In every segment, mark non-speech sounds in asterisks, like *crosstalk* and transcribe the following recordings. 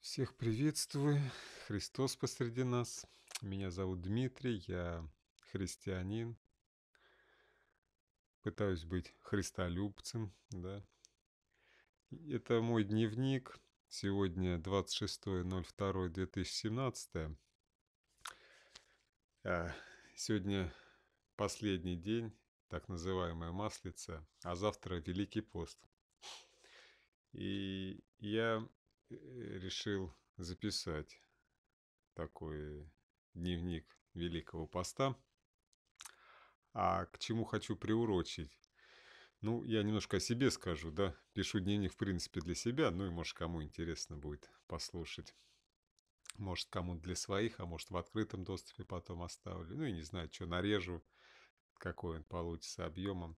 Всех приветствую. Христос посреди нас. Меня зовут Дмитрий, я христианин. Пытаюсь быть христолюбцем, да. Это мой дневник. Сегодня 26.02.2017. А, сегодня последний день, так называемая Маслица, а завтра Великий пост. И я Э, решил записать такой дневник Великого Поста. А к чему хочу приурочить? Ну, я немножко о себе скажу, да. Пишу дневник, в принципе, для себя, ну и, может, кому интересно будет послушать. Может, кому для своих, а может, в открытом доступе потом оставлю. Ну, и не знаю, что нарежу, какой он получится объемом.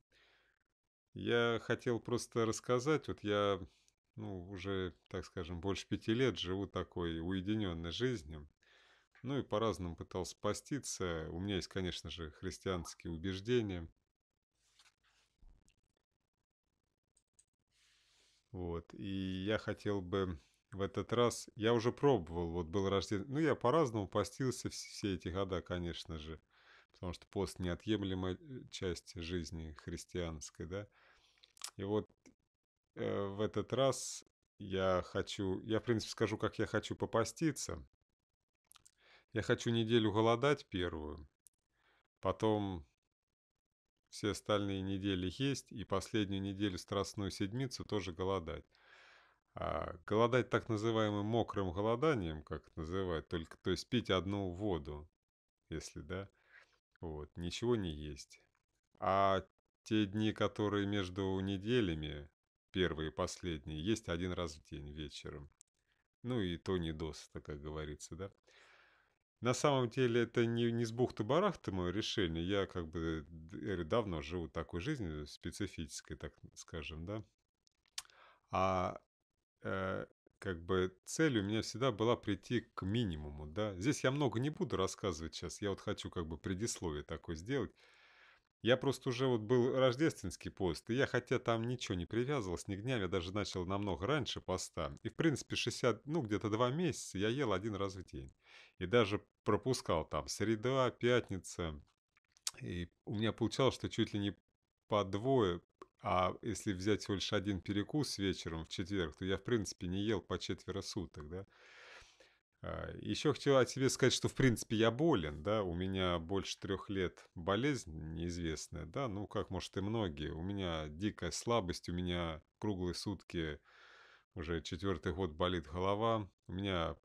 Я хотел просто рассказать, вот я ну, уже, так скажем, больше пяти лет живу такой уединенной жизнью. Ну и по-разному пытался поститься. У меня есть, конечно же, христианские убеждения. Вот. И я хотел бы в этот раз... Я уже пробовал, вот был рожден... Ну, я по-разному постился все эти года, конечно же. Потому что пост неотъемлемая э, часть жизни христианской, да. И вот Э, в этот раз я хочу, я в принципе скажу, как я хочу попаститься. Я хочу неделю голодать первую, потом все остальные недели есть, и последнюю неделю Страстную Седмицу тоже голодать. А голодать так называемым мокрым голоданием, как это называют, только, то есть пить одну воду, если да, вот, ничего не есть. А те дни, которые между неделями, первый и последний, есть один раз в день вечером. Ну и то не досыта, как говорится, да. На самом деле это не, не с бухты-барахты мое решение. Я как бы давно живу такой жизнью, специфической, так скажем, да. А э, как бы цель у меня всегда была прийти к минимуму, да. Здесь я много не буду рассказывать сейчас. Я вот хочу как бы предисловие такое сделать. Я просто уже вот был рождественский пост, и я хотя там ничего не привязывалось, не гнявя, даже начал намного раньше поста. И в принципе 60, ну где-то 2 месяца я ел один раз в день. И даже пропускал там среда, пятница. И у меня получалось, что чуть ли не по двое, а если взять больше один перекус вечером в четверг, то я в принципе не ел по четверо суток, да. А, Еще хотел о тебе сказать, что в принципе я болен, да, у меня больше трех лет болезнь неизвестная, да, ну как может и многие, у меня дикая слабость, у меня круглые сутки уже четвертый год болит голова, у меня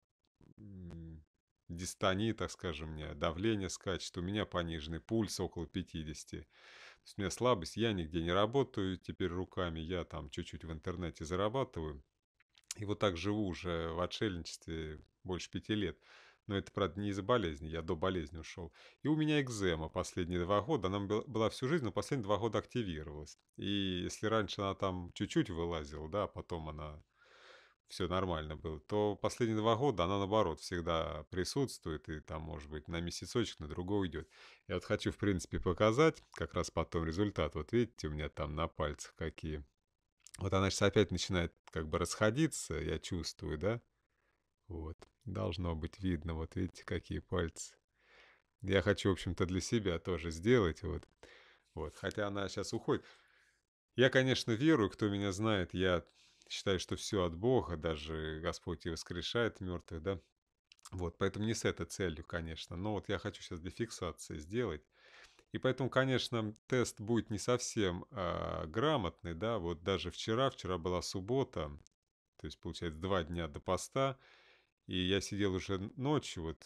дистонии, так скажем, у меня давление скачет, у меня пониженный пульс около 50. То есть у меня слабость, я нигде не работаю теперь руками, я там чуть-чуть в интернете зарабатываю. И вот так живу уже в отшельничестве больше пяти лет. Но это, правда, не из-за болезни, я до болезни ушел. И у меня экзема последние два года, она была всю жизнь, но последние два года активировалась. И если раньше она там чуть-чуть вылазила, да, а потом она все нормально было, то последние два года она, наоборот, всегда присутствует и там, может быть, на месяцочек, на другой уйдет. Я вот хочу, в принципе, показать как раз потом результат. Вот видите, у меня там на пальцах какие. Вот она сейчас опять начинает как бы расходиться, я чувствую, да? Вот. Должно быть видно, вот видите, какие пальцы. Я хочу, в общем-то, для себя тоже сделать, вот. Вот, хотя она сейчас уходит. Я, конечно, верую, кто меня знает, я считаю, что все от Бога, даже Господь и воскрешает мертвых, да. Вот, поэтому не с этой целью, конечно, но вот я хочу сейчас для фиксации сделать. И поэтому, конечно, тест будет не совсем э, грамотный, да, вот даже вчера, вчера была суббота, то есть, получается, два дня до поста, и я сидел уже ночью, вот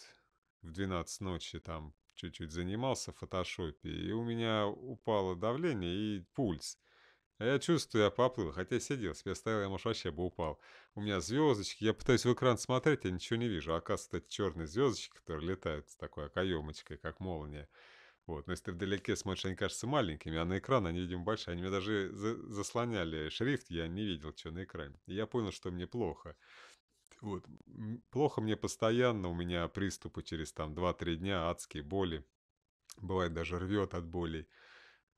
в 12 ночи там чуть-чуть занимался в фотошопе, и у меня упало давление и пульс. А я чувствую, я поплыл, хотя сидел, себе стоял, я, может, вообще бы упал. У меня звездочки, я пытаюсь в экран смотреть, я ничего не вижу. А оказывается, это черные звездочки, которые летают с такой окоемочкой, как молния. Вот, но если ты вдалеке смотришь, они кажутся маленькими, а на экран они, видимо, большие. Они меня даже заслоняли шрифт, я не видел, что на экране. И я понял, что мне плохо. Вот. Плохо мне постоянно, у меня приступы через там 2-3 дня, адские боли. Бывает даже рвет от болей.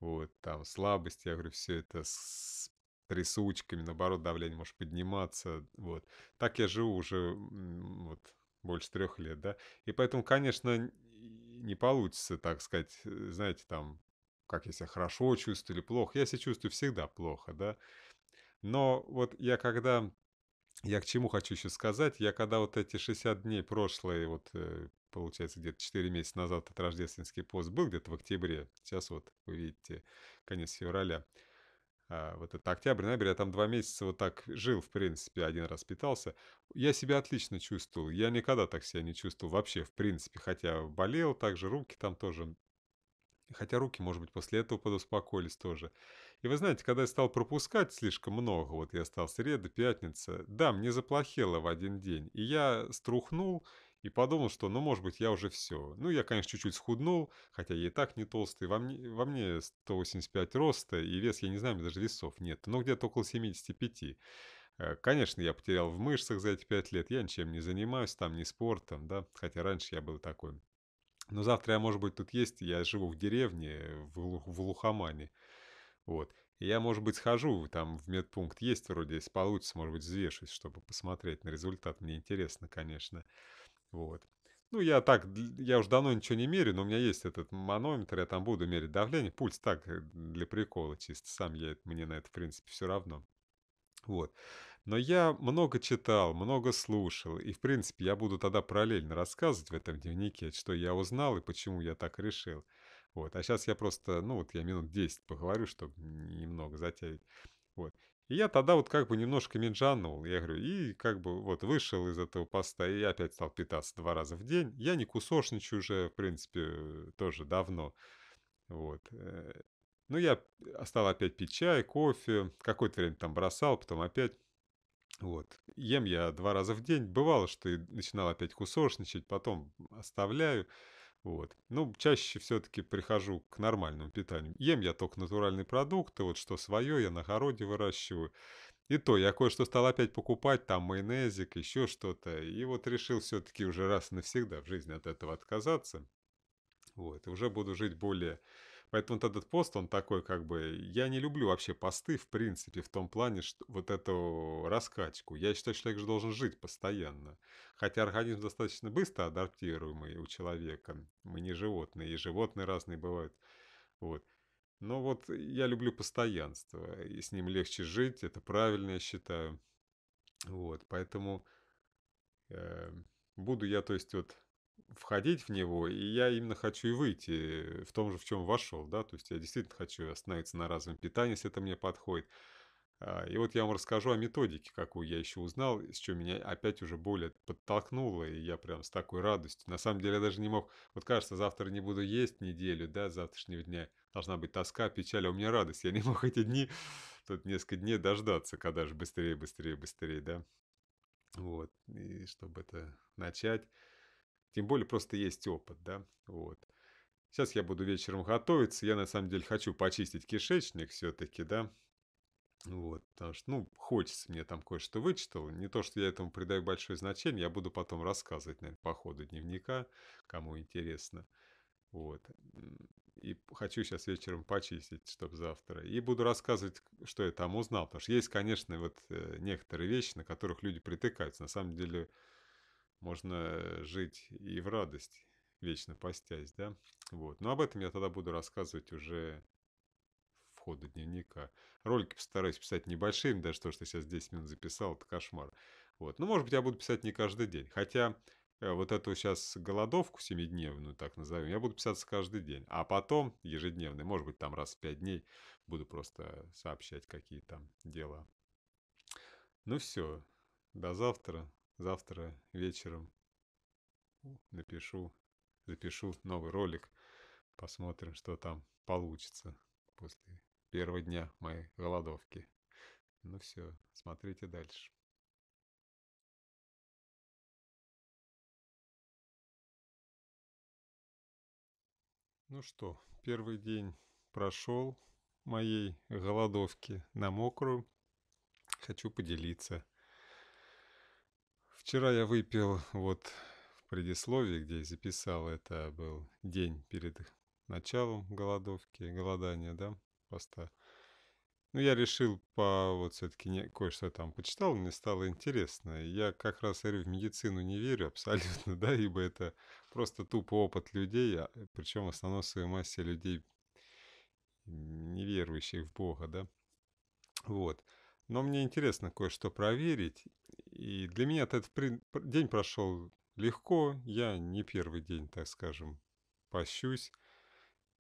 Вот, там слабость, я говорю, все это с трясучками, наоборот, давление может подниматься. Вот. Так я живу уже вот, больше трех лет, да. И поэтому, конечно, не получится, так сказать, э, знаете, там, как я себя хорошо чувствую или плохо. Я себя чувствую всегда плохо, да. Но вот я когда я к чему хочу еще сказать. Я когда вот эти 60 дней прошлые, вот э, получается где-то 4 месяца назад этот рождественский пост был, где-то в октябре. Сейчас вот вы видите конец февраля. А, вот это октябрь, ноябрь, я там два месяца вот так жил, в принципе, один раз питался. Я себя отлично чувствовал. Я никогда так себя не чувствовал вообще, в принципе. Хотя болел, также руки там тоже Хотя руки, может быть, после этого подуспокоились тоже. И вы знаете, когда я стал пропускать слишком много, вот я стал среда, пятница, да, мне заплохело в один день. И я струхнул и подумал, что, ну, может быть, я уже все. Ну, я, конечно, чуть-чуть схуднул, хотя я и так не толстый. Во мне, во мне 185 роста, и вес, я не знаю, даже весов нет, но где-то около 75. Э, конечно, я потерял в мышцах за эти пять лет, я ничем не занимаюсь, там, не спортом, да, хотя раньше я был такой. Но завтра я, может быть, тут есть, я живу в деревне, в, в Лухомане. Вот. Я, может быть, схожу, там в медпункт есть вроде, если получится, может быть, взвешусь, чтобы посмотреть на результат. Мне интересно, конечно. Вот. Ну, я так, я уже давно ничего не мерю, но у меня есть этот манометр, я там буду мерить давление. Пульс так, э, для прикола чисто. Сам я, мне на это, в принципе, все равно. Вот. Но я много читал, много слушал, и, в принципе, я буду тогда параллельно рассказывать в этом дневнике, что я узнал и почему я так решил. Вот. А сейчас я просто, ну вот я минут 10 поговорю, чтобы немного затягивать. Вот. И я тогда вот как бы немножко меджанул, я говорю, и как бы вот вышел из этого поста, и я опять стал питаться два раза в день. Я не кусошничаю уже, в принципе, тоже давно. Вот. Э, ну, я а, стал опять пить чай, кофе, какое-то время там бросал, потом опять. Вот. Ем я два раза в день. Бывало, что и начинал опять кусошничать, потом оставляю. Вот. Ну, чаще все-таки прихожу к нормальному питанию. Ем я только натуральные продукты, вот что свое я на огороде выращиваю. И то, я кое-что стал опять покупать, там майонезик, еще что-то. И вот решил все-таки уже раз и навсегда в жизни от этого отказаться. Вот, уже буду жить более Поэтому вот этот пост, он такой как бы... Я не люблю вообще посты, в принципе, в том плане, что вот эту раскачку. Я считаю, что человек же должен жить постоянно. Хотя организм достаточно быстро адаптируемый у человека. Мы не животные, и животные разные бывают. Вот. Но вот я люблю постоянство, и с ним легче жить, это правильно, я считаю. Вот, поэтому э, буду я, то есть, вот входить в него, и я именно хочу и выйти в том же, в чем вошел, да, то есть я действительно хочу остановиться на разовом питании, если это мне подходит. А, и вот я вам расскажу о методике, какую я еще узнал, с чем меня опять уже более подтолкнуло, и я прям с такой радостью. На самом деле я даже не мог, вот кажется, завтра не буду есть неделю, да, завтрашнего дня должна быть тоска, печаль, а у меня радость. Я не *laughs* мог эти дни, тут несколько дней дождаться, когда же быстрее, быстрее, быстрее, да. Вот, и чтобы это начать. Тем более просто есть опыт, да, вот. Сейчас я буду вечером готовиться, я на самом деле хочу почистить кишечник все-таки, да, вот, потому что, ну, хочется мне там кое-что вычитал. Не то, что я этому придаю большое значение, я буду потом рассказывать, наверное, по ходу дневника, кому интересно. Вот. И хочу сейчас вечером почистить, чтобы завтра. И буду рассказывать, что я там узнал. Потому что есть, конечно, вот э, некоторые вещи, на которых люди притыкаются. На самом деле, можно жить и в радости, вечно постясь, да? Вот. Но об этом я тогда буду рассказывать уже в ходу дневника. Ролики постараюсь писать небольшими, даже то, что сейчас 10 минут записал, это кошмар. Вот. Ну, может быть, я буду писать не каждый день. Хотя э, вот эту сейчас голодовку семидневную, так назовем, я буду писаться каждый день. А потом ежедневный, может быть, там раз в пять дней буду просто сообщать, какие там дела. Ну все, до завтра завтра вечером напишу, запишу новый ролик. Посмотрим, что там получится после первого дня моей голодовки. Ну все, смотрите дальше. Ну что, первый день прошел моей голодовки на мокрую. Хочу поделиться Вчера я выпил вот в предисловии, где я записал, это был день перед началом голодовки, голодания, да, поста. Ну, я решил по вот все-таки кое-что там почитал, мне стало интересно. Я как раз говорю, в медицину не верю *laughs* абсолютно, да, ибо это просто тупо опыт людей, а, причем в основном в своей массе людей, неверующих в Бога, да. Вот. Но мне интересно кое-что проверить, и для меня этот день прошел легко. Я не первый день, так скажем, пощусь,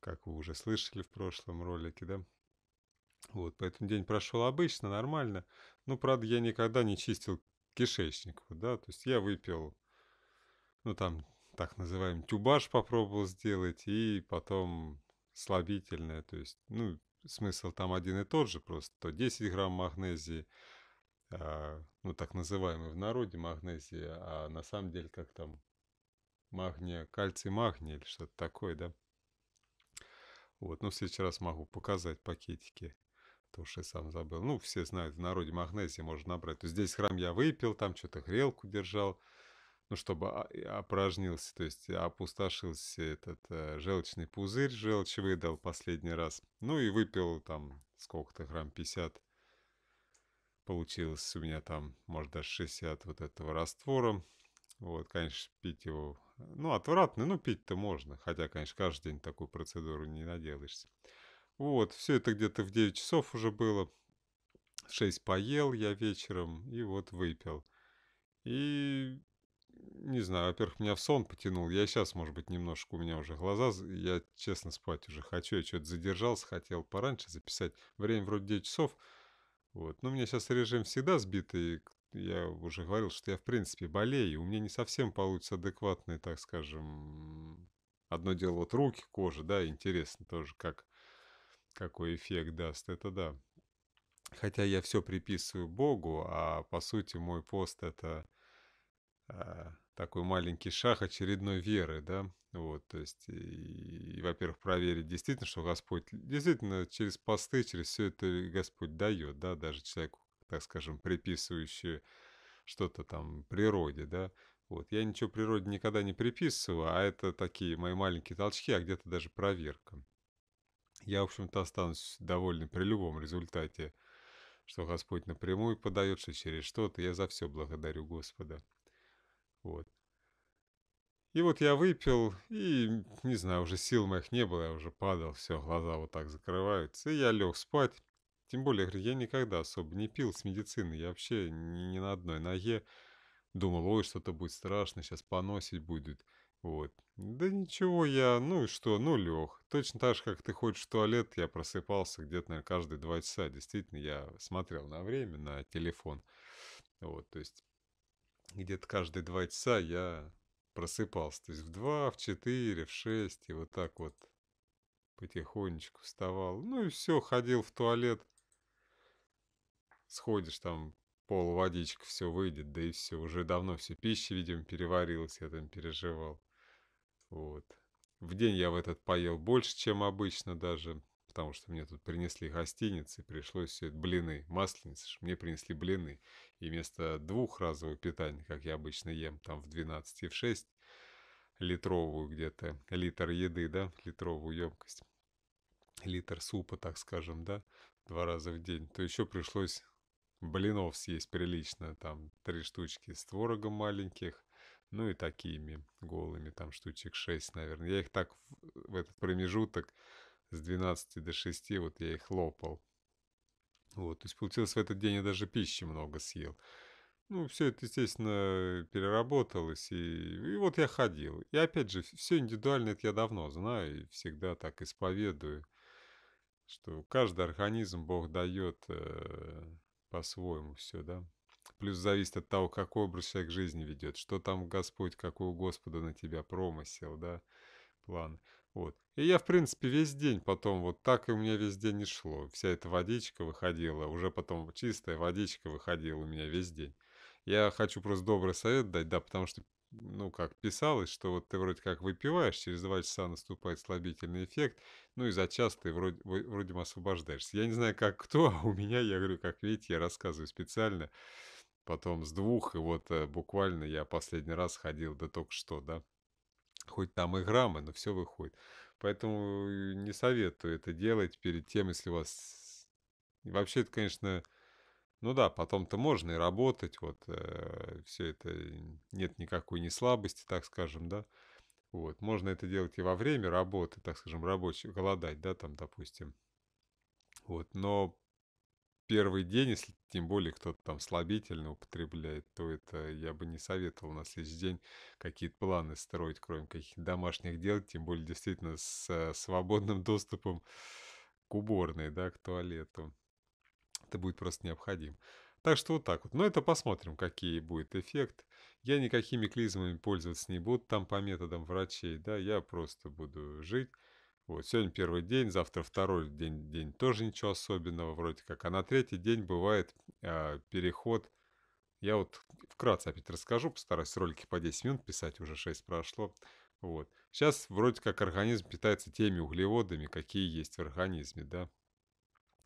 как вы уже слышали в прошлом ролике, да. Вот, поэтому день прошел обычно, нормально. Но, ну, правда, я никогда не чистил кишечник, да. То есть я выпил, ну, там, так называемый тюбаш попробовал сделать, и потом слабительное, то есть, ну, смысл там один и тот же, просто то 10 грамм магнезии – а, ну, так называемый в народе магнезия, а на самом деле как там магния, кальций магния или что-то такое, да? Вот, ну, в следующий раз могу показать пакетики, то что я сам забыл. Ну, все знают, в народе магнезия можно набрать. То есть здесь храм я выпил, там что-то грелку держал, ну, чтобы а, опорожнился, то есть опустошился этот э, желчный пузырь, желчь выдал последний раз. Ну, и выпил там сколько-то грамм 50 Получилось у меня там, может, даже 60 вот этого раствора. Вот, конечно, пить его... Ну, отвратно, но ну, пить-то можно. Хотя, конечно, каждый день такую процедуру не наделаешься. Вот, все это где-то в 9 часов уже было. 6 поел я вечером и вот выпил. И не знаю, во-первых, меня в сон потянул. Я сейчас, может быть, немножко у меня уже глаза. Я, честно, спать уже хочу. Я что-то задержался, хотел пораньше записать. Время вроде 9 часов. Вот. Но ну, у меня сейчас режим всегда сбитый. Я уже говорил, что я, в принципе, болею. У меня не совсем получится адекватные, так скажем... Одно дело вот руки, кожа, да, интересно тоже, как, какой эффект даст, это да. Хотя я все приписываю Богу, а по сути мой пост это а, такой маленький шаг очередной веры, да, вот, то есть, и, и во-первых, проверить действительно, что Господь, действительно, через посты, через все это Господь дает, да, даже человеку, так скажем, приписывающему что-то там природе, да, вот, я ничего природе никогда не приписываю, а это такие мои маленькие толчки, а где-то даже проверка. Я, в общем-то, останусь довольным при любом результате, что Господь напрямую подает, что через что-то. Я за все благодарю Господа. Вот. И вот я выпил, и, не знаю, уже сил моих не было, я уже падал, все, глаза вот так закрываются, и я лег спать. Тем более, я никогда особо не пил с медицины, я вообще ни, ни на одной ноге думал, ой, что-то будет страшно, сейчас поносить будет. Вот. Да ничего, я, ну и что, ну лег. Точно так же, как ты ходишь в туалет, я просыпался где-то, наверное, каждые два часа. Действительно, я смотрел на время, на телефон. Вот, то есть где-то каждые два часа я просыпался. То есть в два, в четыре, в шесть, и вот так вот потихонечку вставал. Ну и все, ходил в туалет. Сходишь там, пол водичка, все выйдет, да и все. Уже давно все пища, видимо, переварилась, я там переживал. Вот. В день я в этот поел больше, чем обычно даже потому что мне тут принесли гостиницы, пришлось все это блины, масленицы, мне принесли блины, и вместо двух двухразового питаний, как я обычно ем, там в 12 и в 6, литровую где-то, литр еды, да, литровую емкость, литр супа, так скажем, да, два раза в день, то еще пришлось блинов съесть прилично, там три штучки с творогом маленьких, ну и такими голыми, там штучек 6, наверное. Я их так в, в этот промежуток с 12 до 6 вот я их лопал Вот, то есть получилось в этот день я даже пищи много съел. Ну, все это, естественно, переработалось, и, и вот я ходил. И опять же, все индивидуально это я давно знаю и всегда так исповедую, что каждый организм Бог дает э, по-своему все, да. Плюс зависит от того, какой образ человек жизни ведет, что там Господь, какой у Господа на тебя промысел, да, план. Вот. И я, в принципе, весь день потом вот так и у меня весь день не шло. Вся эта водичка выходила, уже потом чистая водичка выходила у меня весь день. Я хочу просто добрый совет дать, да, потому что, ну, как писалось, что вот ты вроде как выпиваешь, через два часа наступает слабительный эффект, ну и за час ты вроде, вроде освобождаешься. Я не знаю, как кто, а у меня, я говорю, как видите, я рассказываю специально, потом с двух, и вот э, буквально я последний раз ходил, да только что, да, Хоть там и граммы, но все выходит. Поэтому э, не советую это делать перед тем, если у вас... вообще это, конечно, ну да, потом-то можно и работать, вот, э, все это, э, нет никакой не слабости, так скажем, да. Вот, можно это делать и во время работы, так скажем, рабочего голодать, да, там, допустим. Вот, но первый день, если тем более кто-то там слабительно употребляет, то это я бы не советовал на следующий день какие-то планы строить, кроме каких-то домашних дел, тем более действительно с э, свободным *laughs* доступом к уборной, да, к туалету. Это будет просто необходимо. Так что вот так вот. Но это посмотрим, какие будет эффект. Я никакими клизмами пользоваться не буду там по методам врачей, да, я просто буду жить вот, сегодня первый день, завтра второй день, день тоже ничего особенного вроде как. А на третий день бывает э, переход. Я вот вкратце опять расскажу, постараюсь ролики по 10 минут писать, уже 6 прошло. Вот. Сейчас вроде как организм питается теми углеводами, какие есть в организме, да.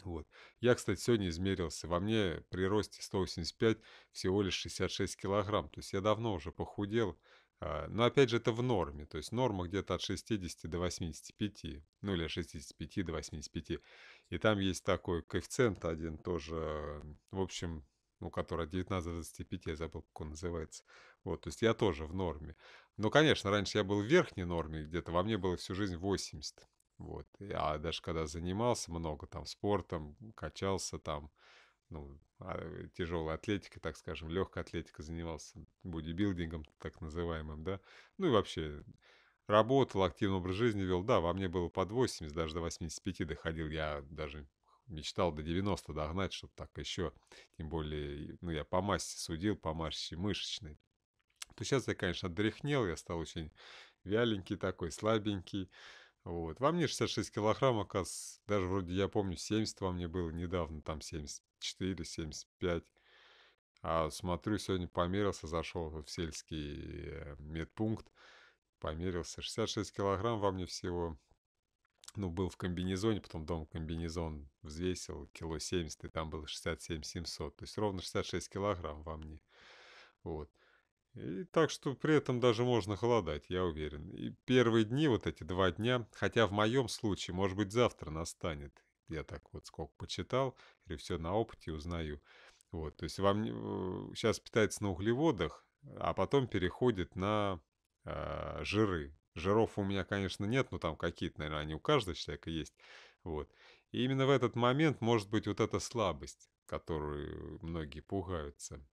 Вот. Я, кстати, сегодня измерился. Во мне при росте 185 всего лишь 66 килограмм. То есть я давно уже похудел. А, но опять же, это в норме, то есть норма где-то от 60 до 85, ну или от 65 до 85. И там есть такой коэффициент один тоже, в общем, ну, который от 19 до 25, я забыл, как он называется. Вот, то есть я тоже в норме. Но, конечно, раньше я был в верхней норме где-то, во мне было всю жизнь 80. Вот, а даже когда занимался много там спортом, качался там, ну, а, тяжелая атлетика, так скажем, легкая атлетика занимался, бодибилдингом так называемым, да, ну и вообще работал, активный образ жизни вел, да, во мне было под 80, даже до 85 доходил, я даже мечтал до 90 догнать, чтобы так еще, тем более, ну, я по массе судил, по массе мышечной. То сейчас я, конечно, отдряхнел, я стал очень вяленький такой, слабенький, вот. Во мне 66 килограмм, оказывается, даже вроде, я помню, 70 во мне было недавно, там 74, 75. А смотрю, сегодня померился, зашел в сельский э, медпункт, померился, 66 килограмм во мне всего. Ну, был в комбинезоне, потом дома комбинезон взвесил, кило 70, и там было 67 700. То есть ровно 66 килограмм во мне. Вот. И так что при этом даже можно холодать, я уверен. И первые дни, вот эти два дня, хотя в моем случае, может быть, завтра настанет. Я так вот сколько почитал, или все на опыте узнаю. Вот, то есть вам сейчас э, питается на углеводах, а потом переходит на э, жиры. Жиров у меня, конечно, нет, но там какие-то, наверное, они у каждого человека есть. Вот. И именно в этот момент может быть вот эта слабость, которую многие пугаются.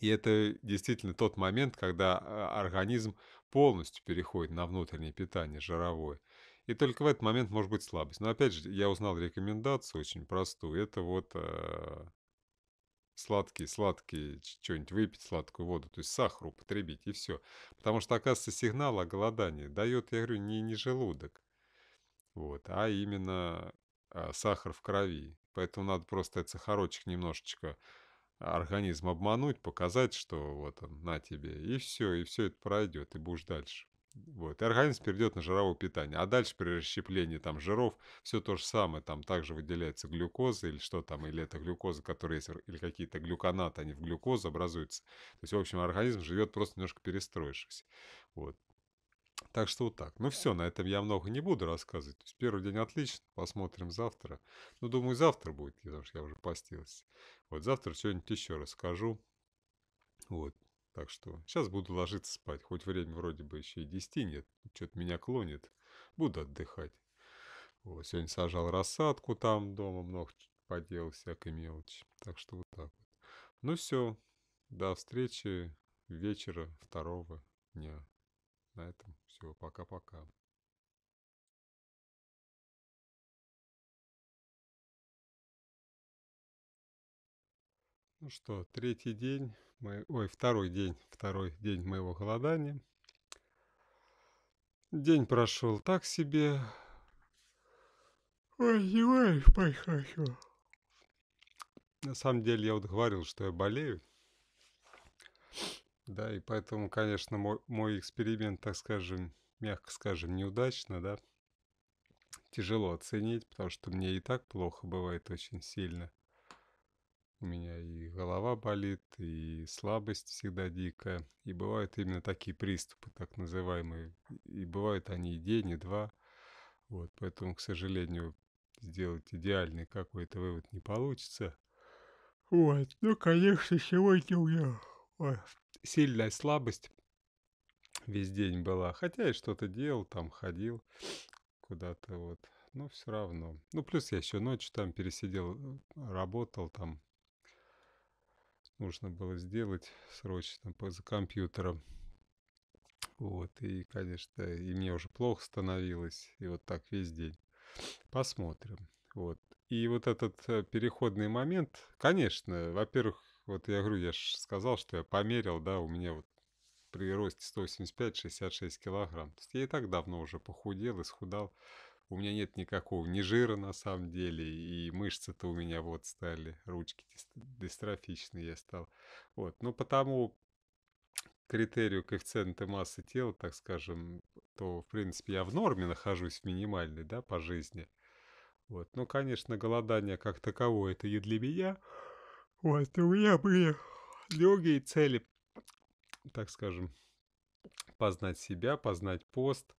И это действительно тот момент, когда а, организм полностью переходит на внутреннее питание жировое. И только в этот момент может быть слабость. Но опять же, я узнал рекомендацию очень простую. Это вот э, а, сладкие, сладкие, что-нибудь выпить, сладкую воду, то есть сахар употребить и все. Потому что, оказывается, сигнал о голодании дает, я говорю, не, не желудок, вот, а именно э, сахар в крови. Поэтому надо просто этот сахарочек немножечко организм обмануть, показать, что вот он, на тебе, и все, и все это пройдет, и будешь дальше. Вот. И организм перейдет на жировое питание. А дальше при расщеплении там, жиров все то же самое. Там также выделяется глюкоза или что там, или это глюкоза, которая есть, или какие-то глюконаты, они в глюкозу образуются. То есть, в общем, организм живет просто немножко перестроившись. Вот. Так что вот так. Ну все, на этом я много не буду рассказывать. То есть первый день отлично, посмотрим завтра. Ну, думаю, завтра будет, потому что я уже постился. Вот завтра что-нибудь еще расскажу. Вот. Так что сейчас буду ложиться спать. Хоть время вроде бы еще и 10 нет. Что-то меня клонит. Буду отдыхать. Вот. Сегодня сажал рассадку там дома. Много поделал всякой мелочи. Так что вот так вот. Ну все. До встречи вечера второго дня. На этом все. Пока-пока. Ну что, третий день, мы... ой, второй день, второй день моего голодания. День прошел так себе. Ой, ой, спать хочу. На самом деле я вот говорил, что я болею. Да, и поэтому, конечно, мой, мой эксперимент, так скажем, мягко скажем, неудачно, да. Тяжело оценить, потому что мне и так плохо бывает очень сильно. У меня и голова болит, и слабость всегда дикая. И бывают именно такие приступы, так называемые. И бывают они и день, и два. Вот, поэтому, к сожалению, сделать идеальный какой-то вывод не получится. Вот, ну, конечно, сегодня у меня Ой, сильная слабость весь день была. Хотя я что-то делал, там ходил куда-то вот. Но все равно. Ну, плюс я еще ночью там пересидел, работал там нужно было сделать срочно по, за компьютером. Вот, и, конечно, и мне уже плохо становилось, и вот так весь день. Посмотрим. Вот. И вот этот э, переходный момент, конечно, во-первых, вот я говорю, я же сказал, что я померил, да, у меня вот при росте 185-66 килограмм. То есть я и так давно уже похудел, исхудал. У меня нет никакого ни жира на самом деле, и мышцы-то у меня вот стали, ручки дистрофичные я стал. Вот, ну потому критерию коэффициента массы тела, так скажем, то, в принципе, я в норме нахожусь, в минимальной, да, по жизни. Вот. Ну, конечно, голодание как таковое, это не для меня. Вот, у меня были *sighs* другие цели, так скажем, познать себя, познать пост,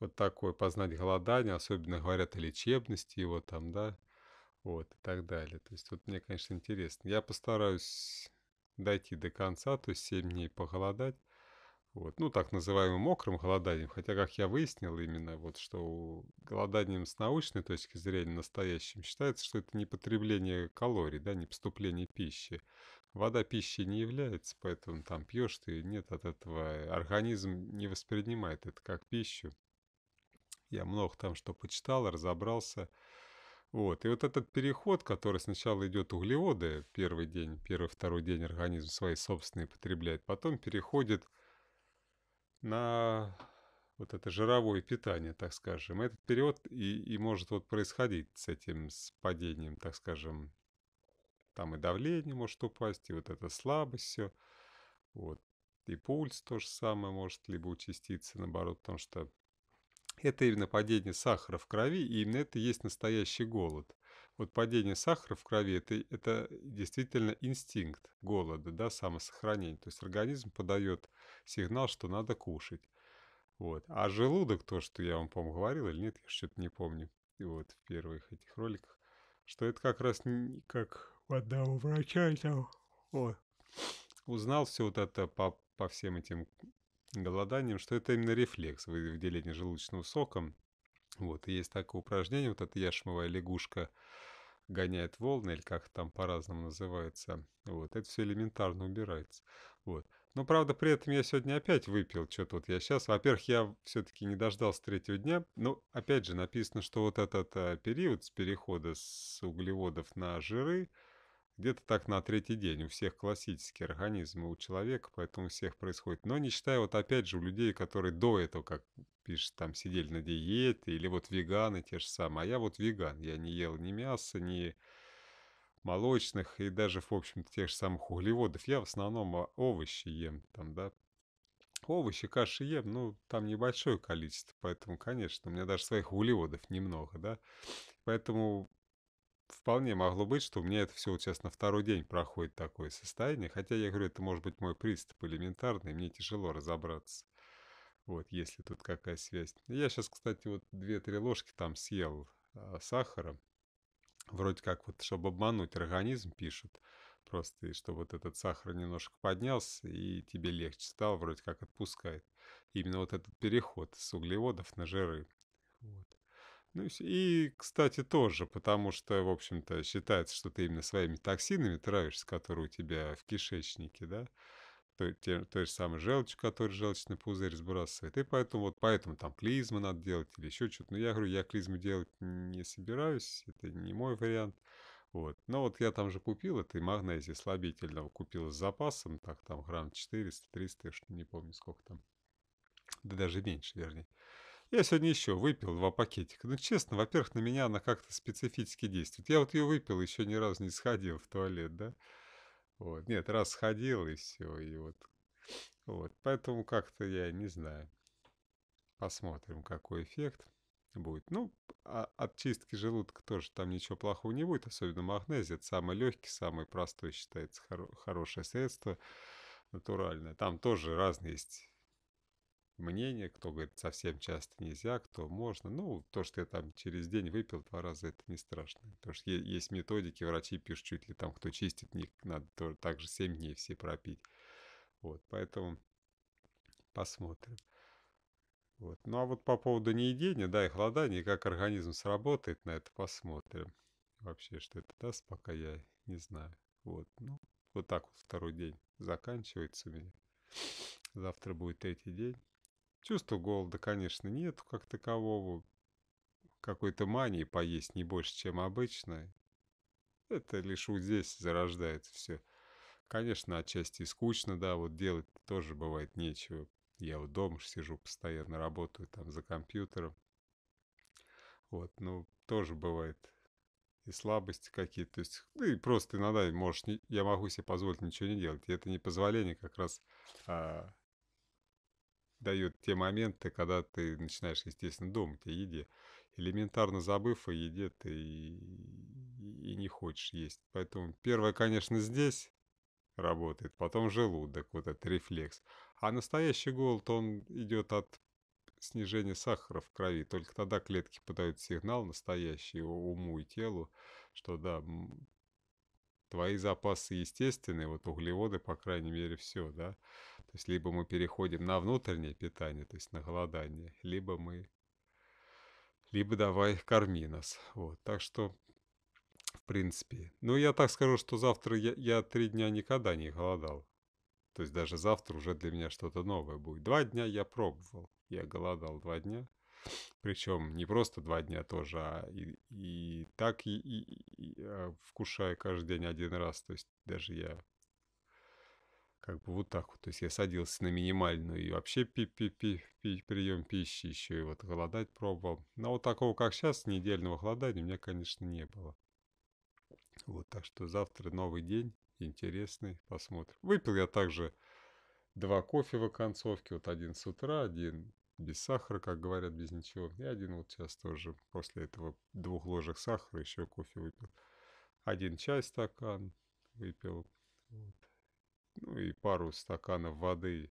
вот такое, познать голодание, особенно говорят о лечебности его там, да, вот, и так далее. То есть вот мне, конечно, интересно. Я постараюсь дойти до конца, то есть 7 дней поголодать, вот, ну, так называемым мокрым голоданием, хотя, как я выяснил именно, вот, что голоданием с научной точки зрения настоящим считается, что это не потребление калорий, да, не поступление пищи, Вода пищей не является, поэтому там пьешь ты, нет от этого, организм не воспринимает это как пищу. Я много там что почитал, разобрался. Вот. И вот этот переход, который сначала идет углеводы, первый день, первый-второй день организм свои собственные потребляет, потом переходит на вот это жировое питание, так скажем. Этот период и, и может вот происходить с этим, с падением, так скажем, там и давление может упасть, и вот эта слабость, все. Вот. И пульс то же самое может либо участиться, наоборот, потому что это именно падение сахара в крови, и именно это и есть настоящий голод. Вот падение сахара в крови это, – это действительно инстинкт голода, да, самосохранение. То есть организм подает сигнал, что надо кушать. Вот. А желудок, то, что я вам, по-моему, говорил или нет, я что-то не помню, и вот в первых этих роликах, что это как раз как у одного врача и Узнал все вот это по, по всем этим голоданиям, что это именно рефлекс выделения желудочного сока. Вот, и есть такое упражнение, вот эта яшмовая лягушка гоняет волны, или как там по-разному называется. Вот, это все элементарно убирается. Вот. Но, правда, при этом я сегодня опять выпил что-то. Вот я сейчас, во-первых, я все-таки не дождался третьего дня. Но, опять же, написано, что вот этот э, период с перехода с углеводов на жиры – где-то так на третий день. У всех классические организмы у человека, поэтому у всех происходит. Но не считая вот опять же у людей, которые до этого, как пишет, там сидели на диете, или вот веганы те же самые. А я вот веган, я не ел ни мяса, ни молочных и даже, в общем-то, тех же самых углеводов. Я в основном а, овощи ем там, да. Овощи, каши ем, ну, там небольшое количество, поэтому, конечно, у меня даже своих углеводов немного, да. Поэтому вполне могло быть, что у меня это все, сейчас на второй день проходит такое состояние, хотя я говорю, это может быть мой приступ элементарный, мне тяжело разобраться. Вот, если тут какая связь. Я сейчас, кстати, вот две-три ложки там съел а, сахара. Вроде как вот, чтобы обмануть организм, пишут. Просто, и чтобы вот этот сахар немножко поднялся, и тебе легче стало, вроде как отпускает. Именно вот этот переход с углеводов на жиры. Вот. Ну, и, кстати, тоже, потому что, в общем-то, считается, что ты именно своими токсинами травишься, которые у тебя в кишечнике, да, той, те, той же самой желчью, которая желчный пузырь сбрасывает. И поэтому вот поэтому там клизмы надо делать или еще что-то. Но ну, я говорю, я клизмы делать не собираюсь, это не мой вариант. Вот. Но вот я там же купил это и магнезия слабительного купил с запасом, так там грамм 400-300, я не помню сколько там. Да даже меньше, вернее. Я сегодня еще выпил два пакетика. Ну, честно, во-первых, на меня она как-то специфически действует. Я вот ее выпил, еще ни разу не сходил в туалет, да? Вот. Нет, раз сходил, и все, и вот. Вот, поэтому как-то я не знаю. Посмотрим, какой эффект будет. Ну, а от чистки желудка тоже там ничего плохого не будет, особенно магнезия. Это самый легкий, самый простой считается хоро хорошее средство натуральное. Там тоже разные есть мнение, кто говорит, совсем часто нельзя, кто можно. Ну, то, что я там через день выпил два раза, это не страшно. Потому что есть методики, врачи пишут чуть ли там, кто чистит, не надо тоже так же 7 дней все пропить. Вот, поэтому посмотрим. Вот. Ну а вот по поводу неедения, да, и холодания, как организм сработает, на это посмотрим. Вообще, что это даст, пока я не знаю. Вот, ну, вот так вот второй день заканчивается у меня. Завтра будет третий день. Чувства голода, конечно, нету как такового. Какой-то мании поесть не больше, чем обычно. Это лишь вот здесь зарождается все. Конечно, отчасти скучно, да, вот делать тоже бывает нечего. Я вот дома ж сижу, постоянно работаю там за компьютером. Вот, ну, тоже бывает и слабости какие-то. То есть, ну и просто иногда можешь, не, я могу себе позволить ничего не делать. И это не позволение как раз а, дает те моменты, когда ты начинаешь, естественно, думать о еде. Элементарно забыв о еде, ты и, и не хочешь есть. Поэтому первое, конечно, здесь работает, потом желудок, вот этот рефлекс. А настоящий голод, он идет от снижения сахара в крови. Только тогда клетки подают сигнал настоящий уму и телу, что да, твои запасы естественные, вот углеводы, по крайней мере, все, да. То есть либо мы переходим на внутреннее питание, то есть на голодание, либо мы... Либо давай корми нас. Вот. Так что, в принципе... Ну, я так скажу, что завтра я, я три дня никогда не голодал. То есть даже завтра уже для меня что-то новое будет. Два дня я пробовал. Я голодал два дня. Причем не просто два дня тоже, а и, и так и, и, и, и а, каждый день один раз. То есть даже я как бы вот так вот. То есть я садился на минимальную и вообще пи -пи -пи -пи прием пищи еще и вот голодать пробовал. Но вот такого, как сейчас, недельного голодания у меня, конечно, не было. Вот, так что завтра новый день, интересный, посмотрим. Выпил я также два кофе в оконцовке, вот один с утра, один без сахара, как говорят, без ничего. И один вот сейчас тоже после этого двух ложек сахара еще кофе выпил. Один чай стакан выпил. Вот ну и пару стаканов воды.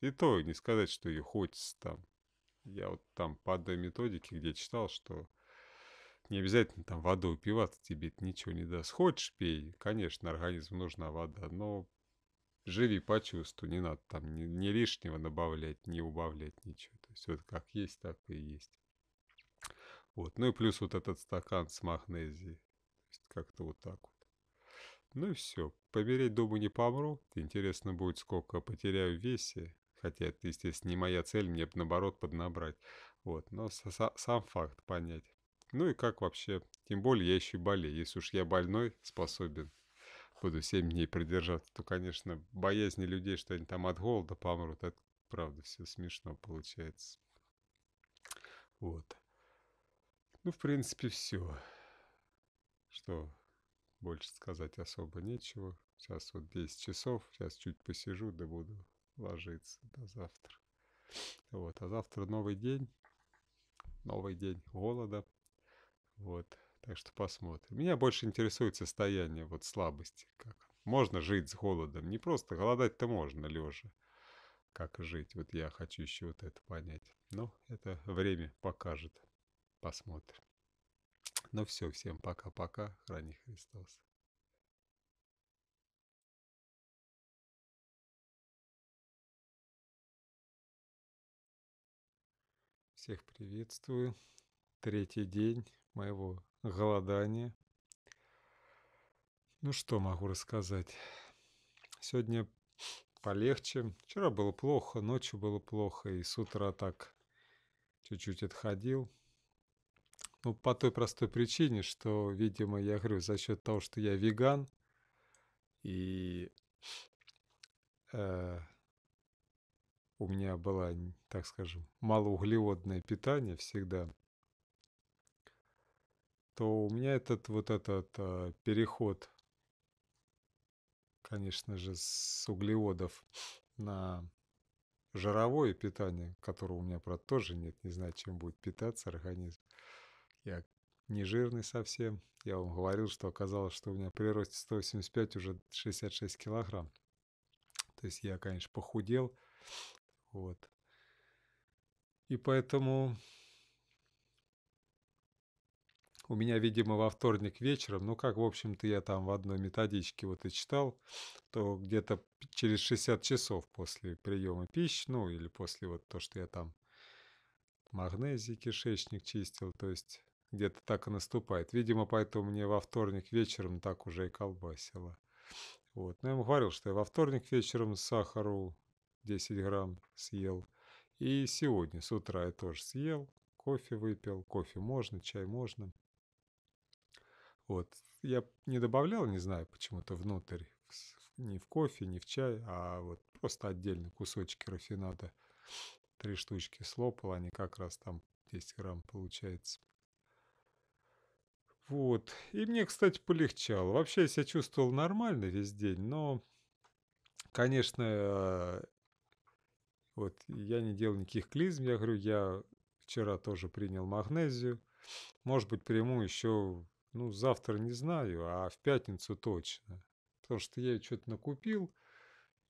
И то не сказать, что ее хочется там. Я вот там по одной методике, где читал, что не обязательно там водой упиваться, тебе это ничего не даст. Хочешь, пей, конечно, организму нужна вода, но живи по чувству, не надо там ни, ни лишнего добавлять, не ни убавлять ничего. То есть вот как есть, так и есть. Вот, ну и плюс вот этот стакан с махнезией. как-то вот так вот. Ну и все. Помереть дома не помру. Интересно будет, сколько потеряю в весе. Хотя это, естественно, не моя цель, мне бы, наоборот, поднабрать. Вот, но сам факт понять. Ну и как вообще? Тем более я еще и болею. Если уж я больной, способен буду 7 дней придержаться, то, конечно, боязни людей, что они там от голода помрут, это правда все смешно получается. Вот. Ну, в принципе, все. Что больше сказать особо нечего. Сейчас вот 10 часов, сейчас чуть посижу, да буду ложиться до завтра. Вот, а завтра новый день, новый день голода. Вот, так что посмотрим. Меня больше интересует состояние вот слабости. Как можно жить с голодом, не просто голодать-то можно лежа. Как жить, вот я хочу еще вот это понять. Но это время покажет. Посмотрим. Ну все, всем пока-пока, храни Христос. Всех приветствую. Третий день моего голодания. Ну что могу рассказать? Сегодня полегче. Вчера было плохо, ночью было плохо, и с утра так чуть-чуть отходил. Ну, по той простой причине, что, видимо, я говорю, за счет того, что я веган, и э, у меня было, так скажем, малоуглеводное питание всегда, то у меня этот вот этот э, переход, конечно же, с углеводов на жировое питание, которого у меня, правда, тоже нет, не знаю, чем будет питаться организм, я не жирный совсем. Я вам говорил, что оказалось, что у меня при росте 185 уже 66 килограмм. То есть я, конечно, похудел. Вот. И поэтому у меня, видимо, во вторник вечером, ну как, в общем-то, я там в одной методичке вот и читал, то где-то через 60 часов после приема пищи, ну или после вот то, что я там магнезий кишечник чистил, то есть где-то так и наступает. Видимо, поэтому мне во вторник вечером так уже и колбасило. Вот. Но ну, я ему говорил, что я во вторник вечером сахару 10 грамм съел. И сегодня с утра я тоже съел, кофе выпил. Кофе можно, чай можно. Вот. Я не добавлял, не знаю, почему-то внутрь, ни в кофе, ни в чай, а вот просто отдельно кусочки рафината. Три штучки слопал, они как раз там 10 грамм получается. Вот. И мне, кстати, полегчало. Вообще я себя чувствовал нормально весь день, но, конечно, вот я не делал никаких клизм. Я говорю, я вчера тоже принял магнезию. Может быть, приму еще, ну, завтра не знаю, а в пятницу точно. Потому что я что-то накупил,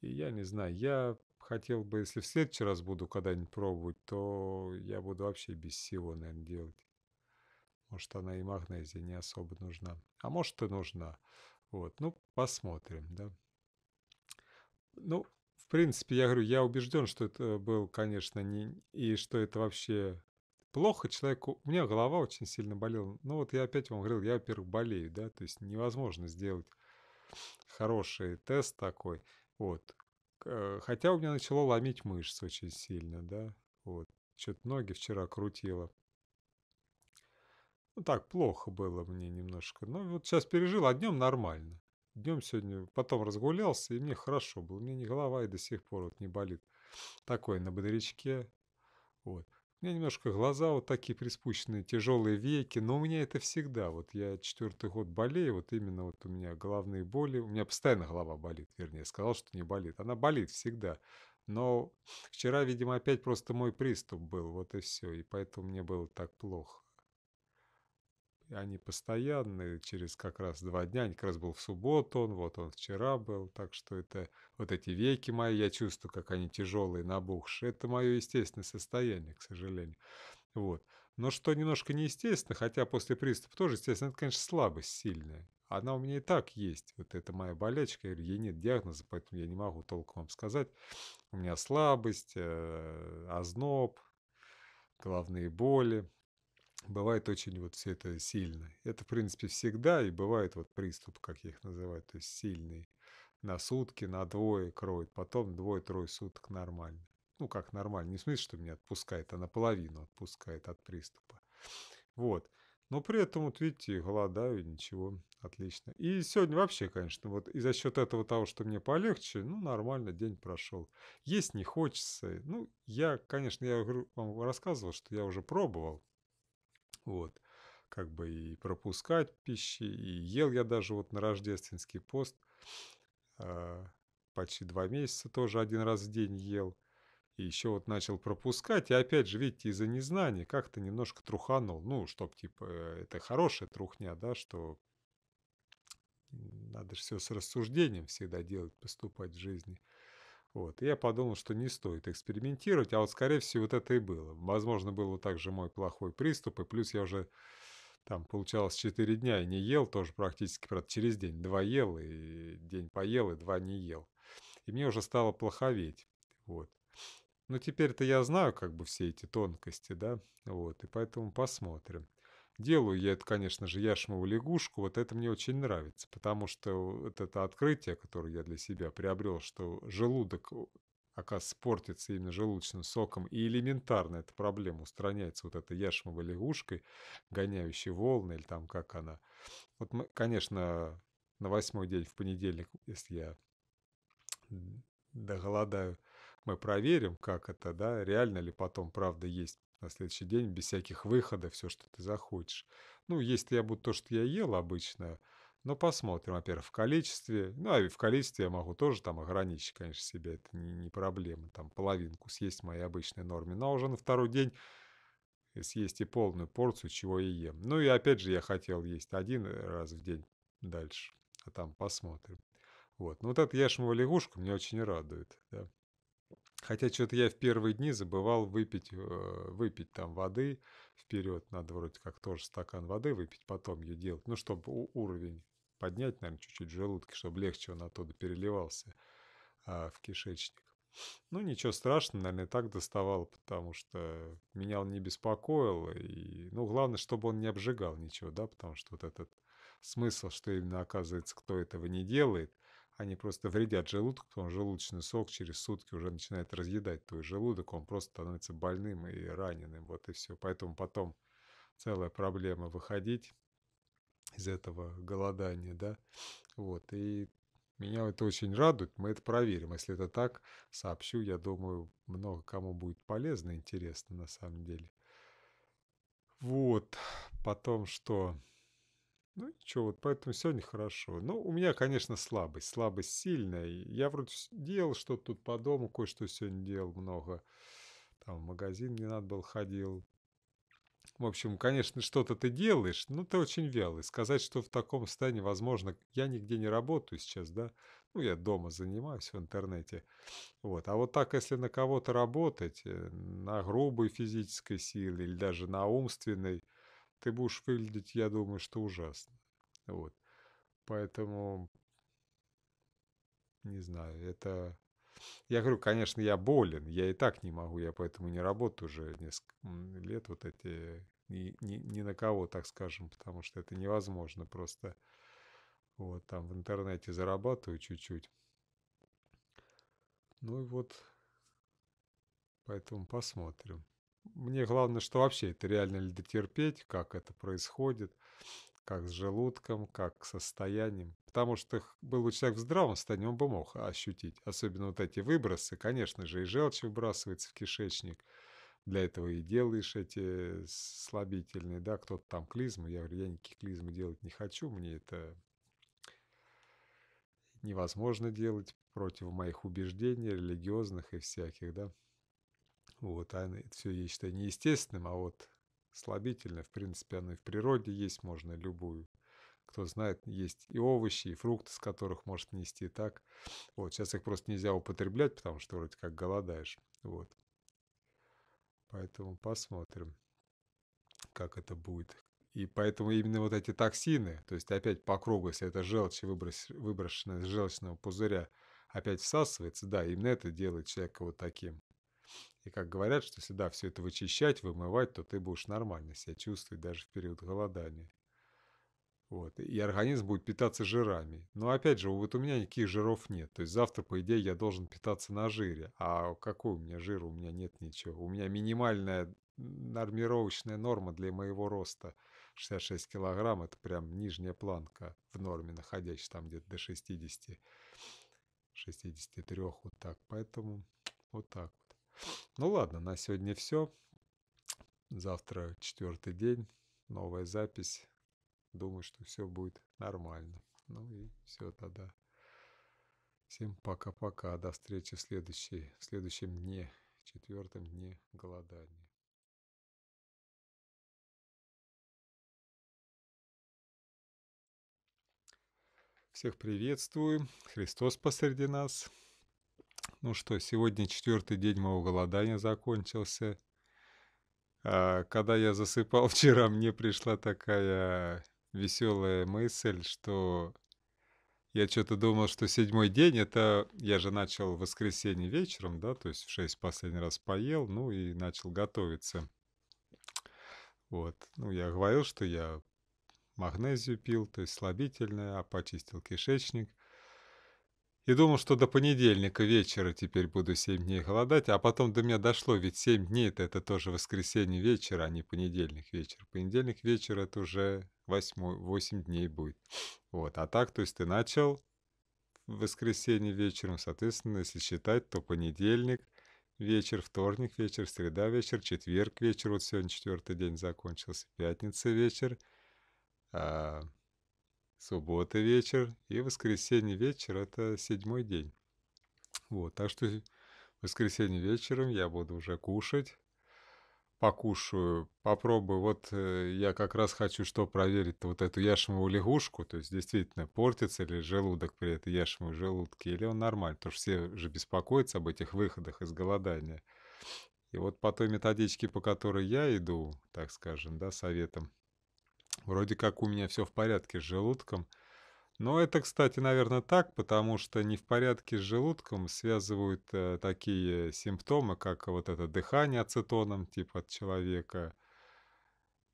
и я не знаю, я хотел бы, если в следующий раз буду когда-нибудь пробовать, то я буду вообще без всего, наверное, делать. Может, она и магнезия не особо нужна. А может, и нужна. Вот, ну, посмотрим, да. Ну, в принципе, я говорю, я убежден, что это был, конечно, не... И что это вообще плохо человеку. У меня голова очень сильно болела. Ну, вот я опять вам говорил, я, во-первых, болею, да. То есть невозможно сделать хороший тест такой. Вот. Э, хотя у меня начало ломить мышцы очень сильно, да. Вот. Что-то ноги вчера крутило. Ну так, плохо было мне немножко. Но вот сейчас пережил, а днем нормально. Днем сегодня потом разгулялся, и мне хорошо было. Мне не голова и до сих пор вот не болит. Такое на бодрячке. Вот. У меня немножко глаза вот такие приспущенные, тяжелые веки, но у меня это всегда. Вот я четвертый год болею, вот именно вот у меня головные боли. У меня постоянно голова болит, вернее, сказал, что не болит. Она болит всегда. Но вчера, видимо, опять просто мой приступ был, вот и все. И поэтому мне было так плохо они постоянные, через как раз два дня, они как раз был в субботу, он, вот он вчера был, так что это вот эти веки мои, я чувствую, как они тяжелые, набухшие, это мое естественное состояние, к сожалению. Вот. Но что немножко неестественно, хотя после приступа тоже естественно, это, конечно, слабость сильная. Она у меня и так есть. Вот это моя болячка, я говорю, ей нет диагноза, поэтому я не могу толком вам сказать. У меня слабость, э, озноб, головные боли бывает очень вот все это сильно. Это, в принципе, всегда, и бывает вот приступ, как я их называю, то есть сильный. На сутки, на двое кроет, потом двое-трое суток нормально. Ну, как нормально, не в смысле, что меня отпускает, а наполовину отпускает от приступа. Вот. Но при этом, вот видите, голодаю, ничего, отлично. И сегодня вообще, конечно, вот и за счет этого того, что мне полегче, ну, нормально, день прошел. Есть не хочется. Ну, я, конечно, я вам рассказывал, что я уже пробовал вот, как бы и пропускать пищи, и ел я даже вот на рождественский пост, а, почти два месяца тоже один раз в день ел, и еще вот начал пропускать, и опять же, видите, из-за незнания как-то немножко труханул, ну, чтоб, типа, э, это хорошая трухня, да, что надо все с рассуждением всегда делать, поступать в жизни – вот. я подумал, что не стоит экспериментировать, а вот, скорее всего, вот это и было. Возможно, был также мой плохой приступ, и плюс я уже там, получалось, 4 дня и не ел тоже практически, правда, через день. Два ел, и день поел, и два не ел. И мне уже стало плоховеть, вот. Но теперь-то я знаю как бы все эти тонкости, да, вот, и поэтому посмотрим. Делаю я это, конечно же, яшмовую лягушку. Вот это мне очень нравится, потому что вот это открытие, которое я для себя приобрел, что желудок оказывается, портится именно желудочным соком, и элементарно эта проблема устраняется вот этой яшмовой лягушкой, гоняющей волны, или там как она. Вот, мы, конечно, на восьмой день в понедельник, если я доголодаю, мы проверим, как это, да, реально ли потом правда есть на следующий день без всяких выходов, все, что ты захочешь. Ну, есть я буду то, что я ел обычно, но ну, посмотрим, во-первых, в количестве. Ну, а в количестве я могу тоже там ограничить, конечно, себе, это не, не проблема. Там половинку съесть в моей обычной норме. Но ну, а уже на второй день съесть и полную порцию, чего я ем. Ну и опять же я хотел есть один раз в день дальше, а там посмотрим. Вот, ну вот эта яшмовая лягушка меня очень радует, да. Хотя что-то я в первые дни забывал выпить, э, выпить там воды вперед. Надо вроде как тоже стакан воды выпить, потом ее делать. Ну, чтобы уровень поднять, наверное, чуть-чуть желудки, чтобы легче он оттуда переливался э, в кишечник. Ну, ничего страшного, наверное, так доставал, потому что меня он не беспокоил. И, ну, главное, чтобы он не обжигал ничего, да, потому что вот этот смысл, что именно оказывается, кто этого не делает, они просто вредят желудку, потому что желудочный сок через сутки уже начинает разъедать твой желудок, он просто становится больным и раненым, вот и все. Поэтому потом целая проблема выходить из этого голодания, да, вот, и меня это очень радует, мы это проверим. Если это так, сообщу, я думаю, много кому будет полезно, интересно на самом деле. Вот, потом что? Ну что, вот поэтому сегодня хорошо. Ну, у меня, конечно, слабость, слабость сильная. Я вроде делал что-то тут по дому, кое-что сегодня делал много. Там в магазин не надо было ходил. В общем, конечно, что-то ты делаешь, но ты очень вялый. Сказать, что в таком состоянии, возможно, я нигде не работаю сейчас, да? Ну, я дома занимаюсь в интернете. Вот. А вот так, если на кого-то работать, э, на грубой физической силе или даже на умственной, ты будешь выглядеть, я думаю, что ужасно. Вот. Поэтому, не знаю, это... Я говорю, конечно, я болен, я и так не могу, я поэтому не работаю уже несколько лет вот эти... Ни, ни, ни на кого, так скажем, потому что это невозможно просто. Вот там в интернете зарабатываю чуть-чуть. Ну и вот, поэтому посмотрим. Мне главное, что вообще это реально ли дотерпеть, как это происходит, как с желудком, как с состоянием. Потому что был бы человек в здравом состоянии, он бы мог ощутить. Особенно вот эти выбросы, конечно же, и желчь выбрасывается в кишечник. Для этого и делаешь эти слабительные, да, кто-то там клизму. Я говорю, я никакие клизмы делать не хочу, мне это невозможно делать против моих убеждений религиозных и всяких, да вот, а это все, я считаю, неестественным, а вот слабительное, в принципе, оно и в природе есть, можно любую. Кто знает, есть и овощи, и фрукты, с которых может нести так. Вот, сейчас их просто нельзя употреблять, потому что вроде как голодаешь. Вот. Поэтому посмотрим, как это будет. И поэтому именно вот эти токсины, то есть опять по кругу, если это желчь, выброс, выброшенная из желчного пузыря, опять всасывается, да, именно это делает человека вот таким. И как говорят, что если да, все это вычищать, вымывать, то ты будешь нормально себя чувствовать даже в период голодания. Вот. И организм будет питаться жирами. Но опять же, вот у меня никаких жиров нет. То есть завтра, по идее, я должен питаться на жире. А какой у меня жир? У меня нет ничего. У меня минимальная нормировочная норма для моего роста 66 килограмм. Это прям нижняя планка в норме, находящаяся там где-то до 60. 63 вот так. Поэтому вот так вот. Ну ладно, на сегодня все. Завтра четвертый день, новая запись. Думаю, что все будет нормально. Ну и все тогда. Всем пока-пока. До встречи в, следующей, в следующем дне, четвертом дне голодания. Всех приветствую. Христос посреди нас. Ну что, сегодня четвертый день моего голодания закончился. А, когда я засыпал *laughs* вчера, мне пришла такая веселая мысль, что я что-то думал, что седьмой день, это я же начал в воскресенье вечером, да, то есть в шесть последний раз поел, ну и начал готовиться. Вот, ну я говорил, что я магнезию пил, то есть слабительное, а почистил кишечник и думал, что до понедельника вечера теперь буду семь дней голодать, а потом до меня дошло, ведь семь дней -то это тоже воскресенье вечера, а не понедельник вечер. Понедельник вечер это уже 8, 8 дней будет. Вот, а так, то есть ты начал воскресенье вечером, соответственно, если считать, то понедельник вечер, вторник вечер, среда вечер, четверг вечер, вот сегодня четвертый день закончился, пятница вечер, а, суббота вечер и воскресенье вечер – это седьмой день. Вот, так что воскресенье вечером я буду уже кушать, покушаю, попробую. Вот э, я как раз хочу что проверить, вот эту яшмовую лягушку, то есть действительно портится ли желудок при этой яшмовой желудке, или он нормальный, То что все же беспокоятся об этих выходах из голодания. И вот по той методичке, по которой я иду, так скажем, да, советом, Вроде как у меня все в порядке с желудком. Но это, кстати, наверное, так, потому что не в порядке с желудком связывают э, такие симптомы, как вот это дыхание ацетоном, типа от человека,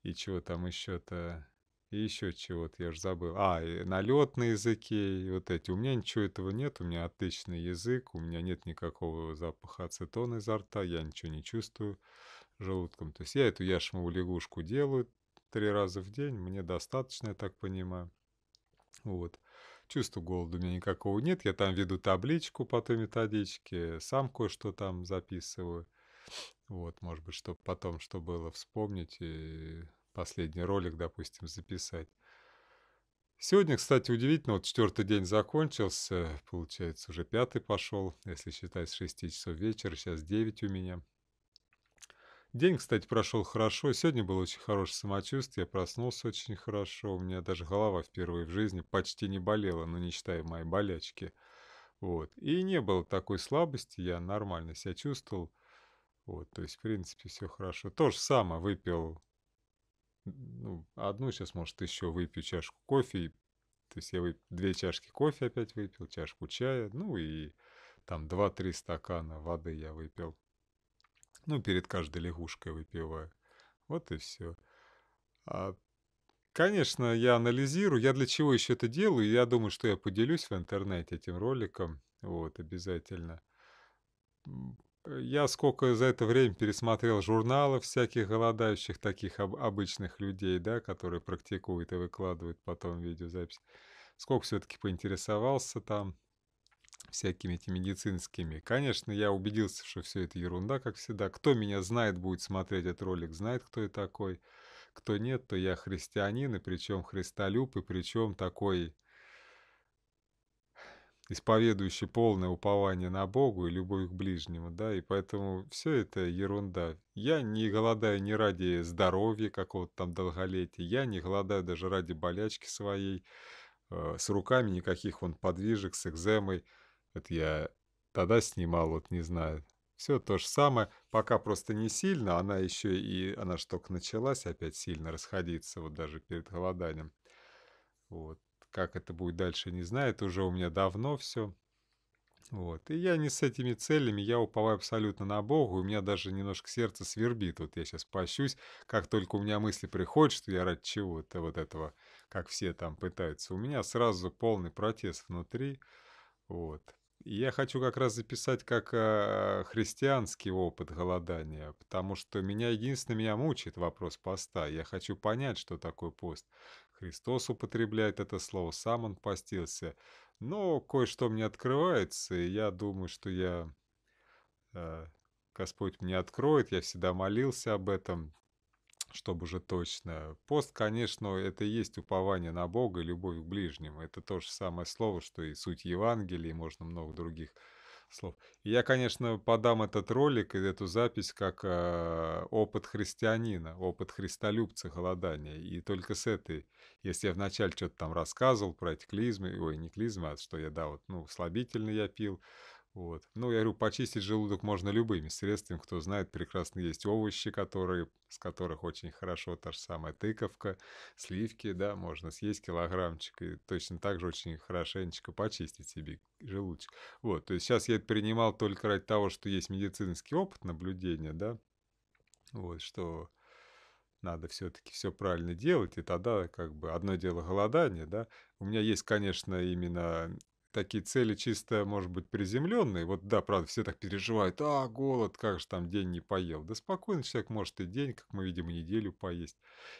и чего там еще-то, и еще чего-то, я же забыл. А, и налет на языке, и вот эти. У меня ничего этого нет, у меня отличный язык, у меня нет никакого запаха ацетона изо рта, я ничего не чувствую желудком. То есть я эту яшмовую лягушку делаю, три раза в день мне достаточно, я так понимаю. Вот. Чувства голода у меня никакого нет. Я там веду табличку по той методичке, сам кое-что там записываю. Вот, может быть, чтобы потом, что было, вспомнить и последний ролик, допустим, записать. Сегодня, кстати, удивительно, вот четвертый день закончился, получается, уже пятый пошел, если считать с 6 часов вечера, сейчас 9 у меня. День, кстати, прошел хорошо. Сегодня было очень хорошее самочувствие. Я проснулся очень хорошо. У меня даже голова впервые в жизни почти не болела, ну, не считая моей болячки. Вот. И не было такой слабости. Я нормально себя чувствовал. Вот, то есть, в принципе, все хорошо. То же самое выпил ну, одну сейчас, может, еще выпью чашку кофе. То есть я вып... две чашки кофе опять выпил, чашку чая, ну и там 2-3 стакана воды я выпил. Ну, перед каждой лягушкой выпиваю. Вот и все. А, конечно, я анализирую, я для чего еще это делаю. Я думаю, что я поделюсь в интернете этим роликом. Вот, обязательно. Э, я сколько за это время пересмотрел журналов всяких голодающих, таких об, обычных людей, да, которые практикуют и выкладывают потом видеозапись. Сколько все-таки поинтересовался там, всякими этими медицинскими. Конечно, я убедился, что все это ерунда, как всегда. Кто меня знает, будет смотреть этот ролик, знает, кто я такой. Кто нет, то я христианин, и причем христолюб, и причем такой исповедующий полное упование на Богу и любовь к ближнему, да, и поэтому все это ерунда. Я не голодаю не ради здоровья какого-то там долголетия, я не голодаю даже ради болячки своей, э, с руками никаких вон подвижек, с экземой, вот я тогда снимал, вот не знаю, все то же самое, пока просто не сильно, она еще и, она же только началась опять сильно расходиться, вот даже перед голоданием. Вот, как это будет дальше, не знаю, это уже у меня давно все. Вот, и я не с этими целями, я уповаю абсолютно на Бога, у меня даже немножко сердце свербит, вот я сейчас пощусь, как только у меня мысли приходят, что я ради чего-то вот этого, как все там пытаются, у меня сразу полный протест внутри, вот, я хочу как раз записать как э, христианский опыт голодания, потому что меня единственное меня мучает вопрос поста. Я хочу понять, что такое пост. Христос употребляет это слово, сам он постился. Но кое-что мне открывается, и я думаю, что я э, Господь мне откроет. Я всегда молился об этом чтобы уже точно. Пост, конечно, это и есть упование на Бога и любовь к ближнему. Это то же самое слово, что и суть Евангелия, и можно много других слов. И я, конечно, подам этот ролик и эту запись как э, опыт христианина, опыт христолюбца голодания. И только с этой, если я вначале что-то там рассказывал про эти клизмы, ой, не клизмы, а что я, да, вот, ну, слабительный я пил, вот. Ну, я говорю, почистить желудок можно любыми средствами. Кто знает, прекрасно есть овощи, которые, с которых очень хорошо та же самая тыковка, сливки, да, можно съесть килограммчик и точно так же очень хорошенечко почистить себе желудочек. Вот, то есть сейчас я это принимал только ради того, что есть медицинский опыт наблюдения, да, вот, что надо все-таки все правильно делать, и тогда как бы одно дело голодание, да. У меня есть, конечно, именно такие цели чисто, может быть, приземленные. Вот да, правда, все так переживают, а, голод, как же там день не поел. Да спокойно человек может и день, как мы видим, и неделю поесть.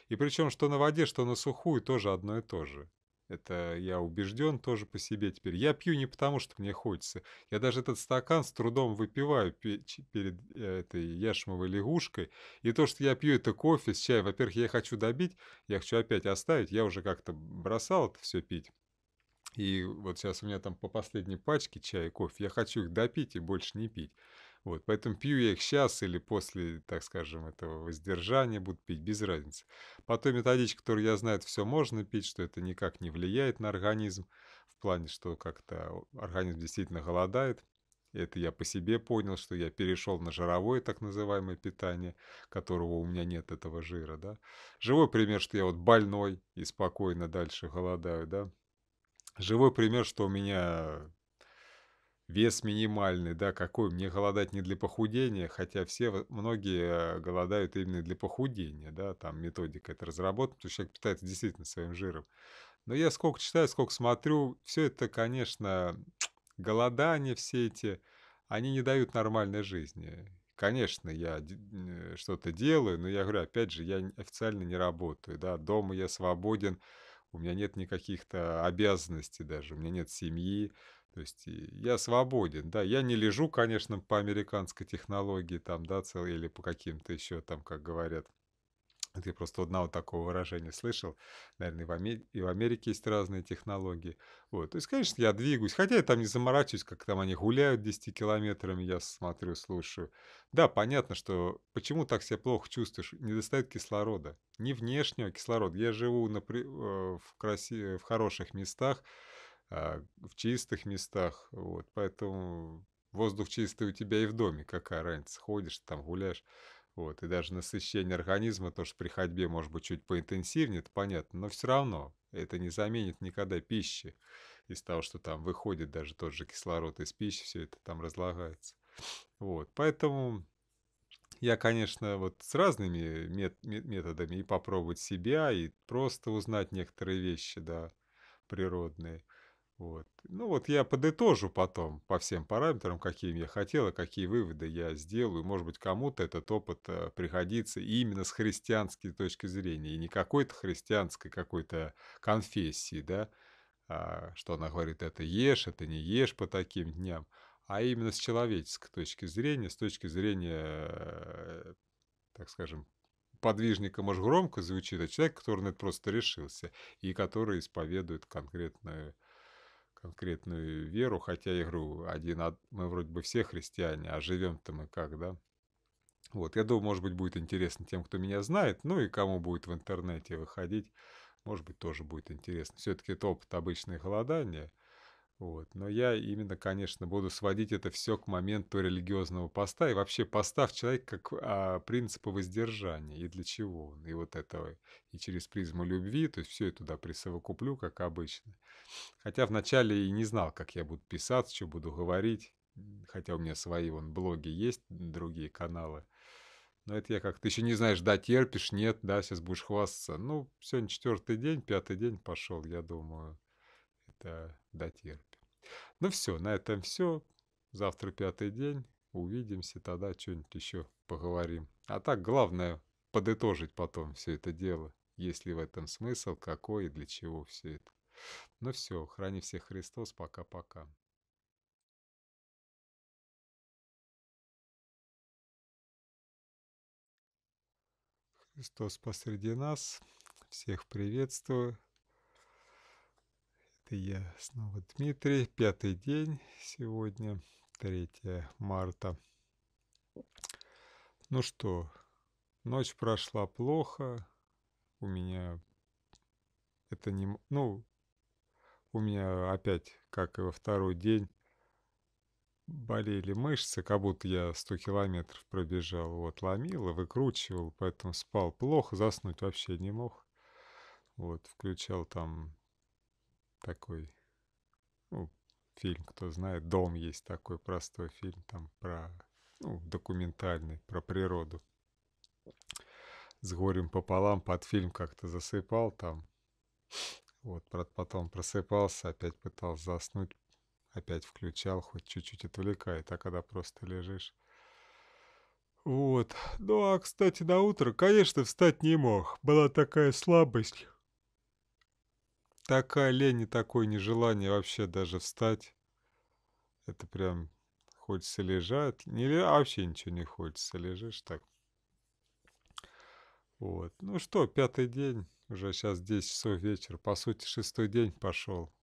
И причем, что на воде, что на сухую, тоже одно и то же. Это я убежден тоже по себе теперь. Я пью не потому, что мне хочется. Я даже этот стакан с трудом выпиваю перед э, этой яшмовой лягушкой. И то, что я пью это кофе с чаем, во-первых, я хочу добить, я хочу опять оставить. Я уже как-то бросал это все пить. И вот сейчас у меня там по последней пачке чая и кофе, я хочу их допить и больше не пить. Вот, поэтому пью я их сейчас или после, так скажем, этого воздержания буду пить, без разницы. По той методичке, которую я знаю, это все можно пить, что это никак не влияет на организм, в плане, что как-то организм действительно голодает. Это я по себе понял, что я перешел на жировое так называемое питание, которого у меня нет этого жира, да. Живой пример, что я вот больной и спокойно дальше голодаю, да живой пример, что у меня вес минимальный, да, какой мне голодать не для похудения, хотя все, многие голодают именно для похудения, да, там методика это разработана, потому что человек питается действительно своим жиром. Но я сколько читаю, сколько смотрю, все это, конечно, *tsk* голодание все эти, они не дают нормальной жизни. Конечно, я э, что-то делаю, но я говорю, опять же, я официально не работаю, да, дома я свободен, у меня нет никаких-то обязанностей даже, у меня нет семьи, то есть я свободен, да, я не лежу, конечно, по американской технологии там, да, целый или по каким-то еще там, как говорят, я просто одного такого выражения слышал. Наверное, и в, Америке, и в Америке есть разные технологии. Вот. То есть, конечно, я двигаюсь. Хотя я там не заморачиваюсь, как там они гуляют 10 километрами. Я смотрю, слушаю. Да, понятно, что почему так себя плохо чувствуешь. Не достает кислорода. Не внешнего кислорода. Я живу на, э, в, красе, в хороших местах, а, в чистых местах. Вот. Поэтому воздух чистый у тебя и в доме. Какая разница? Ходишь, там гуляешь. Вот, и даже насыщение организма тоже при ходьбе может быть чуть поинтенсивнее, это понятно, но все равно это не заменит никогда пищи. Из того, что там выходит даже тот же кислород из пищи, все это там разлагается. Вот, поэтому я, конечно, вот с разными мет методами и попробовать себя, и просто узнать некоторые вещи, да, природные. Вот. Ну вот я подытожу потом по всем параметрам, какие я хотел, какие выводы я сделаю. Может быть, кому-то этот опыт э, приходится именно с христианской точки зрения, и не какой-то христианской какой-то конфессии, да, а, что она говорит, это ешь, это не ешь по таким дням, а именно с человеческой точки зрения, с точки зрения, э, так скажем, подвижника, может, громко звучит, а человек, который на это просто решился, и который исповедует конкретную конкретную веру, хотя я говорю, один, мы вроде бы все христиане, а живем-то мы как, да? Вот, я думаю, может быть, будет интересно тем, кто меня знает, ну и кому будет в интернете выходить, может быть, тоже будет интересно. Все-таки это опыт обычные голодание – вот. Но я именно, конечно, буду сводить это все к моменту религиозного поста и вообще поста в человеке как а, принципа воздержания и для чего он, и вот этого, и через призму любви, то есть все я туда присовокуплю, как обычно. Хотя вначале и не знал, как я буду писать, что буду говорить, хотя у меня свои вон блоги есть, другие каналы. Но это я как ты еще не знаешь, да, терпишь, нет, да, сейчас будешь хвастаться. Ну, сегодня четвертый день, пятый день пошел, я думаю это дотерпим. Ну все, на этом все. Завтра пятый день. Увидимся, тогда что-нибудь еще поговорим. А так, главное, подытожить потом все это дело. Есть ли в этом смысл, какой и для чего все это. Ну все, храни всех Христос, пока-пока. Христос посреди нас. Всех приветствую это я снова Дмитрий, пятый день сегодня, 3 марта. Ну что, ночь прошла плохо, у меня это не... Ну, у меня опять, как и во второй день, болели мышцы, как будто я 100 километров пробежал, вот, ломило, выкручивал, поэтому спал плохо, заснуть вообще не мог. Вот, включал там такой ну, фильм, кто знает, «Дом» есть такой простой фильм, там про, ну, документальный, про природу. С горем пополам под фильм как-то засыпал там, вот, потом просыпался, опять пытался заснуть, опять включал, хоть чуть-чуть отвлекает, а когда просто лежишь. Вот. Ну а, кстати, на утро, конечно, встать не мог. Была такая слабость такая лень и такое нежелание вообще даже встать. Это прям хочется лежать. Не, вообще ничего не хочется. Лежишь так. Вот. Ну что, пятый день. Уже сейчас 10 часов вечера. По сути, шестой день пошел.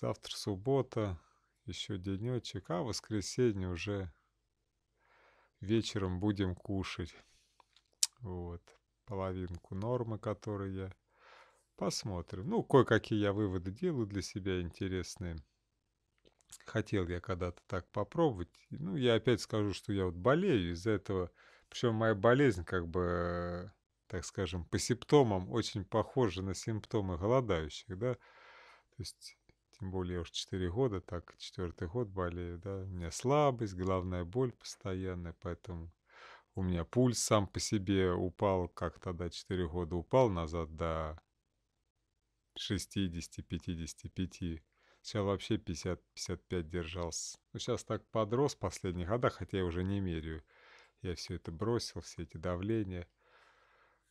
Завтра суббота. Еще денечек. А воскресенье уже вечером будем кушать. Вот. Половинку нормы, которую я Посмотрим. Ну, кое-какие я выводы делаю для себя интересные. Хотел я когда-то так попробовать. Ну, я опять скажу, что я вот болею из-за этого. Причем моя болезнь, как бы, так скажем, по симптомам очень похожа на симптомы голодающих, да. То есть, тем более я уже 4 года, так, четвертый год болею, да. У меня слабость, головная боль постоянная, поэтому у меня пульс сам по себе упал, как тогда 4 года упал назад до 60-55. Сейчас вообще 50-55 держался. но ну, сейчас так подрос в последних годах, хотя я уже не меряю. Я все это бросил, все эти давления.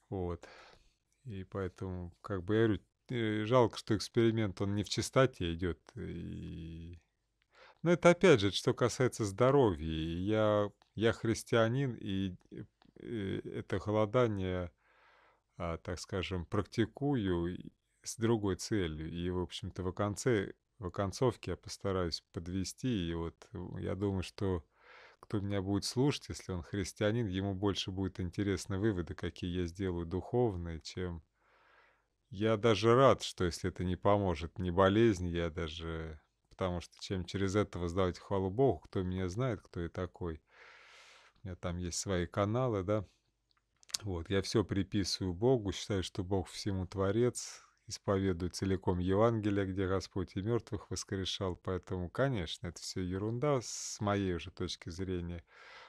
Вот. И поэтому, как бы я говорю, э, жалко, что эксперимент, он не в чистоте идет. И... Но это опять же, что касается здоровья. Я, я христианин, и э, это голодание, а, так скажем, практикую с другой целью. И, в общем-то, в конце, в концовке я постараюсь подвести. И вот э, я думаю, что кто меня будет слушать, если он христианин, ему больше будет интересны выводы, какие я сделаю духовные, чем... Я даже рад, что если это не поможет, не болезнь, я даже... Потому что чем через это воздавать хвалу Богу, кто меня знает, кто я такой. У меня там есть свои каналы, да. Вот, я все приписываю Богу, считаю, что Бог всему творец, исповедуют целиком Евангелие, где Господь и мертвых воскрешал. Поэтому, конечно, это все ерунда с моей уже точки зрения.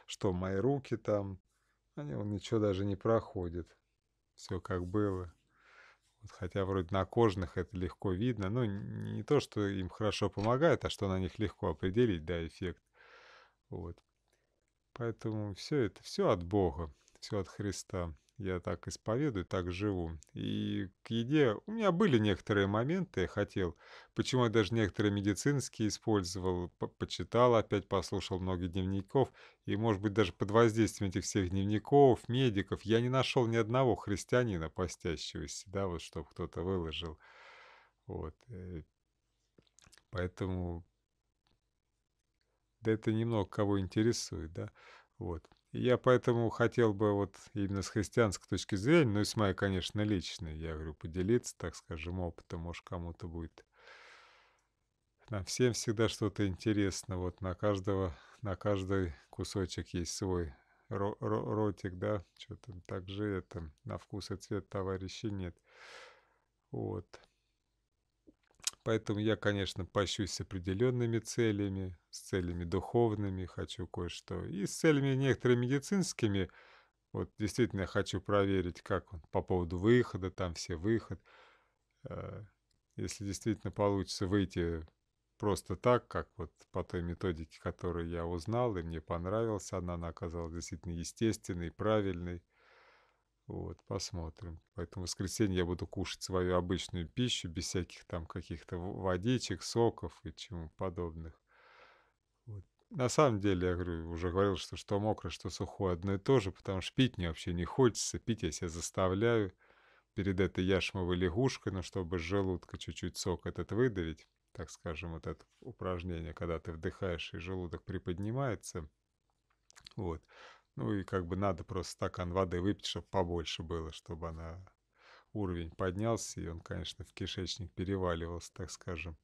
Что мои руки там, они, он ничего даже не проходит. Все как было. Вот, хотя вроде на кожных это легко видно. Ну, не то, что им хорошо помогает, а что на них легко определить, да, эффект. Вот. Поэтому все это, все от Бога, все от Христа. Я так исповедую, так живу. И к еде у меня были некоторые моменты, я хотел, почему я даже некоторые медицинские использовал, по почитал, опять послушал много дневников, и, может быть, даже под воздействием этих всех дневников, медиков, я не нашел ни одного христианина постящегося, да, вот чтобы кто-то выложил. Вот. Э, поэтому да это немного кого интересует, да, вот. Я поэтому хотел бы вот именно с христианской точки зрения, ну и с моей, конечно, личной, я говорю, поделиться, так скажем, опытом, может, кому-то будет. Нам всем всегда что-то интересно, вот на каждого, на каждый кусочек есть свой ротик, да, что то так же это, на вкус и цвет товарищей нет. Вот. Поэтому я, конечно, пощусь с определенными целями, с целями духовными хочу кое-что, и с целями некоторыми медицинскими. Вот действительно я хочу проверить, как он по поводу выхода, там все выход. Э, если действительно получится выйти просто так, как вот по той методике, которую я узнал, и мне понравилась, она, она оказалась действительно естественной, правильной – вот, посмотрим. Поэтому в воскресенье я буду кушать свою обычную пищу, без всяких там каких-то водичек, соков и чему подобных. Вот. На самом деле, я говорю, уже говорил, что что мокрое, что сухое, одно и то же, потому что пить мне вообще не хочется, пить я себя заставляю. Перед этой яшмовой лягушкой, но ну, чтобы желудка чуть-чуть сок этот выдавить, так скажем, вот это упражнение, когда ты вдыхаешь и желудок приподнимается, вот. Ну и как бы надо просто стакан воды выпить, чтобы побольше было, чтобы она уровень поднялся, и он, конечно, в кишечник переваливался, так скажем.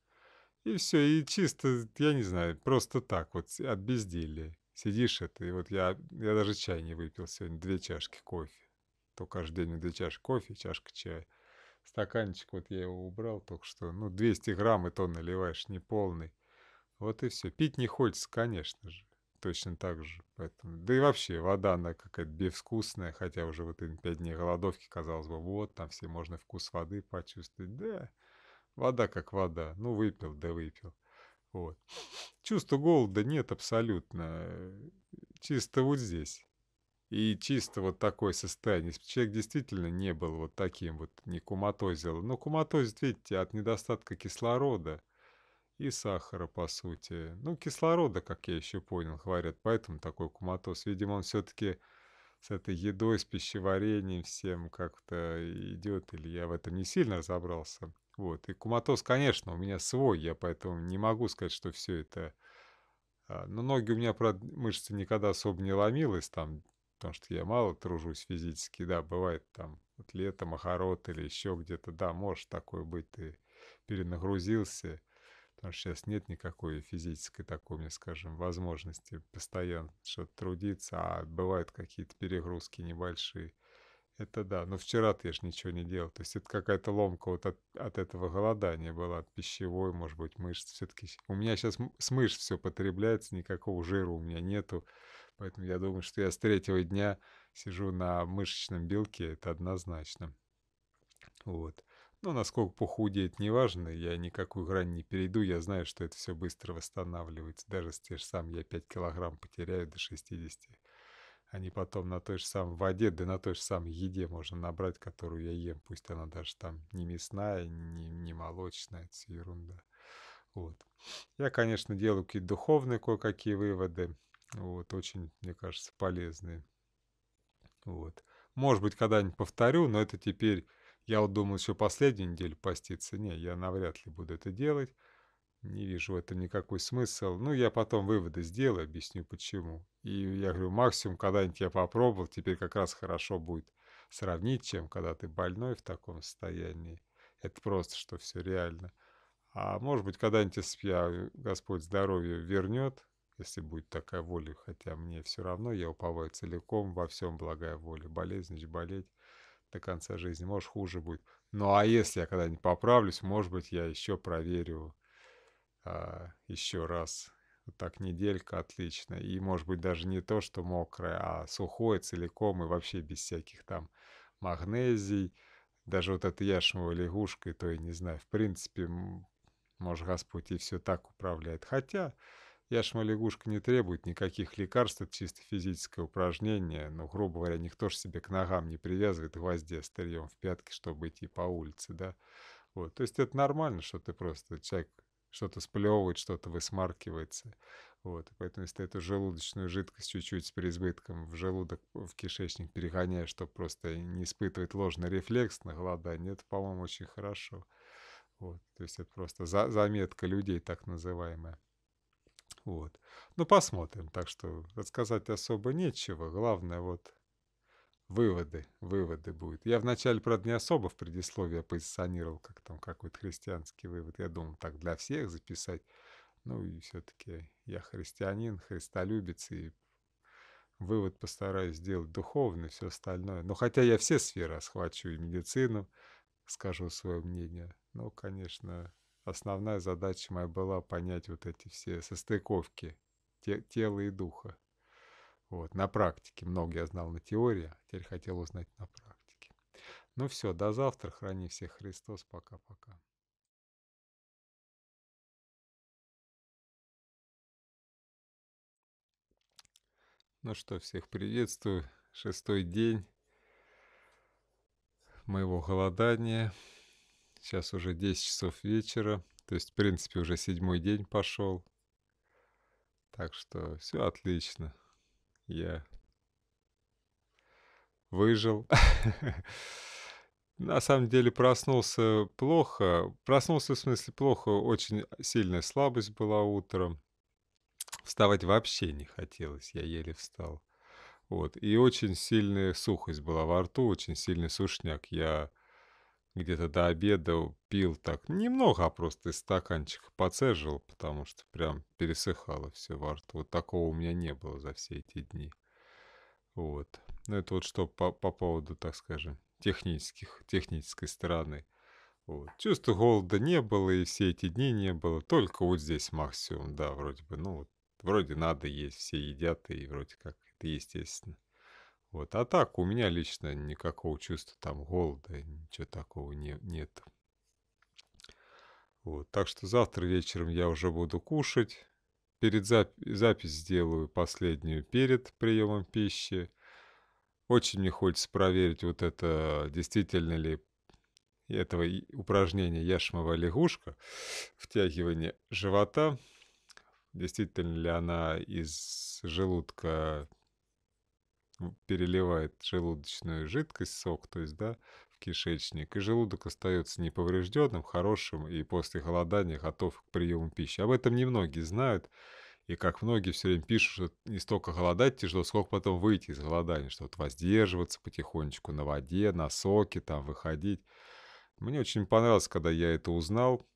И все, и чисто, я не знаю, просто так вот, от безделья. Сидишь это, и вот я, я даже чай не выпил сегодня, две чашки кофе. То каждый день две чашки кофе, чашка чая. Стаканчик, вот я его убрал только что, ну, 200 грамм, и то наливаешь неполный. Вот и все. Пить не хочется, конечно же точно так же. Поэтому, да и вообще, вода, она какая-то безвкусная, хотя уже вот эти пять дней голодовки, казалось бы, вот, там все можно вкус воды почувствовать. Да, вода как вода. Ну, выпил, да выпил. Вот. Чувства голода нет абсолютно. Чисто вот здесь. И чисто вот такое состояние. Если человек действительно не был вот таким вот, не куматозил. но ну, куматозит, видите, от недостатка кислорода и сахара, по сути. Ну, кислорода, как я еще понял, говорят, поэтому такой куматоз. Видимо, он все-таки с этой едой, с пищеварением всем как-то идет, или я в этом не сильно разобрался. Вот. И куматоз, конечно, у меня свой, я поэтому не могу сказать, что все это... А, но ноги у меня, правда, мышцы никогда особо не ломилась там, потому что я мало тружусь физически, да, бывает там вот лето, махорот или еще где-то, да, может такое быть, ты перенагрузился, потому что сейчас нет никакой физической такой, мне скажем, возможности постоянно что-то трудиться, а бывают какие-то перегрузки небольшие. Это да, но вчера-то я же ничего не делал, то есть это какая-то ломка вот от, от этого голодания была, от пищевой, может быть, мышц все-таки. У меня сейчас с мышц все потребляется, никакого жира у меня нету, поэтому я думаю, что я с третьего дня сижу на мышечном белке, это однозначно. Вот. Но ну, насколько похудеть неважно. Я никакую грань не перейду. Я знаю, что это все быстро восстанавливается. Даже с те же сам я 5 килограмм потеряю до 60. А не потом на той же самой воде, да на той же самой еде можно набрать, которую я ем. Пусть она даже там не мясная, не, не молочная. Это ерунда. Вот. Я, конечно, делаю какие-то духовные кое-какие выводы. Вот, очень, мне кажется, полезные. Вот. Может быть, когда-нибудь повторю, но это теперь я вот думал еще последнюю неделю поститься. Не, я навряд ли буду это делать. Не вижу в этом никакой смысл. Ну, я потом выводы сделаю, объясню почему. И я говорю, максимум, когда-нибудь я попробовал, теперь как раз хорошо будет сравнить, чем когда ты больной в таком состоянии. Это просто, что все реально. А может быть, когда-нибудь, я, Господь здоровье вернет, если будет такая воля, хотя мне все равно, я уповаю целиком во всем благая воля. Болезнь, значит, болеть до конца жизни. Может, хуже будет. Ну, а если я когда-нибудь поправлюсь, может быть, я еще проверю а, еще раз. Вот так неделька отлично. И, может быть, даже не то, что мокрое, а сухое целиком и вообще без всяких там магнезий. Даже вот эта яшмовая лягушка, то я не знаю. В принципе, может, Господь и все так управляет. Хотя Яшма-лягушка не требует никаких лекарств, это чисто физическое упражнение, но, грубо говоря, никто же себе к ногам не привязывает гвозде стырьем в пятки, чтобы идти по улице, да. Вот. То есть это нормально, что ты просто человек что-то сплевывает, что-то высмаркивается. Вот. И поэтому, если ты эту желудочную жидкость чуть-чуть с переизбытком в желудок, в кишечник перегоняешь, чтобы просто не испытывать ложный рефлекс на голодание, это, по-моему, очень хорошо. Вот. То есть это просто за заметка людей так называемая. Вот. Ну, посмотрим. Так что рассказать особо нечего. Главное, вот выводы, выводы будет. Я вначале, правда, не особо в предисловии позиционировал, как там какой-то христианский вывод. Я думал, так для всех записать. Ну, и все-таки я христианин, христолюбец, и вывод постараюсь сделать духовный, все остальное. Но хотя я все сферы схвачу и медицину, скажу свое мнение. Но, конечно, основная задача моя была понять вот эти все состыковки те, тела и духа. Вот, на практике. Много я знал на теории, а теперь хотел узнать на практике. Ну все, до завтра. Храни всех Христос. Пока-пока. Ну что, всех приветствую. Шестой день моего голодания. Сейчас уже 10 часов вечера. То есть, в принципе, уже седьмой день пошел. Так что все отлично. Я выжил. *laughs* На самом деле проснулся плохо. Проснулся, в смысле, плохо. Очень сильная слабость была утром. Вставать вообще не хотелось. Я еле встал. Вот. И очень сильная сухость была во рту, очень сильный сушняк. Я где-то до обеда пил так немного, а просто из стаканчика поцежил, потому что прям пересыхало все во рту. Вот такого у меня не было за все эти дни. Вот. Ну, это вот что по, по поводу, так скажем, технических, технической стороны. Вот. Чувства голода не было, и все эти дни не было. Только вот здесь максимум, да, вроде бы. Ну, вот, вроде надо есть, все едят, и вроде как это естественно. Вот. А так у меня лично никакого чувства там голода, ничего такого не, нет. Вот. Так что завтра вечером я уже буду кушать. Перед зап запись сделаю последнюю перед приемом пищи. Очень мне хочется проверить, вот это действительно ли этого упражнения яшмовая лягушка, втягивание живота, действительно ли она из желудка переливает желудочную жидкость, сок, то есть, да, в кишечник, и желудок остается неповрежденным, хорошим и после голодания готов к приему пищи. Об этом немногие знают, и как многие все время пишут, что не столько голодать тяжело, сколько потом выйти из голодания, что вот воздерживаться потихонечку на воде, на соке, там выходить. Мне очень понравилось, когда я это узнал,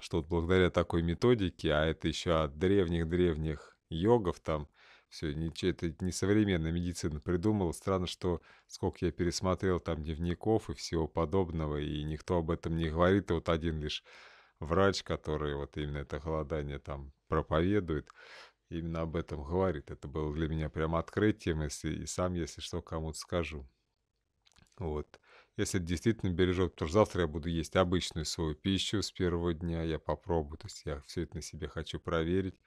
что вот благодаря такой методике, а это еще от древних-древних йогов там, все, не, это не современная медицина придумала. Странно, что сколько я пересмотрел там дневников и всего подобного, и никто об этом не говорит. И вот один лишь врач, который вот именно это голодание там проповедует, именно об этом говорит. Это было для меня прям открытием, если, и сам, если что, кому-то скажу. Вот. Если это действительно бережет, то завтра я буду есть обычную свою пищу с первого дня, я попробую, то есть я все это на себе хочу проверить.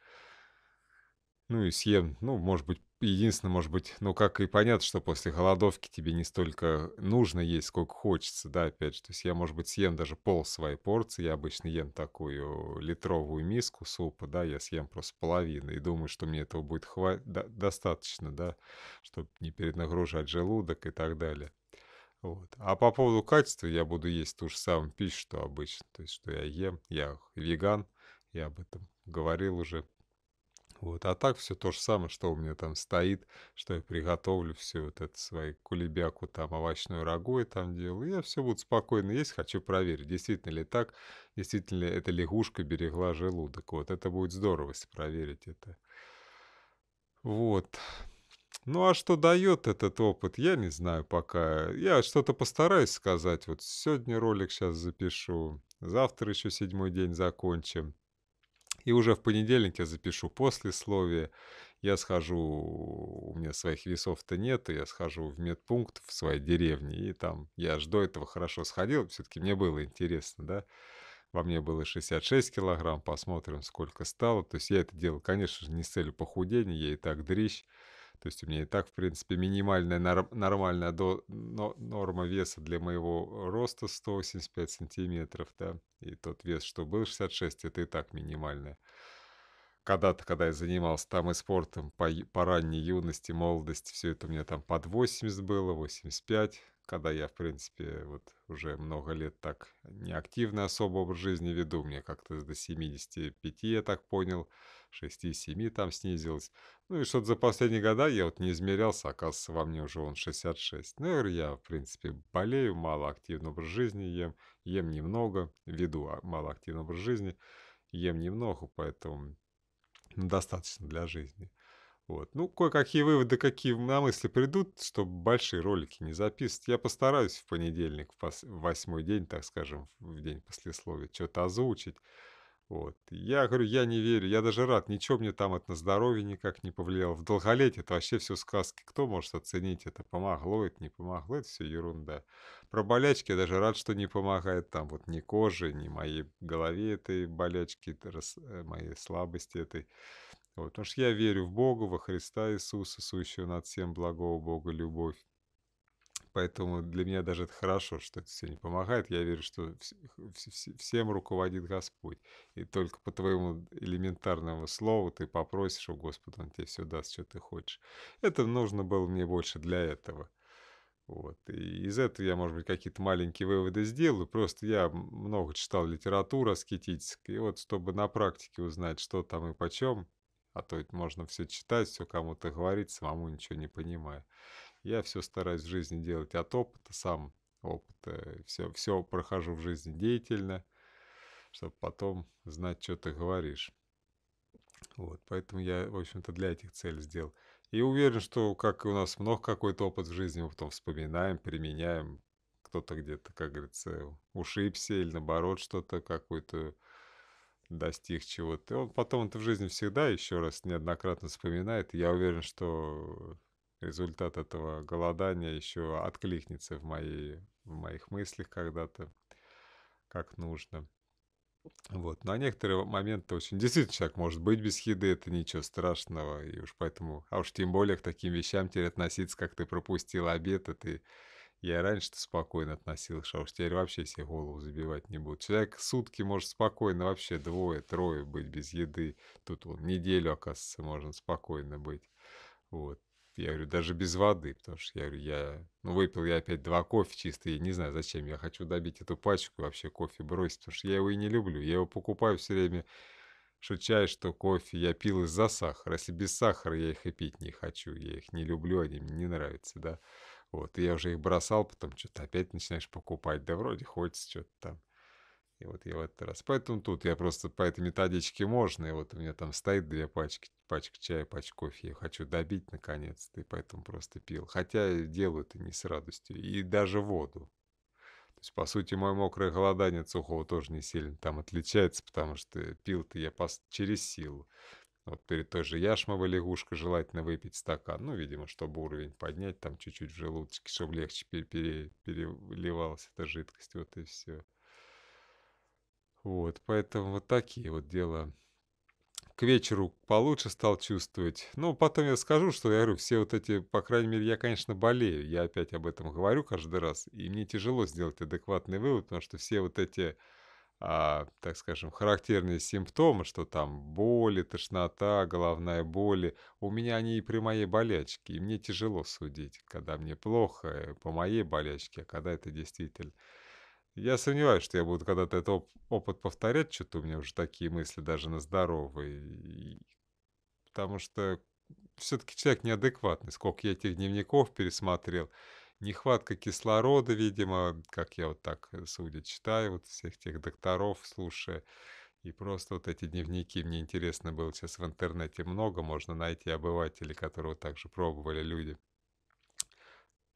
Ну и съем, ну, может быть, единственное, может быть, ну, как и понятно, что после голодовки тебе не столько нужно есть, сколько хочется, да, опять же. То есть я, может быть, съем даже пол своей порции. Я обычно ем такую литровую миску супа, да, я съем просто половину и думаю, что мне этого будет хватит, да, достаточно, да, чтобы не перенагружать желудок и так далее. Вот. А по поводу качества я буду есть ту же самую пищу, что обычно. То есть, что я ем, я веган, я об этом говорил уже. Вот. А так все то же самое, что у меня там стоит, что я приготовлю все вот это свои кулебяку, там овощную рагу и там делаю. Я все буду спокойно есть, хочу проверить, действительно ли так, действительно ли эта лягушка берегла желудок. Вот это будет здорово, если проверить это. Вот. Ну а что дает этот опыт, я не знаю пока. Я что-то постараюсь сказать. Вот сегодня ролик сейчас запишу, завтра еще седьмой день закончим и уже в понедельник я запишу послесловие. Я схожу, у меня своих весов-то нет, и я схожу в медпункт в своей деревне, и там я ж до этого хорошо сходил, все-таки мне было интересно, да. Во мне было 66 килограмм, посмотрим, сколько стало. То есть я это делал, конечно же, не с целью похудения, я и так дрищ. То есть у меня и так, в принципе, минимальная нормальная до- но- норма веса для моего роста 185 сантиметров, да, и тот вес, что был 66, это и так минимальная. Когда-то, когда я занимался там и спортом по, по ранней юности, молодости, все это у меня там под 80 было, 85, когда я, в принципе, вот уже много лет так неактивно особо образ жизни веду, мне как-то до 75, я так понял, 6-7 там снизилось, ну и что-то за последние года я вот не измерялся, оказывается, во мне уже он 66. Ну, я говорю, я, в принципе, болею, мало активный образ жизни ем, ем немного, веду а, мало активный образ жизни, ем немного, поэтому ну, достаточно для жизни. Вот. Ну, кое-какие выводы, какие на мысли придут, чтобы большие ролики не записывать. Я постараюсь в понедельник, в восьмой день, так скажем, в день послесловия, что-то озвучить. Вот. Я говорю, я не верю, я даже рад, ничего мне там это на здоровье никак не повлияло. В долголетие это вообще все сказки. Кто может оценить это, помогло это, не помогло, это все ерунда. Про болячки я даже рад, что не помогает там вот ни кожи, ни моей голове этой болячки, э, моей слабости этой. Вот, потому что я верю в Бога, во Христа Иисуса, сущего над всем благого Бога любовь. Поэтому для меня даже это хорошо, что это сегодня помогает. Я верю, что всем руководит Господь. И только по твоему элементарному слову ты попросишь у Господа, Он тебе все даст, что ты хочешь. Это нужно было мне больше для этого. Вот. И из этого я, может быть, какие-то маленькие выводы сделаю. Просто я много читал литературу аскетической. И вот, чтобы на практике узнать, что там и почем, а то ведь можно все читать, все кому-то говорить, самому ничего не понимая. Я все стараюсь в жизни делать от опыта, сам опыт, Все, все прохожу в жизни деятельно, чтобы потом знать, что ты говоришь. Вот, поэтому я, в общем-то, для этих целей сделал. И уверен, что, как у нас много какой-то опыт в жизни, мы потом вспоминаем, применяем. Кто-то где-то, как говорится, ушибся или наоборот что-то какое-то достиг чего-то. Он потом это в жизни всегда еще раз неоднократно вспоминает. я уверен, что результат этого голодания еще откликнется в, моей, в моих мыслях когда-то, как нужно. Вот. Но некоторые моменты очень... Действительно, человек может быть без еды, это ничего страшного. И уж поэтому... А уж тем более к таким вещам теперь относиться, как ты пропустил обед, и а ты... Я раньше-то спокойно относился, а уж теперь вообще себе голову забивать не буду. Человек сутки может спокойно вообще двое, трое быть без еды. Тут он неделю, оказывается, можно спокойно быть. Вот. Я говорю, даже без воды, потому что я говорю, я... Ну, выпил я опять два кофе чистые, не знаю зачем. Я хочу добить эту пачку, вообще кофе бросить, потому что я его и не люблю. Я его покупаю все время, что чай, что кофе. Я пил из-за сахара. Если без сахара, я их и пить не хочу. Я их не люблю, они мне не нравятся, да. Вот, и я уже их бросал, потом что-то опять начинаешь покупать. Да вроде хочется что-то там. И вот я в этот раз. Поэтому тут я просто по этой методичке можно. И вот у меня там стоит две пачки, пачка чая, пачка кофе. Я хочу добить наконец-то. И поэтому просто пил. Хотя делаю это не с радостью. И даже воду. То есть, по сути, мое мокрое голодание от сухого тоже не сильно там отличается, потому что пил-то я пос... через силу. Вот перед той же яшмовой лягушкой желательно выпить стакан. Ну, видимо, чтобы уровень поднять, там чуть-чуть в желудочке, чтобы легче переливалась эта жидкость. Вот и все. Вот, поэтому вот такие вот дела. К вечеру получше стал чувствовать. Ну, потом я скажу, что я говорю, все вот эти, по крайней мере, я, конечно, болею. Я опять об этом говорю каждый раз. И мне тяжело сделать адекватный вывод, потому что все вот эти а, так скажем, характерные симптомы, что там боли, тошнота, головная боль. У меня они и при моей болячке, и мне тяжело судить, когда мне плохо э, по моей болячке, а когда это действительно я сомневаюсь, что я буду когда-то этот оп- опыт повторять, что-то у меня уже такие мысли даже на здоровые. И- Потому что все-таки человек неадекватный. Сколько я этих дневников пересмотрел. Нехватка кислорода, видимо, как я вот так, э, судя, читаю, вот всех тех докторов слушая. И просто вот эти дневники, мне интересно было, сейчас в интернете много можно найти обывателей, которые вот так же пробовали люди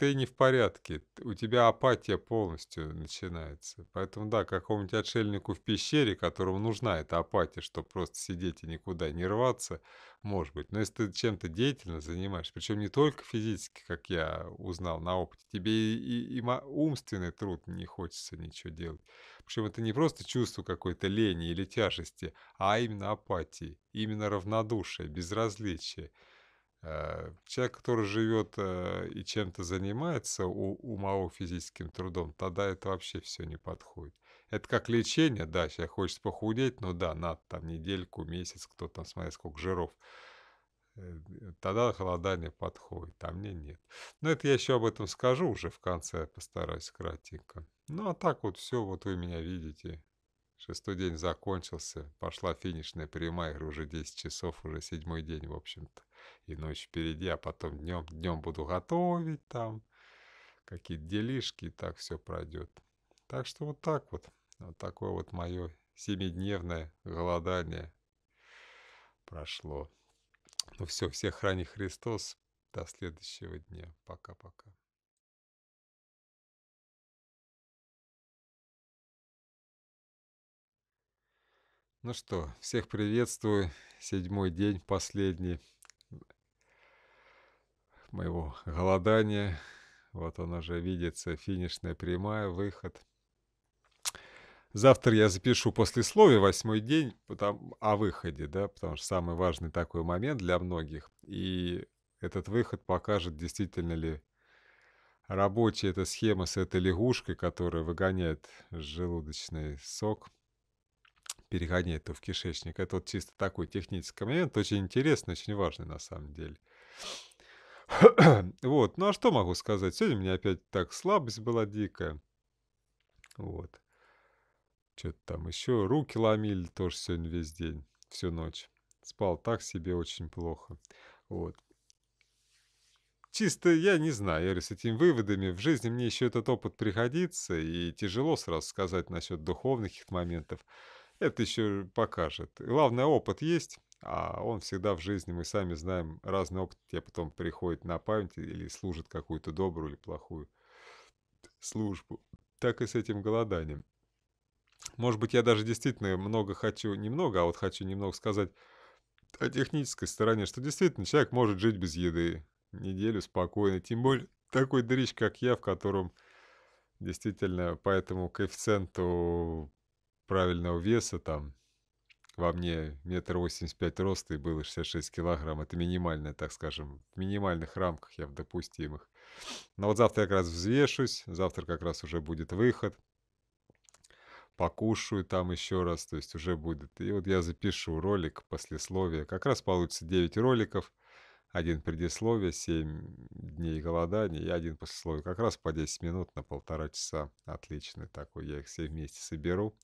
ты не в порядке, у тебя апатия полностью начинается. Поэтому да, какому-нибудь отшельнику в пещере, которому нужна эта апатия, чтобы просто сидеть и никуда не рваться, может быть. Но если ты чем-то деятельно занимаешься, причем не только физически, как я узнал на опыте, тебе и, и, и умственный труд не хочется ничего делать. Причем это не просто чувство какой-то лени или тяжести, а именно апатии, именно равнодушие, безразличие. Э, человек, который живет э, и чем-то занимается у, физическим трудом, тогда это вообще все не подходит. Это как лечение, да, сейчас хочется похудеть, ну да, на там недельку, месяц, кто там, смотря сколько жиров. Э, тогда холодание подходит, а мне нет. Но это я еще об этом скажу уже в конце, постараюсь кратенько. Ну а так вот все, вот вы меня видите. Шестой день закончился, пошла финишная прямая, уже 10 часов, уже седьмой день, в общем-то и ночь впереди, а потом днем, днем буду готовить там, какие-то делишки, и так все пройдет. Так что вот так вот, вот такое вот мое семидневное голодание прошло. Ну все, всех храни Христос. До следующего дня. Пока-пока. Ну что, всех приветствую. Седьмой день, последний моего голодания. Вот он уже видится, финишная прямая, выход. Завтра я запишу послесловие, восьмой день, потом, о выходе, да, потому что самый важный такой момент для многих. И этот выход покажет, действительно ли рабочая эта схема с этой лягушкой, которая выгоняет желудочный сок, перегоняет его в кишечник. Это вот чисто такой технический момент, очень интересный, очень важный на самом деле. *clears throat* Вот, ну а что могу сказать? Сегодня у меня опять так слабость была дикая. Вот. Что-то там еще. Руки ломили тоже сегодня весь день, всю ночь. Спал так себе очень плохо. Вот. Чисто я не знаю, Эри, с этими выводами. В жизни мне еще этот опыт приходится и тяжело сразу сказать насчет духовных моментов. Это еще покажет. Главное, опыт есть, а он всегда в жизни, мы сами знаем, разный опыт тебе потом приходит на память или служит какую-то добрую или плохую службу. Так и с этим голоданием. Может быть, я даже действительно много хочу, немного, а вот хочу немного сказать о технической стороне, что действительно человек может жить без еды неделю спокойно, тем более такой дрищ, как я, в котором действительно по этому коэффициенту правильного веса там во мне метр восемьдесят пять роста и было 66 килограмм. Это минимальное, так скажем, в минимальных рамках я в допустимых. Но вот завтра я как раз взвешусь, завтра как раз уже будет выход. Покушаю там еще раз, то есть уже будет. И вот я запишу ролик послесловия. Как раз получится 9 роликов. Один предисловие, 7 дней голодания и один послесловие. Как раз по 10 минут на полтора часа. Отлично такой. Я их все вместе соберу.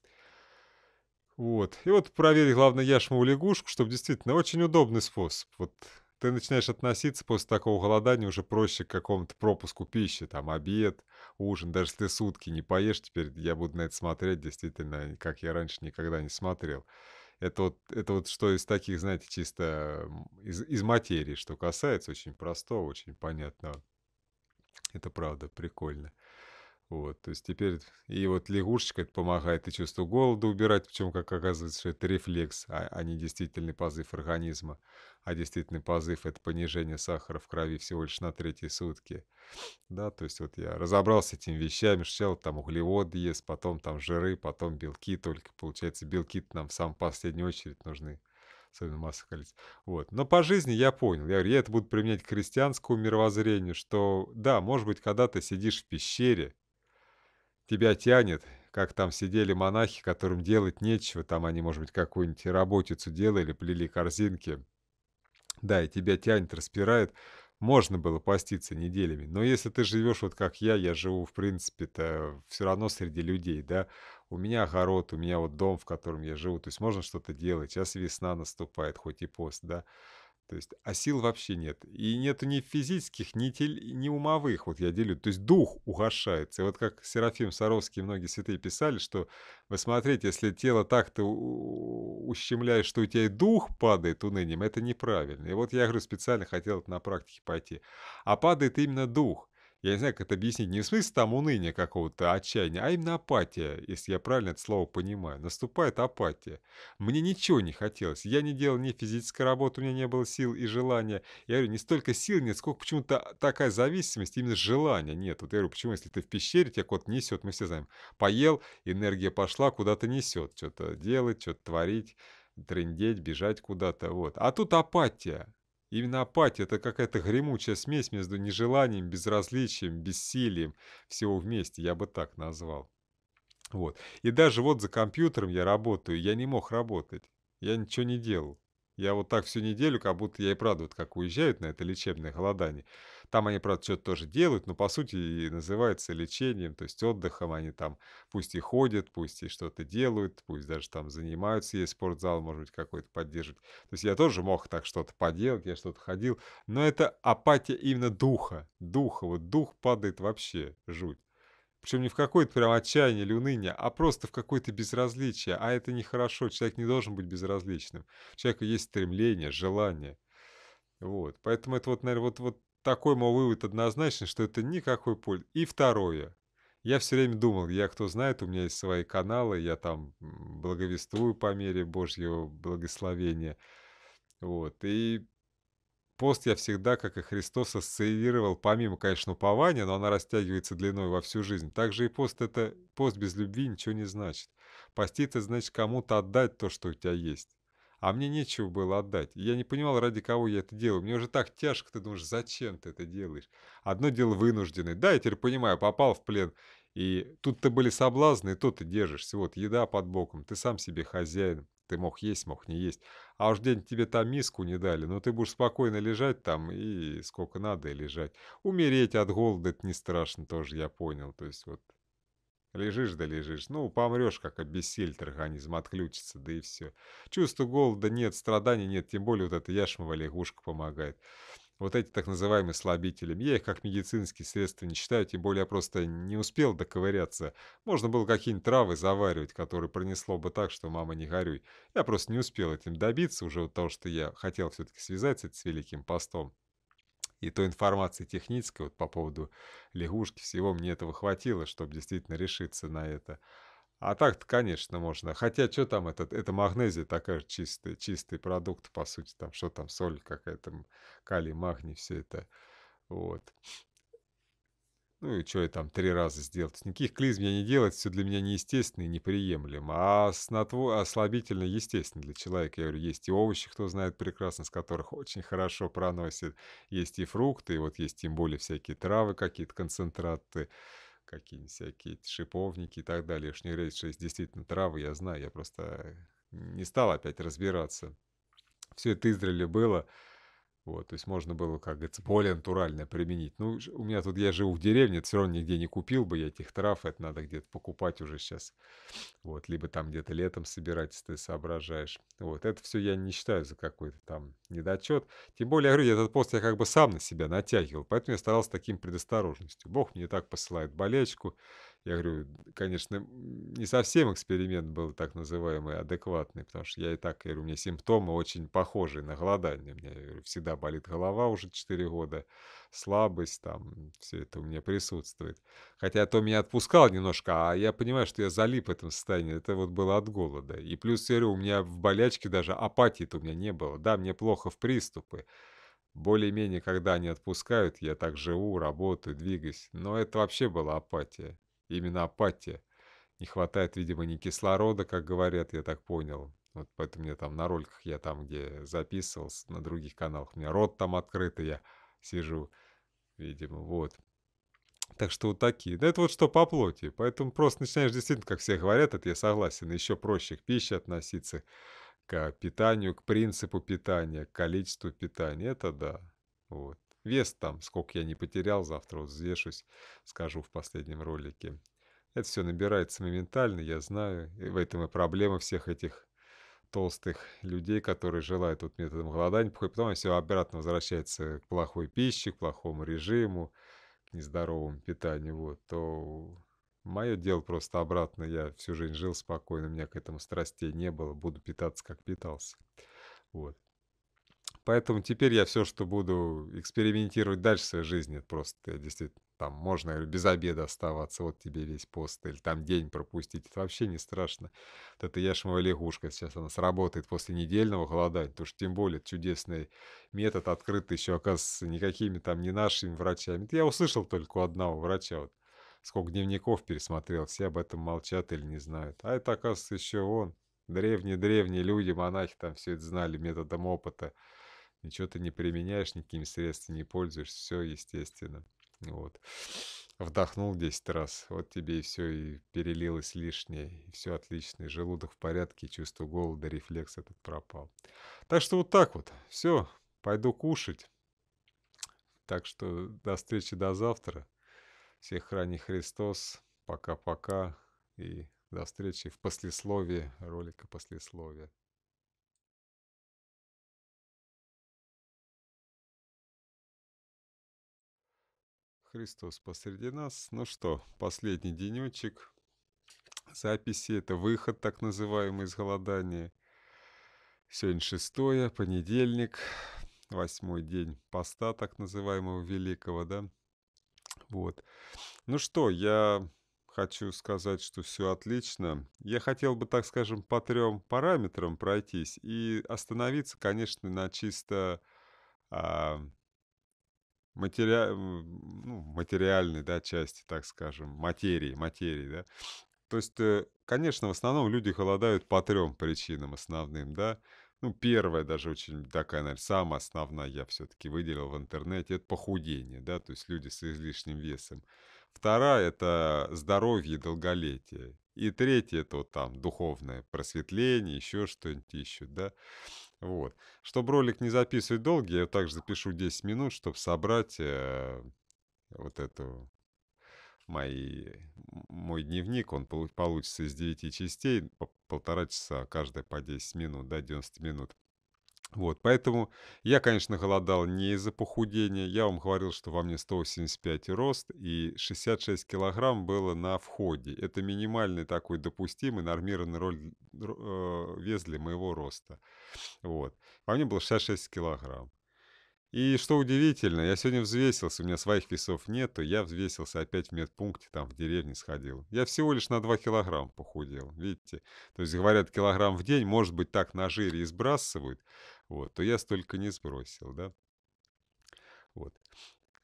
Вот. И вот проверь, главное, яшмову лягушку, чтобы действительно очень удобный способ. Вот ты начинаешь относиться после такого голодания уже проще к какому-то пропуску пищи, там, обед, ужин, даже если ты сутки не поешь, теперь я буду на это смотреть, действительно, а как я раньше никогда не смотрел. Это вот, это вот что из таких, знаете, чисто из, из материи, что касается, очень простого, очень понятного. Это правда прикольно. Вот, то есть теперь и вот лягушечка это помогает и чувство голода убирать, причем, как оказывается, что это рефлекс, а, а не действительный позыв организма. А действительный позыв – это понижение сахара в крови всего лишь на третьи сутки. Да, то есть вот я разобрался с этими вещами, сначала там углеводы ест, потом там жиры, потом белки только. Получается, белки -то нам в самую последнюю очередь нужны особенно масса количества. Вот. Но по жизни я понял. Я говорю, я это буду применять к христианскому мировоззрению, что да, может быть, когда ты сидишь в пещере, Тебя тянет, как там сидели монахи, которым делать нечего, там они, может быть, какую-нибудь работицу делали, плели корзинки. Да, и тебя тянет, распирает. Можно было поститься неделями, но если ты живешь вот как я, я живу, в принципе-то, все равно среди людей, да, у меня огород, у меня вот дом, в котором я живу, то есть можно что-то делать, сейчас весна наступает, хоть и пост, да, то есть, а сил вообще нет. И нету ни физических, ни, тель, ни умовых, вот я делю. То есть дух угошается. И вот как Серафим Саровский и многие святые писали, что вы смотрите, если тело так ты ущемляешь, что у тебя и дух падает унынием, это неправильно. И вот я говорю, специально хотел на практике пойти. А падает именно дух. Я не знаю, как это объяснить. Не в смысле там уныния какого-то, а отчаяния, а именно апатия, если я правильно это слово понимаю. Наступает апатия. Мне ничего не хотелось. Я не делал ни физической работы, у меня не было сил и желания. Я говорю, не столько сил нет, сколько почему-то такая зависимость, именно желания нет. Вот я говорю, почему, если ты в пещере, тебя кот несет, мы все знаем. Поел, энергия пошла, куда-то несет. Что-то делать, что-то творить трендеть, бежать куда-то, вот. А тут апатия, Именно апатия – это какая-то гремучая смесь между нежеланием, безразличием, бессилием, всего вместе, я бы так назвал. Вот. И даже вот за компьютером я работаю, я не мог работать, я ничего не делал. Я вот так всю неделю, как будто я и правда вот как уезжают на это лечебное голодание – там они, правда, что-то тоже делают, но по сути и называется лечением, то есть отдыхом. Они там пусть и ходят, пусть и что-то делают, пусть даже там занимаются, есть спортзал, может быть, какой-то поддерживать. То есть я тоже мог так что-то поделать, я что-то ходил, но это апатия именно духа, духа, вот дух падает вообще, жуть. Причем не в какое-то прям отчаяние или уныние, а просто в какое-то безразличие. А это нехорошо, человек не должен быть безразличным. У человека есть стремление, желание. Вот. Поэтому это вот, наверное, вот, вот такой мой вывод однозначный, что это никакой пользы. И второе. Я все время думал, я кто знает, у меня есть свои каналы, я там благовествую по мере Божьего благословения. Вот. И пост я всегда, как и Христос, ассоциировал, помимо, конечно, упования, но она растягивается длиной во всю жизнь. Также и пост это пост без любви ничего не значит. Поститься значит кому-то отдать то, что у тебя есть а мне нечего было отдать. Я не понимал, ради кого я это делаю. Мне уже так тяжко, ты думаешь, зачем ты это делаешь? Одно дело вынужденный. Да, я теперь понимаю, попал в плен. И тут-то были соблазны, и то ты держишься. Вот еда под боком, ты сам себе хозяин. Ты мог есть, мог не есть. А уж день тебе там миску не дали, но ну, ты будешь спокойно лежать там и сколько надо лежать. Умереть от голода это не страшно тоже, я понял. То есть вот Лежишь да лежишь. Ну, помрешь, как обессилит организм, отключится, да и все. Чувства голода нет, страданий нет, тем более вот эта яшмовая лягушка помогает. Вот эти так называемые слабители. Я их как медицинские средства не считаю, тем более я просто не успел доковыряться. Можно было какие-нибудь травы заваривать, которые пронесло бы так, что мама не горюй. Я просто не успел этим добиться уже от того, что я хотел все-таки связаться с великим постом. И той информации технической вот по поводу лягушки, всего мне этого хватило, чтобы действительно решиться на это. А так-то, конечно, можно. Хотя, что там, этот, это магнезия такая же чистая, чистый продукт, по сути, там, что там, соль какая-то, калий, магний, все это. Вот. Ну и что я там три раза сделал? Никаких клизм я не делать, все для меня неестественно и неприемлемо. А снотво... ослабительно естественно для человека. Я говорю, есть и овощи, кто знает прекрасно, с которых очень хорошо проносит. Есть и фрукты, и вот есть тем более всякие травы, какие-то концентраты, какие-нибудь всякие шиповники и так далее. Я уж не говорю, что есть действительно травы, я знаю, я просто э, не стал опять разбираться. Все это Израиле было. Вот, то есть можно было, как говорится, более натурально применить. Ну, у меня тут, я живу в деревне, это все равно нигде не купил бы я этих трав, это надо где-то покупать уже сейчас. Вот, либо там где-то летом собирать, если ты соображаешь. Вот, это все я не считаю за какой-то там недочет. Тем более, я говорю, этот пост я как бы сам на себя натягивал, поэтому я старался таким предосторожностью. Бог мне так посылает болячку, я говорю, конечно, не совсем эксперимент был так называемый адекватный, потому что я и так, я говорю, у меня симптомы очень похожие на голодание. У меня говорю, всегда болит голова уже 4 года, слабость там, все это у меня присутствует. Хотя а то меня отпускало немножко, а я понимаю, что я залип в этом состоянии. Это вот было от голода. И плюс, я говорю, у меня в болячке даже апатии-то у меня не было. Да, мне плохо в приступы. Более-менее, когда они отпускают, я так живу, работаю, двигаюсь. Но это вообще была апатия. Именно апатия. Не хватает, видимо, не кислорода, как говорят, я так понял. Вот поэтому мне там на роликах, я там, где записывался, на других каналах, у меня рот там открытый, я сижу, видимо, вот. Так что вот такие. Да это вот что по плоти. Поэтому просто начинаешь действительно, как все говорят, это я согласен, еще проще к пище относиться, к питанию, к принципу питания, к количеству питания. Это да. Вот. Вес там, сколько я не потерял, завтра вот взвешусь, скажу в последнем ролике. Это все набирается моментально, я знаю. И в этом и проблема всех этих толстых людей, которые желают вот методом голодания, потом все обратно возвращается к плохой пище, к плохому режиму, к нездоровому питанию, вот, то мое дело просто обратно, я всю жизнь жил спокойно, у меня к этому страстей не было, буду питаться, как питался, вот. Поэтому теперь я все, что буду экспериментировать дальше в своей жизни, просто я действительно там можно без обеда оставаться, вот тебе весь пост, или там день пропустить, это вообще не страшно. Вот это яшмовая лягушка, сейчас она сработает после недельного голодания, потому что тем более чудесный метод открыт еще, оказывается, никакими там не нашими врачами. Это я услышал только у одного врача, вот сколько дневников пересмотрел, все об этом молчат или не знают. А это, оказывается, еще он, древние-древние люди, монахи там все это знали методом опыта. Ничего ты не применяешь, никакими средствами не пользуешься, все естественно. Вот. Вдохнул 10 раз, вот тебе и все, и перелилось лишнее, и все отлично, и желудок в порядке, и чувство голода, рефлекс этот пропал. Так что вот так вот, все, пойду кушать. Так что до встречи, до завтра. Всех храни Христос, пока-пока, и до встречи в послесловии ролика послесловия. Христос посреди нас. Ну что, последний денечек записи. Это выход, так называемый, из голодания. Сегодня шестое, понедельник, восьмой день поста, так называемого великого, да? Вот. Ну что, я хочу сказать, что все отлично. Я хотел бы, так скажем, по трем параметрам пройтись и остановиться, конечно, на чисто а, материа... ну, материальной да, части, так скажем, материи, материи, да. То есть, э, конечно, в основном люди холодают по трем причинам основным, да. Ну, первая даже очень такая, наверное, самая основная, я все-таки выделил в интернете, это похудение, да, то есть люди с излишним весом. Вторая – это здоровье и долголетие. И третье – это вот там духовное просветление, еще что-нибудь еще, да. Вот. Чтобы ролик не записывать долгий, я также запишу 10 минут, чтобы собрать э, вот эту мои, мой дневник. Он получится из 9 частей, по полтора часа, каждая по 10 минут, да, 90 минут. Вот, поэтому я, конечно, голодал не из-за похудения. Я вам говорил, что во мне 185 рост, и 66 килограмм было на входе. Это минимальный такой допустимый нормированный роль, э, вес для моего роста. Вот. Во мне было 66 килограмм. И что удивительно, я сегодня взвесился, у меня своих весов нету, я взвесился опять в медпункте, там в деревне сходил. Я всего лишь на 2 килограмма похудел, видите? То есть, говорят, килограмм в день, может быть, так на жире и сбрасывают, вот, то я столько не сбросил, да. Вот.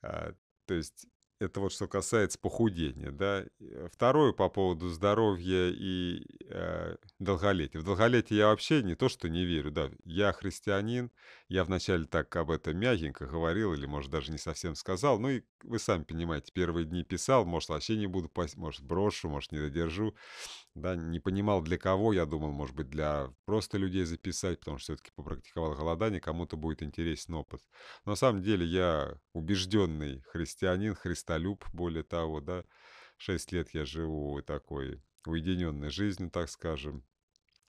А, то есть это вот что касается похудения, да. Э, второе по поводу здоровья и э, долголетия. В долголетие я вообще не то, что не верю, да. Я христианин, я вначале так об этом мягенько говорил или, может, даже не совсем сказал. Ну и вы сами понимаете, первые дни писал, может, вообще не буду может, брошу, может, не додержу да, не понимал для кого, я думал, может быть, для просто людей записать, потому что все-таки попрактиковал голодание, кому-то будет интересен опыт. Но на самом деле я убежденный христианин, христолюб, более того, да, шесть лет я живу такой уединенной жизнью, так скажем,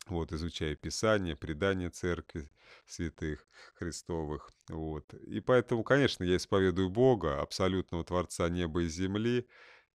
вот, изучая Писание, предание Церкви святых Христовых, вот. И поэтому, конечно, я исповедую Бога, абсолютного Творца неба и земли,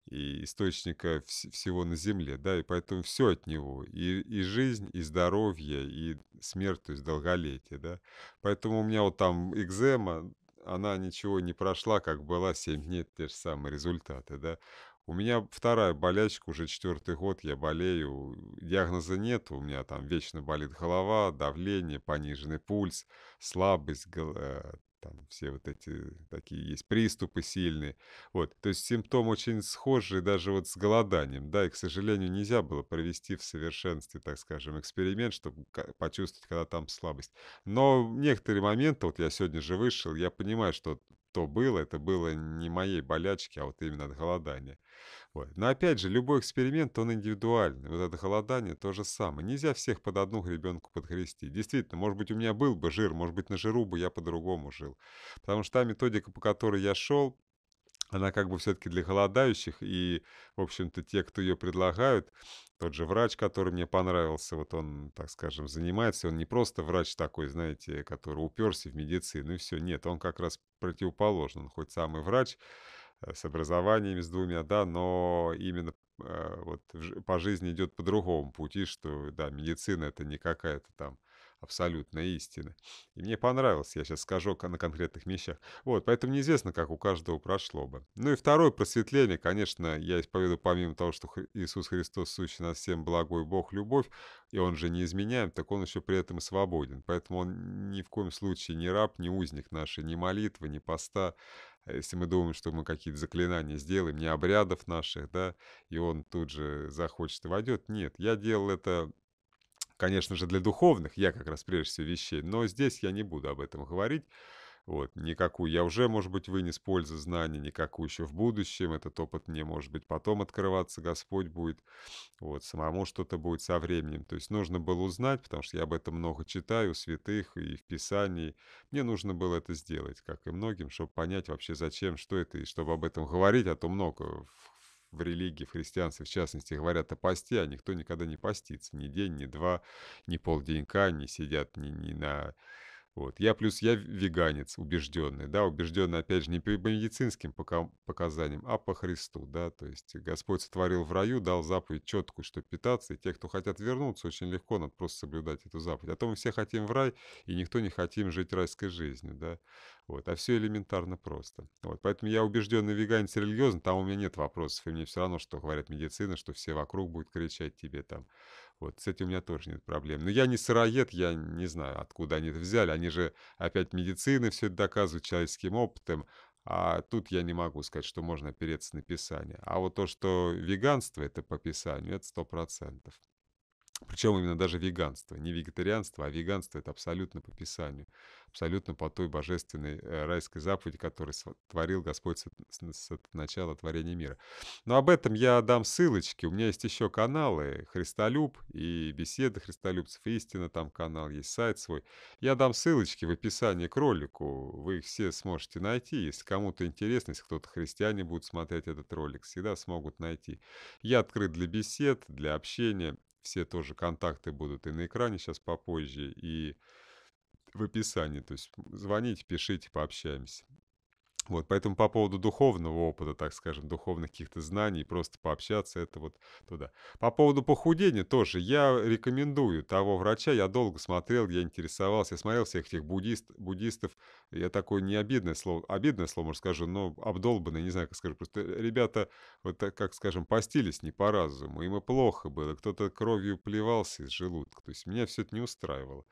и источника вс всего на земле, да, и поэтому все от него, и, и жизнь, и здоровье, и смерть, то есть долголетие, да. Поэтому у меня вот там экзема, она ничего не прошла, как была, 7 дней, те же самые результаты, да. У меня вторая болячка, уже четвертый год я болею, диагноза нет, у меня там вечно болит голова, давление, пониженный пульс, слабость, э, там все вот эти такие есть приступы сильные. Вот, то есть симптом очень схожий даже вот с голоданием, да, и, к сожалению, нельзя было провести в совершенстве, так скажем, эксперимент, чтобы почувствовать, когда там слабость. Но некоторые моменты, вот я сегодня же вышел, я понимаю, что то было, это было не моей болячки, а вот именно от голодания. Ой, но опять же, любой эксперимент, он индивидуальный. Вот это холодание то же самое. Нельзя всех под одну ребенку подхрести. Действительно, может быть, у меня был бы жир, может быть, на жиру бы я по-другому жил. Потому что та методика, по которой я шел, она как бы все-таки для голодающих, и, в общем-то, те, кто ее предлагают, тот же врач, который мне понравился, вот он, так скажем, занимается, он не просто врач такой, знаете, который уперся в медицину, и все, нет, он как раз противоположен, он хоть самый врач, Э, с образованиями, с двумя, да, но именно э, вот в по жизни идет по другому пути, что, да, медицина это не какая-то там абсолютной истина И мне понравилось, я сейчас скажу на конкретных вещах. Вот, поэтому неизвестно, как у каждого прошло бы. Ну и второе просветление, конечно, я исповедую помимо того, что Иисус Христос сущий нас всем благой Бог, любовь, и Он же не изменяем, так Он еще при этом свободен. Поэтому Он ни в коем случае не раб, не узник нашей, ни молитвы, ни поста, а если мы думаем, что мы какие-то заклинания сделаем, не обрядов наших, да, и он тут же захочет и войдет. Нет, я делал это конечно же, для духовных, я как раз прежде всего вещей, но здесь я не буду об этом говорить. Вот, никакую я уже, может быть, вынес пользу знаний, никакую еще в будущем. Этот опыт мне, может быть, потом открываться, Господь будет. Вот, самому что-то будет со временем. То есть нужно было узнать, потому что я об этом много читаю, святых и в Писании. Мне нужно было это сделать, как и многим, чтобы понять вообще зачем, что это, и чтобы об этом говорить, а то много в религии, в христианстве, в частности, говорят о посте, а никто никогда не постится. Ни день, ни два, ни полденька, не сидят ни, ни на вот. Я плюс я веганец, убежденный, да, убежденный, опять же, не по медицинским показаниям, а по Христу, да, то есть Господь сотворил в раю, дал заповедь четкую, что питаться, и те, кто хотят вернуться, очень легко, надо просто соблюдать эту заповедь. А то мы все хотим в рай, и никто не хотим жить райской жизнью, да, вот, а все элементарно просто. Вот, поэтому я убежденный веганец религиозный, там у меня нет вопросов, и мне все равно, что говорят медицина, что все вокруг будут кричать тебе там, вот с этим у меня тоже нет проблем. Но я не сыроед, я не знаю, откуда они это взяли. Они же опять медицины все это доказывают человеческим опытом. А тут я не могу сказать, что можно опереться на Писание. А вот то, что веганство — это по Писанию, это сто процентов. Причем именно даже веганство. Не вегетарианство, а веганство это абсолютно по Писанию. Абсолютно по той божественной э, райской заповеди, которую творил Господь с, с, с начала творения мира. Но об этом я дам ссылочки. У меня есть еще каналы «Христолюб» и беседы христолюбцев», «Истина» там канал, есть сайт свой. Я дам ссылочки в описании к ролику. Вы их все сможете найти. Если кому-то интересно, если кто-то христиане будут смотреть этот ролик, всегда смогут найти. Я открыт для бесед, для общения все тоже контакты будут и на экране сейчас попозже, и в описании. То есть звоните, пишите, пообщаемся. Вот, поэтому по поводу духовного опыта, так скажем, духовных каких-то знаний, просто пообщаться, это вот туда. По поводу похудения тоже я рекомендую того врача, я долго смотрел, я интересовался, я смотрел всех этих буддист, буддистов, я такое не обидное слово, обидное слово, может, скажу, но обдолбанное, не знаю, как скажу, просто ребята, вот так, как скажем, постились не по разуму, им и плохо было, кто-то кровью плевался из желудка, то есть меня все это не устраивало.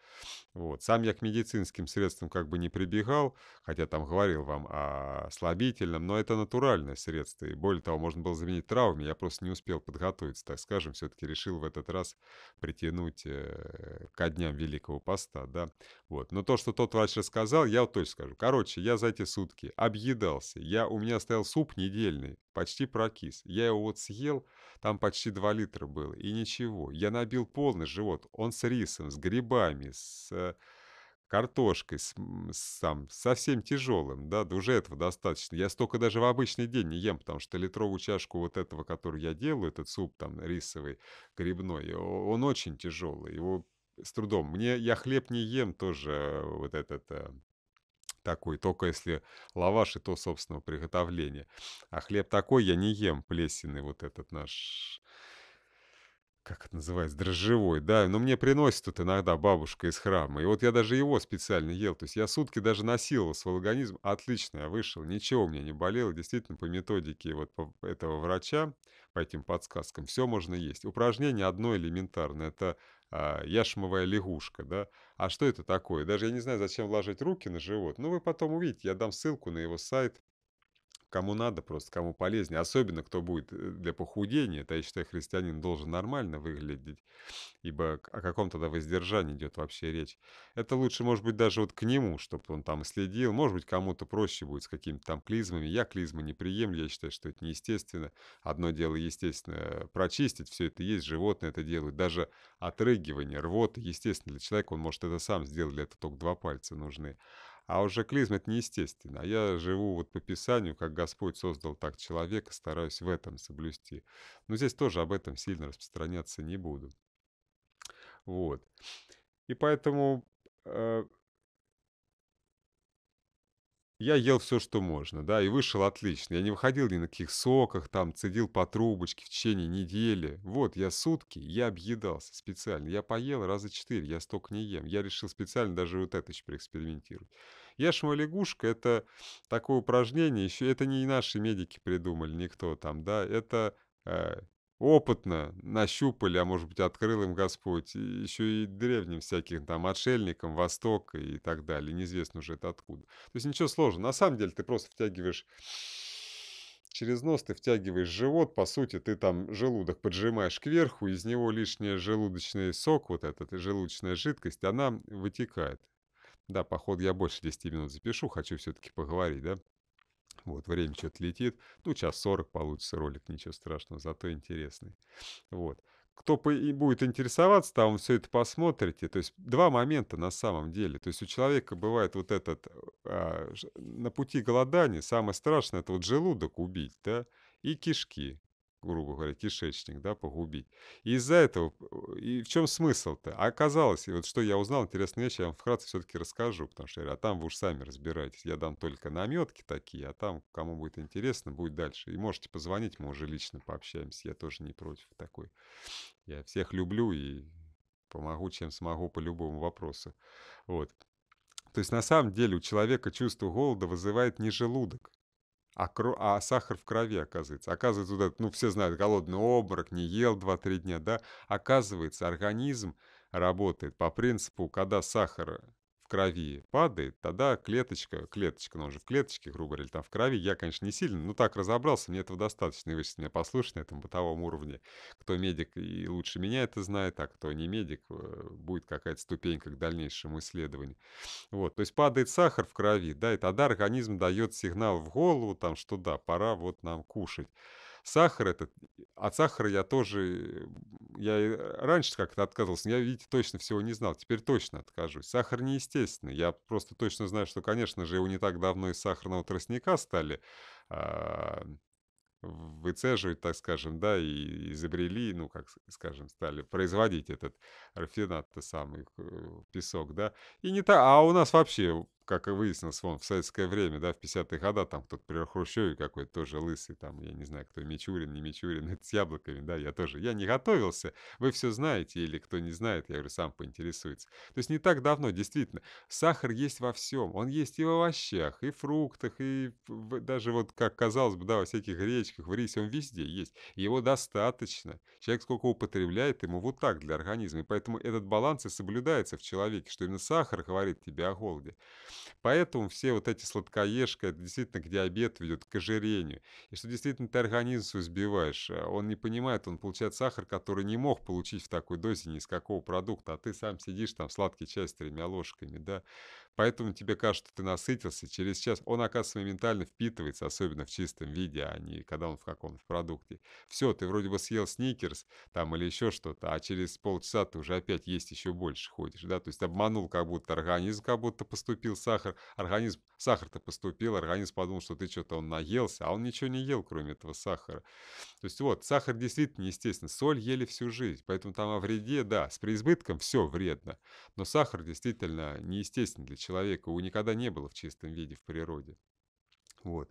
Вот, сам я к медицинским средствам как бы не прибегал, хотя там говорил вам о слабительным, но это натуральное средство. И более того, можно было заменить травами. Я просто не успел подготовиться, так скажем. Все-таки решил в этот раз притянуть э, ко дням Великого Поста, да. Вот. Но то, что тот врач рассказал, я вот точно скажу. Короче, я за эти сутки объедался. Я, у меня стоял суп недельный, почти прокис. Я его вот съел, там почти 2 литра было, и ничего. Я набил полный живот. Он с рисом, с грибами, с... Э, картошкой, с, с, там, совсем тяжелым, да, да уже этого достаточно. Я столько даже в обычный день не ем, потому что литровую чашку вот этого, который я делаю, этот суп там рисовый, грибной, он очень тяжелый, его с трудом. Мне, я хлеб не ем тоже вот этот э, такой, только если лаваш и то собственного приготовления. А хлеб такой я не ем, плесенный вот этот наш как это называется, дрожжевой, да, но мне приносит тут иногда бабушка из храма, и вот я даже его специально ел, то есть я сутки даже насиловал свой организм, отлично, я вышел, ничего у меня не болело, действительно, по методике вот этого врача, по этим подсказкам, все можно есть. Упражнение одно элементарное, это а, яшмовая лягушка, да, а что это такое? Даже я не знаю, зачем ложить руки на живот, но ну, вы потом увидите, я дам ссылку на его сайт, кому надо, просто кому полезнее. Особенно, кто будет э, для похудения. Это, я считаю, христианин должен нормально выглядеть, ибо о каком тогда воздержании идет вообще речь. Это лучше, может быть, даже вот к нему, чтобы он там следил. Может быть, кому-то проще будет с какими-то там клизмами. Я клизмы не приемлю, я считаю, что это неестественно. Одно дело, естественно, прочистить, все это есть, животные это делают. Даже отрыгивание, рвота, естественно, для человека он может это сам сделать, для этого только два пальца нужны. А уже клизм — это неестественно. А я живу вот по Писанию, как Господь создал так человека, стараюсь в этом соблюсти. Но здесь тоже об этом сильно распространяться не буду. Вот. И поэтому э, я ел все, что можно, да, и вышел отлично. Я не выходил ни на каких соках, там, цедил по трубочке в течение недели. Вот, я сутки, я объедался специально. Я поел раза четыре, я столько не ем. Я решил специально даже вот это еще проэкспериментировать. Ешь мой лягушка, это такое упражнение, еще это не наши медики придумали, никто там, да, это э, Опытно нащупали, а может быть, открыл им Господь, еще и древним всяким там отшельникам, Востока и так далее, неизвестно уже это откуда. То есть ничего сложного. На самом деле ты просто втягиваешь *sniffs* через нос, ты втягиваешь живот, по сути, ты там желудок поджимаешь кверху, из него лишний желудочный сок, вот этот, желудочная жидкость, она вытекает. Да, поход я больше 10 минут запишу, хочу все-таки поговорить, да? Вот, время что-то летит. Ну, час сорок получится ролик, ничего страшного, зато интересный. Вот. Кто по и будет интересоваться, там все это посмотрите. То есть два момента на самом деле. То есть у человека бывает вот этот а, на пути голодания самое страшное это вот желудок убить, да, и кишки грубо говоря, кишечник, да, погубить. И из-за этого, э, и в чем смысл-то? А оказалось, и вот что я узнал, интересные вещи. я вам вкратце все-таки расскажу, потому что я говорю, а там вы уж сами разбираетесь, я дам только наметки такие, а там, кому будет интересно, будет дальше. И можете позвонить, мы уже лично пообщаемся, я тоже не против такой. Я всех люблю и помогу, чем смогу по любому вопросу. Вот. То есть на самом деле у человека чувство голода вызывает не желудок, а, кро... а сахар в крови оказывается. Оказывается, вот этот, ну, все знают, голодный обморок, не ел 2-3 дня, да? Оказывается, организм работает по принципу, когда сахар в крови падает, тогда клеточка, клеточка, но ну, уже в клеточке, грубо говоря, или там в крови, я, конечно, не сильно, но так разобрался, мне этого достаточно, и вы сейчас меня послушаете на этом бытовом уровне. Кто медик и лучше меня это знает, а кто не медик, э, будет какая-то ступенька к дальнейшему исследованию. Вот, то есть падает сахар в крови, да, и тогда организм дает сигнал в голову, там, что да, пора вот нам кушать сахар этот, от сахара я тоже, я раньше как-то отказывался, я, видите, точно всего не знал, теперь точно откажусь. Сахар неестественный, я просто точно знаю, что, конечно же, его не так давно из сахарного тростника стали а, выцеживать, так скажем, да, и изобрели, ну, как скажем, стали производить этот рафинат, то самый э, песок, да, и не так, а у нас вообще как и выяснилось, вон в советское время, да, в 50-е годы там кто-то при Хрущеве какой-то тоже лысый, там, я не знаю, кто Мичурин, не Мичурин, *laughs* это с яблоками, да, я тоже, я не готовился, вы все знаете, или кто не знает, я говорю, сам поинтересуется. То есть не так давно, действительно, сахар есть во всем, он есть и в овощах, и фруктах, и даже вот, как казалось бы, да, во всяких речках, в рисе, он везде есть, его достаточно. Человек сколько употребляет, ему вот так для организма, и поэтому этот баланс и соблюдается в человеке, что именно сахар говорит тебе о голоде. Поэтому все вот эти сладкоежки, это действительно к диабету ведет, к ожирению. И что действительно ты организм свой сбиваешь. А он не понимает, он получает сахар, который не мог получить в такой дозе ни из какого продукта, а ты сам сидишь там сладкий чай с тремя ложками, да. Поэтому тебе кажется, что ты насытился. Через час он, оказывается, моментально впитывается, особенно в чистом виде, а не когда он в каком-то продукте. Все, ты вроде бы съел сникерс там или еще что-то, а через полчаса ты уже опять есть еще больше ходишь, да? То есть обманул как будто организм, как будто поступил сахар. Организм, сахар-то поступил, организм подумал, что ты что-то он наелся, а он ничего не ел, кроме этого сахара. То есть вот, сахар действительно естественно. Соль ели всю жизнь, поэтому там о вреде, да, с преизбытком все вредно. Но сахар действительно неестественно для человека человека, его никогда не было в чистом виде в природе. Вот.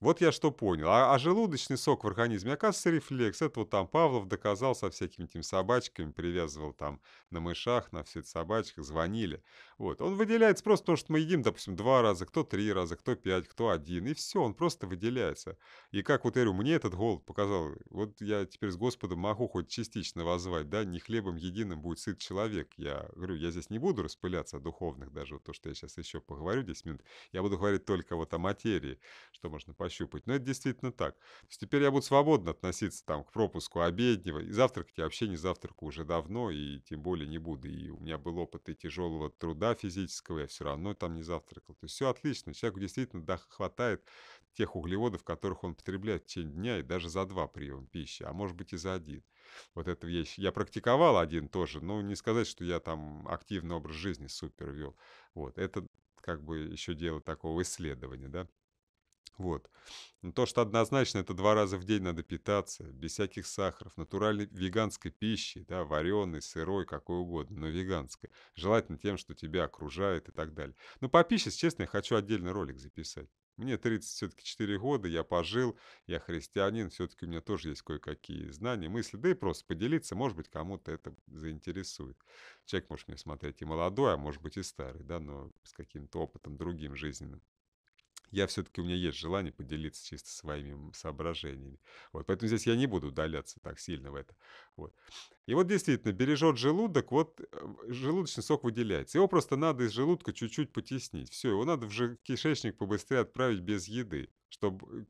Вот я что понял. А, а желудочный сок в организме, оказывается, рефлекс. Это вот там Павлов доказал со всякими этими собачками, привязывал там на мышах, на всех собачках, звонили. Вот. Он выделяется просто потому, что мы едим, допустим, два раза, кто три раза, кто пять, кто один. И все, он просто выделяется. И как вот я говорю, мне этот голод показал, вот я теперь с Господом могу хоть частично возвать, да, не хлебом единым будет сыт человек. Я говорю, я здесь не буду распыляться о духовных даже, вот то, что я сейчас еще поговорю 10 минут. Я буду говорить только вот о материи, что можно понять пощупать. Но это действительно так. То есть теперь я буду свободно относиться там к пропуску обеднего. И завтракать я вообще не завтракаю уже давно, и тем более не буду. И у меня был опыт и тяжелого труда физического, я все равно там не завтракал. То есть все отлично. Человеку действительно да, хватает тех углеводов, которых он потребляет в течение дня и даже за два прием пищи, а может быть и за один. Вот это я, я практиковал один тоже, но не сказать, что я там активный образ жизни супер вел. Вот, это как бы еще дело такого исследования, да. Вот. Но ну, то, что однозначно, это два раза в день надо питаться, без всяких сахаров, натуральной веганской пищи, да, вареной, сырой, какой угодно, но веганской. Желательно тем, что тебя окружает и так далее. Но ну, по пище, честно, я хочу отдельный ролик записать. Мне 30 все-таки 4 года, я пожил, я христианин, все-таки у меня тоже есть кое-какие знания, мысли, да и просто поделиться, может быть, кому-то это заинтересует. Человек может мне смотреть и молодой, а может быть и старый, да, но с каким-то опытом другим жизненным я все-таки, у меня есть желание поделиться чисто своими соображениями. Вот, поэтому здесь я не буду удаляться так сильно в это. Вот. И вот действительно, бережет желудок, вот э, желудочный сок выделяется. Его просто надо из желудка чуть-чуть потеснить. Все, его надо в кишечник побыстрее отправить без еды, чтобы э,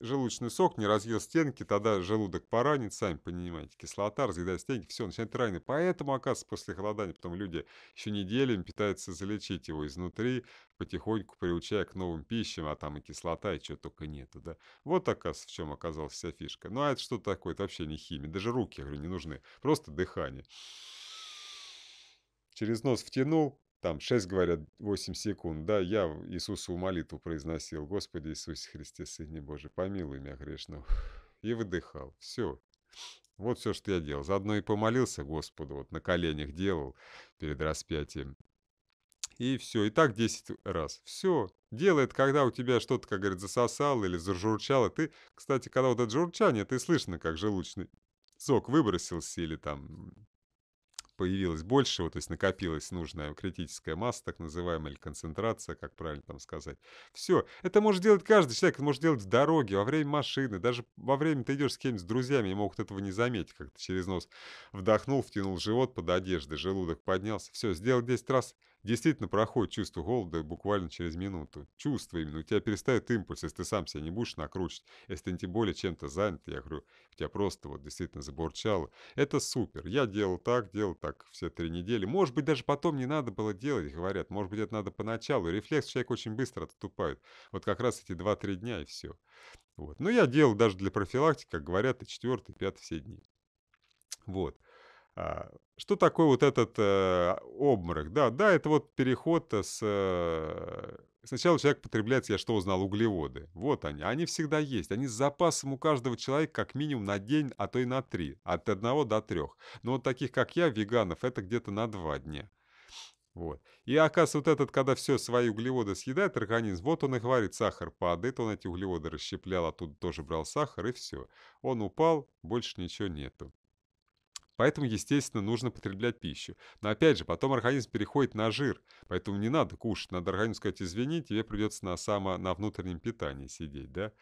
желудочный сок не разъел стенки, тогда желудок поранит, сами понимаете, кислота, разъедает стенки, все, начинает ранить. Поэтому, оказывается, после холодания потом люди еще неделями пытаются залечить его изнутри, потихоньку приучая к новым пищам, а там и кислота, и чего только нету, да. Вот, оказывается, в чем оказалась вся фишка. Ну, а это что такое? Это вообще не химия. Даже руки, я говорю, не нужны. Просто дыхание. Через нос втянул, там 6, говорят, 8 секунд, да, я Иисусу молитву произносил, Господи Иисусе Христе, Сыне Божий, помилуй меня грешного, *laughs* и выдыхал, все. Вот все, что я делал. Заодно и помолился Господу, вот на коленях делал перед распятием. И все, и так 10 раз. Все, делает, когда у тебя что-то, как говорит, засосало или зажурчало. Ты, кстати, когда вот это журчание, ты слышно, как желудочный сок выбросился или там появилось больше, вот, то есть накопилась нужная критическая масса, так называемая, или концентрация, как правильно там сказать. Все. Это может делать каждый человек, это может делать в дороге, во время машины, даже во время ты идешь с кем-нибудь с друзьями, и могут этого не заметить, как ты через нос вдохнул, втянул живот под одеждой, желудок поднялся. Все, сделал 10 раз, Действительно проходит чувство голода буквально через минуту. Чувство именно. У тебя перестает импульс, если ты сам себя не будешь накручивать. Если ты тем более чем-то занят, я говорю, у тебя просто вот действительно забурчало. Это супер. Я делал так, делал так все три недели. Может быть, даже потом не надо было делать, говорят. Может быть, это надо поначалу. Рефлекс человек очень быстро отступает. Вот как раз эти два-три дня и все. Вот. Но я делал даже для профилактики, как говорят, и четвертый, и пятый все дни. Вот. А, что такое вот этот э, обморок? Да, да, это вот переход э, с... Э, сначала человек потребляет, я что узнал, углеводы. Вот они. Они всегда есть. Они с запасом у каждого человека как минимум на день, а то и на три. От одного до трех. Но вот таких, как я, веганов, это где-то на два дня. Вот. И оказывается, вот этот, когда все свои углеводы съедает организм, вот он и говорит, сахар падает, он эти углеводы расщеплял, оттуда тоже брал сахар, и все. Он упал, больше ничего нету. Поэтому, естественно, нужно потреблять пищу. Но опять же, потом организм переходит на жир, поэтому не надо кушать, надо организму сказать, извини, тебе придется на, само, на внутреннем питании сидеть, да?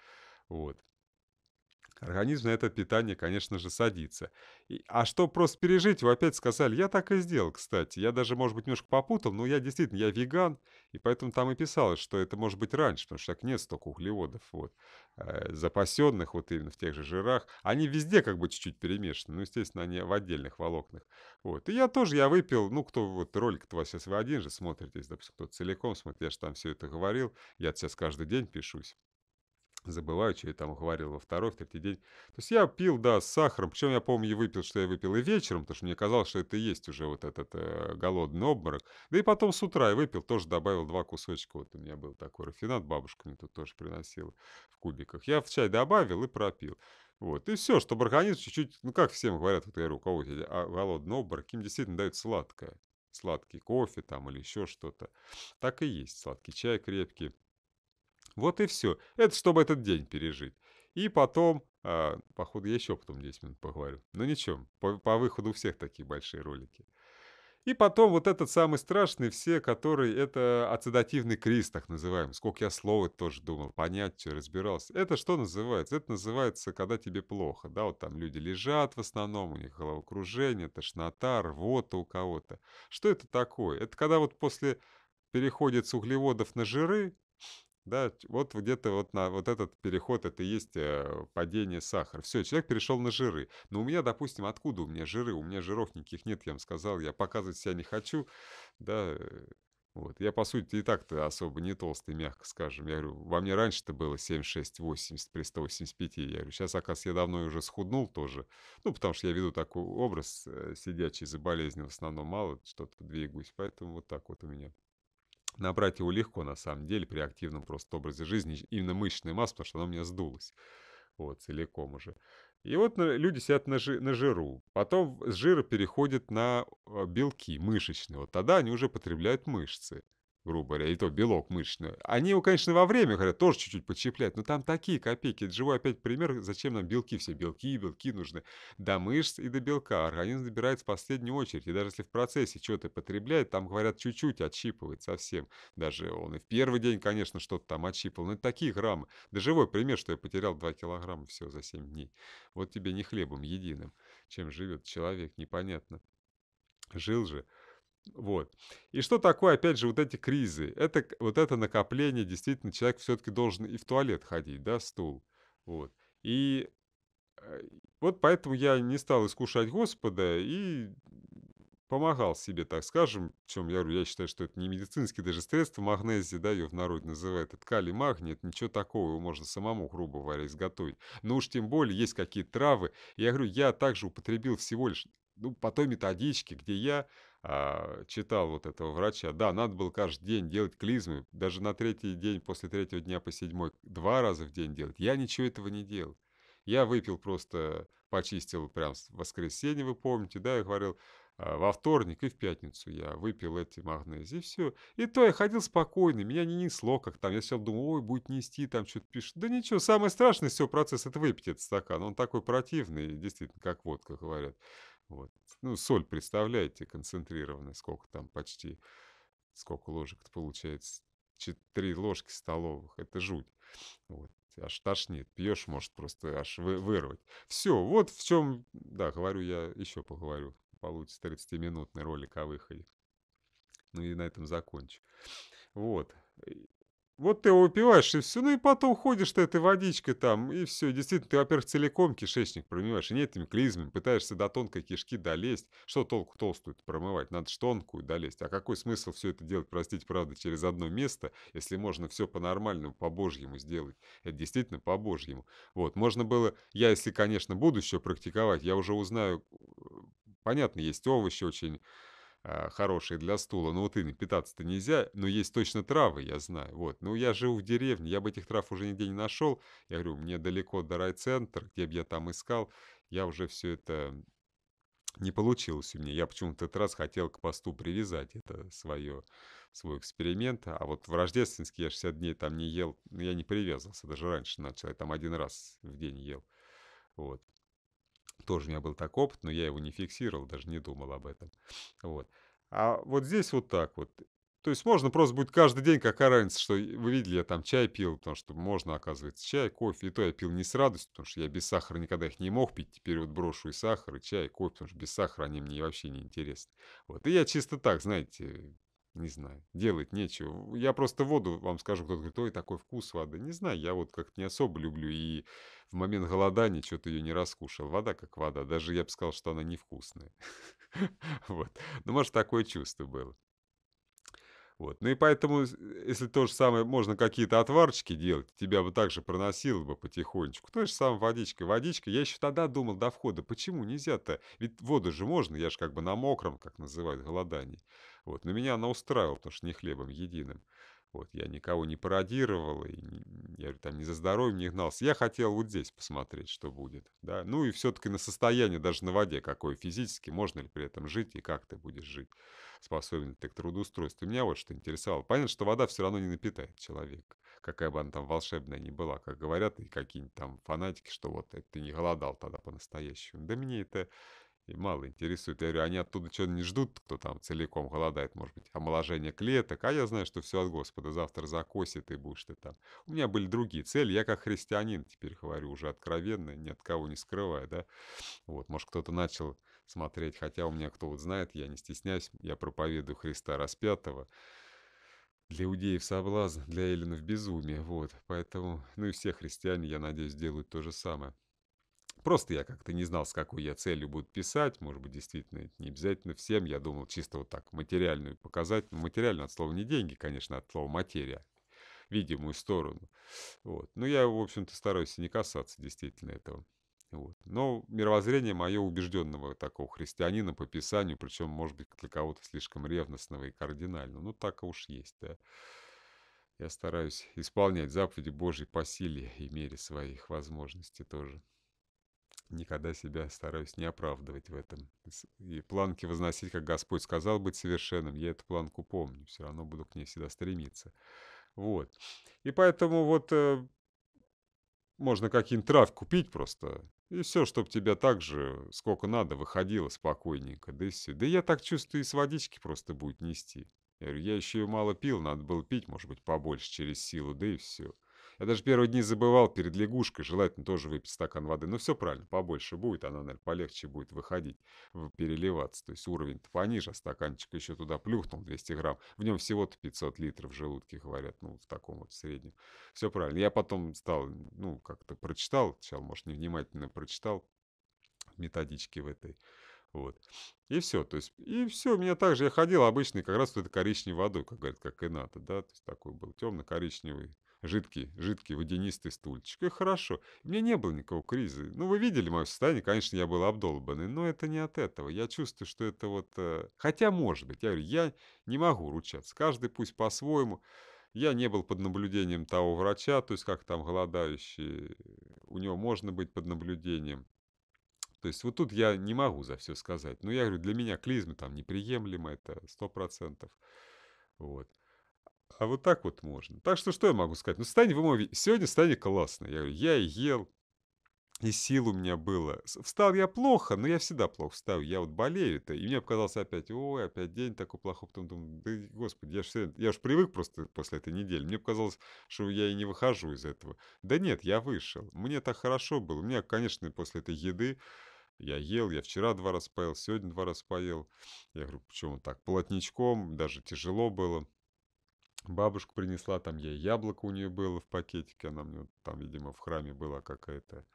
Вот. Организм на это питание, конечно же, садится. И, а что просто пережить, вы опять сказали, я так и сделал, кстати. Я даже, может быть, немножко попутал, но я действительно, я веган, и поэтому там и писалось, что это может быть раньше, потому что так нет столько углеводов, вот, э, запасенных вот именно в тех же жирах. Они везде как бы чуть-чуть перемешаны, ну, естественно, они в отдельных волокнах. Вот, и я тоже, я выпил, ну, кто вот ролик-то у вас сейчас вы один же смотрите, если, допустим, кто целиком смотрит, я же там все это говорил, я сейчас каждый день пишусь забываю, что я там говорил во второй, в третий день. То есть я пил, да, с сахаром, причем я помню я выпил, что я выпил и вечером, потому что мне казалось, что это и есть уже вот этот э, голодный обморок. Да и потом с утра я выпил, тоже добавил два кусочка, вот у меня был такой рафинат, бабушка мне тут тоже приносила в кубиках. Я в чай добавил и пропил. Вот, и все, чтобы организм чуть-чуть, ну как всем говорят, вот я говорю, у кого а, голодный обморок, им действительно дают сладкое. Сладкий кофе там или еще что-то. Так и есть, сладкий чай крепкий. Вот и все. Это чтобы этот день пережить. И потом, а, походу, я еще потом 10 минут поговорю. Но ничего, по, по выходу всех такие большие ролики. И потом вот этот самый страшный все, который это ацидативный криз, так называемый. Сколько я слова тоже думал, понять, что разбирался. Это что называется? Это называется, когда тебе плохо, да, вот там люди лежат в основном, у них головокружение, тошнота, рвота у кого-то. Что это такое? Это когда вот после переходит с углеводов на жиры, да, вот где-то вот на вот этот переход, это и есть э, падение сахара. Все, человек перешел на жиры. Но у меня, допустим, откуда у меня жиры? У меня жиров никаких нет, я вам сказал, я показывать себя не хочу. Да, э, вот. Я, по сути, и так-то особо не толстый, мягко скажем. Я говорю, во мне раньше-то было 76, 80 при 185. Я говорю, сейчас, оказывается, я давно уже схуднул тоже. Ну, потому что я веду такой образ э, сидячий за болезнью в основном мало, что-то двигаюсь. Поэтому вот так вот у меня. Набрать его легко, на самом деле, при активном просто образе жизни, именно мышечная масса потому что она у меня сдулась. Вот, целиком уже. И вот люди сидят на, жи на жиру. Потом с жира переходит на э, белки мышечные. Вот тогда они уже потребляют мышцы грубо говоря, и то белок мышечный. Они его, конечно, во время, говорят, тоже чуть-чуть подщеплять, но там такие копейки. Это живой опять пример, зачем нам белки все, белки и белки нужны. До мышц и до белка организм добирается в последнюю очередь. И даже если в процессе что-то потребляет, там, говорят, чуть-чуть отщипывает совсем. Даже он и в первый день, конечно, что-то там отщипывал, но это такие граммы. Да живой пример, что я потерял 2 килограмма все за 7 дней. Вот тебе не хлебом единым, чем живет человек, непонятно. Жил же вот. И что такое, опять же, вот эти кризы? Это вот это накопление, действительно, человек все-таки должен и в туалет ходить, да, стул. Вот. И э, вот поэтому я не стал искушать Господа и помогал себе, так скажем. чем я говорю, я считаю, что это не медицинские даже средства, магнезия, да, ее в народе называют, это калий, магний, это ничего такого, его можно самому, грубо говоря, изготовить. Но уж тем более есть какие-то травы. И я говорю, я также употребил всего лишь, ну, по той методичке, где я а, читал вот этого врача. Да, надо было каждый день делать клизмы, даже на третий день, после третьего дня по седьмой, два раза в день делать. Я ничего этого не делал. Я выпил просто, почистил прям в воскресенье, вы помните, да, я говорил, а, во вторник и в пятницу я выпил эти магнезии, и все. И то я ходил спокойно, меня не несло, как там. Я сначала думал, ой, будет нести, там что-то пишет. Да ничего, самое страшное все процесс это выпить этот стакан. Он такой противный, действительно, как водка, говорят ну, соль, представляете, концентрированная, сколько там почти, сколько ложек-то получается, три ложки столовых, это жуть. Вот аж тошнит, пьешь, может просто аж вы, вырвать. Все, вот в чем, да, говорю я, еще поговорю, получится 30-минутный ролик о выходе. Ну и на этом закончу. Вот. Вот ты его упиваешь, и все, ну и потом ходишь ты этой водичкой там, и все. Действительно, ты, во-первых, целиком кишечник промываешь, и не этими клизмами, пытаешься до тонкой кишки долезть. что толку толстую то промывать? Надо же тонкую долезть. А какой смысл все это делать, простите, правда, через одно место, если можно все по-нормальному, по-божьему сделать? Это действительно по-божьему. Вот, можно было, я, если, конечно, буду еще практиковать, я уже узнаю, понятно, есть овощи очень а, хорошие для стула, но ну, вот ими питаться-то нельзя, но есть точно травы, я знаю, вот. Ну, я живу в деревне, я бы этих трав уже нигде не нашел. Я говорю, мне далеко до райцентра, где бы я там искал, я уже все это не получилось у меня. Я почему-то этот раз хотел к посту привязать это свое, свой эксперимент. А вот в рождественский я 60 дней там не ел, ну, я не привязывался, даже раньше начал. Я там один раз в день ел. Вот. Тоже у меня был так опыт, но я его не фиксировал, даже не думал об этом. Вот. А вот здесь вот так вот. То есть можно просто будет каждый день, какая разница, что вы видели, я там чай пил, потому что можно, оказывается, чай, кофе. И то я пил не с радостью, потому что я без сахара никогда их не мог пить. Теперь вот брошу и сахар, и чай, и кофе, потому что без сахара они мне вообще не интересны. Вот. И я чисто так, знаете, не знаю. Делать нечего. Я просто воду вам скажу, кто-то говорит, ой, такой вкус воды. Не знаю, я вот как-то не особо люблю. И в момент голодания что-то ее не раскушал. Вода как вода. Даже я бы сказал, что она невкусная. *laughs* Вот. Ну, может, такое чувство было. Вот. Ну и поэтому, э, если то же самое, можно какие-то отварочки делать, тебя бы также проносило бы потихонечку. То же самое водичка. Водичка, я еще тогда думал до входа, почему нельзя-то? Ведь воду же можно, я же как бы на мокром, как называют, голодании. Вот. Но меня она устраивала, потому что не хлебом единым. Вот, я никого не пародировал, и не, я там не за здоровьем не гнался. Я хотел вот здесь посмотреть, что будет. Да? Ну и все-таки на состояние, даже на воде, какое физически, можно ли при этом жить и как ты будешь жить, способен ли ты к трудоустройству. Меня вот что интересовало. Понятно, что вода все равно не напитает человека, какая бы она там волшебная ни была, как говорят, и какие-нибудь там фанатики, что вот «Э, ты не голодал тогда по-настоящему. Да мне это и мало интересует. Я говорю, они оттуда что то не ждут, кто там целиком голодает, может быть, омоложение клеток, а я знаю, что все от Господа, завтра закосит и будешь ты там. У меня были другие цели, я как христианин теперь говорю уже откровенно, ни от кого не скрывая, да. Вот, может, кто-то начал смотреть, хотя у меня кто вот знает, я не стесняюсь, я проповедую Христа распятого, для иудеев соблазн, для эллинов безумие, вот, поэтому, ну и все христиане, я надеюсь, делают то же самое. Просто я как-то не знал, с какой я целью буду писать. Может быть, действительно, не обязательно всем. Я думал чисто вот так материальную показать. Ну, материально от слова не деньги, конечно, от слова материя видимую сторону. Вот. Но я, в общем-то, стараюсь не касаться действительно этого. Вот. Но мировоззрение мое убежденного такого христианина по Писанию, причем, может быть, для кого-то слишком ревностного и кардинального. Ну, так уж есть, да. Я стараюсь исполнять заповеди Божьи по силе и мере своих возможностей тоже никогда себя стараюсь не оправдывать в этом. И планки возносить, как Господь сказал, быть совершенным, я эту планку помню, все равно буду к ней всегда стремиться. Вот. И поэтому вот э, можно какие-нибудь трав купить просто, и все, чтобы тебя так же, сколько надо, выходило спокойненько, да и все. Да я так чувствую, и с водички просто будет нести. Я говорю, я еще ее мало пил, надо было пить, может быть, побольше через силу, да и все. Я даже первые дни забывал перед лягушкой, желательно тоже выпить стакан воды. Но все правильно, побольше будет, она, наверное, полегче будет выходить, переливаться. То есть уровень-то пониже, а стаканчик еще туда плюхнул 200 грамм. В нем всего-то 500 литров в желудке, говорят, ну, в таком вот среднем. Все правильно. Я потом стал, ну, как-то прочитал, сначала, может, невнимательно прочитал методички в этой вот. И все. То есть, и все. У меня также я ходил обычный, как раз вот это коричневой водой, как говорят, как и надо, да. То есть такой был темно-коричневый Жидкий, жидкий, водянистый стульчик. И хорошо. Мне не было никакого криза. Ну, вы видели мое состояние, конечно, я был обдолбанный, но это не от этого. Я чувствую, что это вот... Э, хотя, может быть, я говорю, я не могу ручаться. Каждый пусть по-своему. Я не был под наблюдением того врача, то есть как там голодающий. У него можно быть под наблюдением. То есть вот тут я не могу за все сказать. Но я говорю, для меня клизма там неприемлема, это сто процентов. Вот а вот так вот можно. Так что что я могу сказать? Ну, Стане в сегодня Стане классно. Я говорю, я ел, и сил у меня было. Встал я плохо, но я всегда плохо встаю. Я вот болею-то. И мне показалось опять, ой, опять день такой плохой. Потом думаю, да господи, я же, я же привык просто после этой недели. Мне показалось, что я и не выхожу из этого. Да нет, я вышел. Мне так хорошо было. У меня, конечно, после этой еды я ел, я вчера два раза поел, сегодня два раза поел. Я говорю, почему так? Плотничком, даже тяжело было. Бабушка принесла, там ей яблоко у нее было в пакетике, она мне там, видимо, в храме была какая-то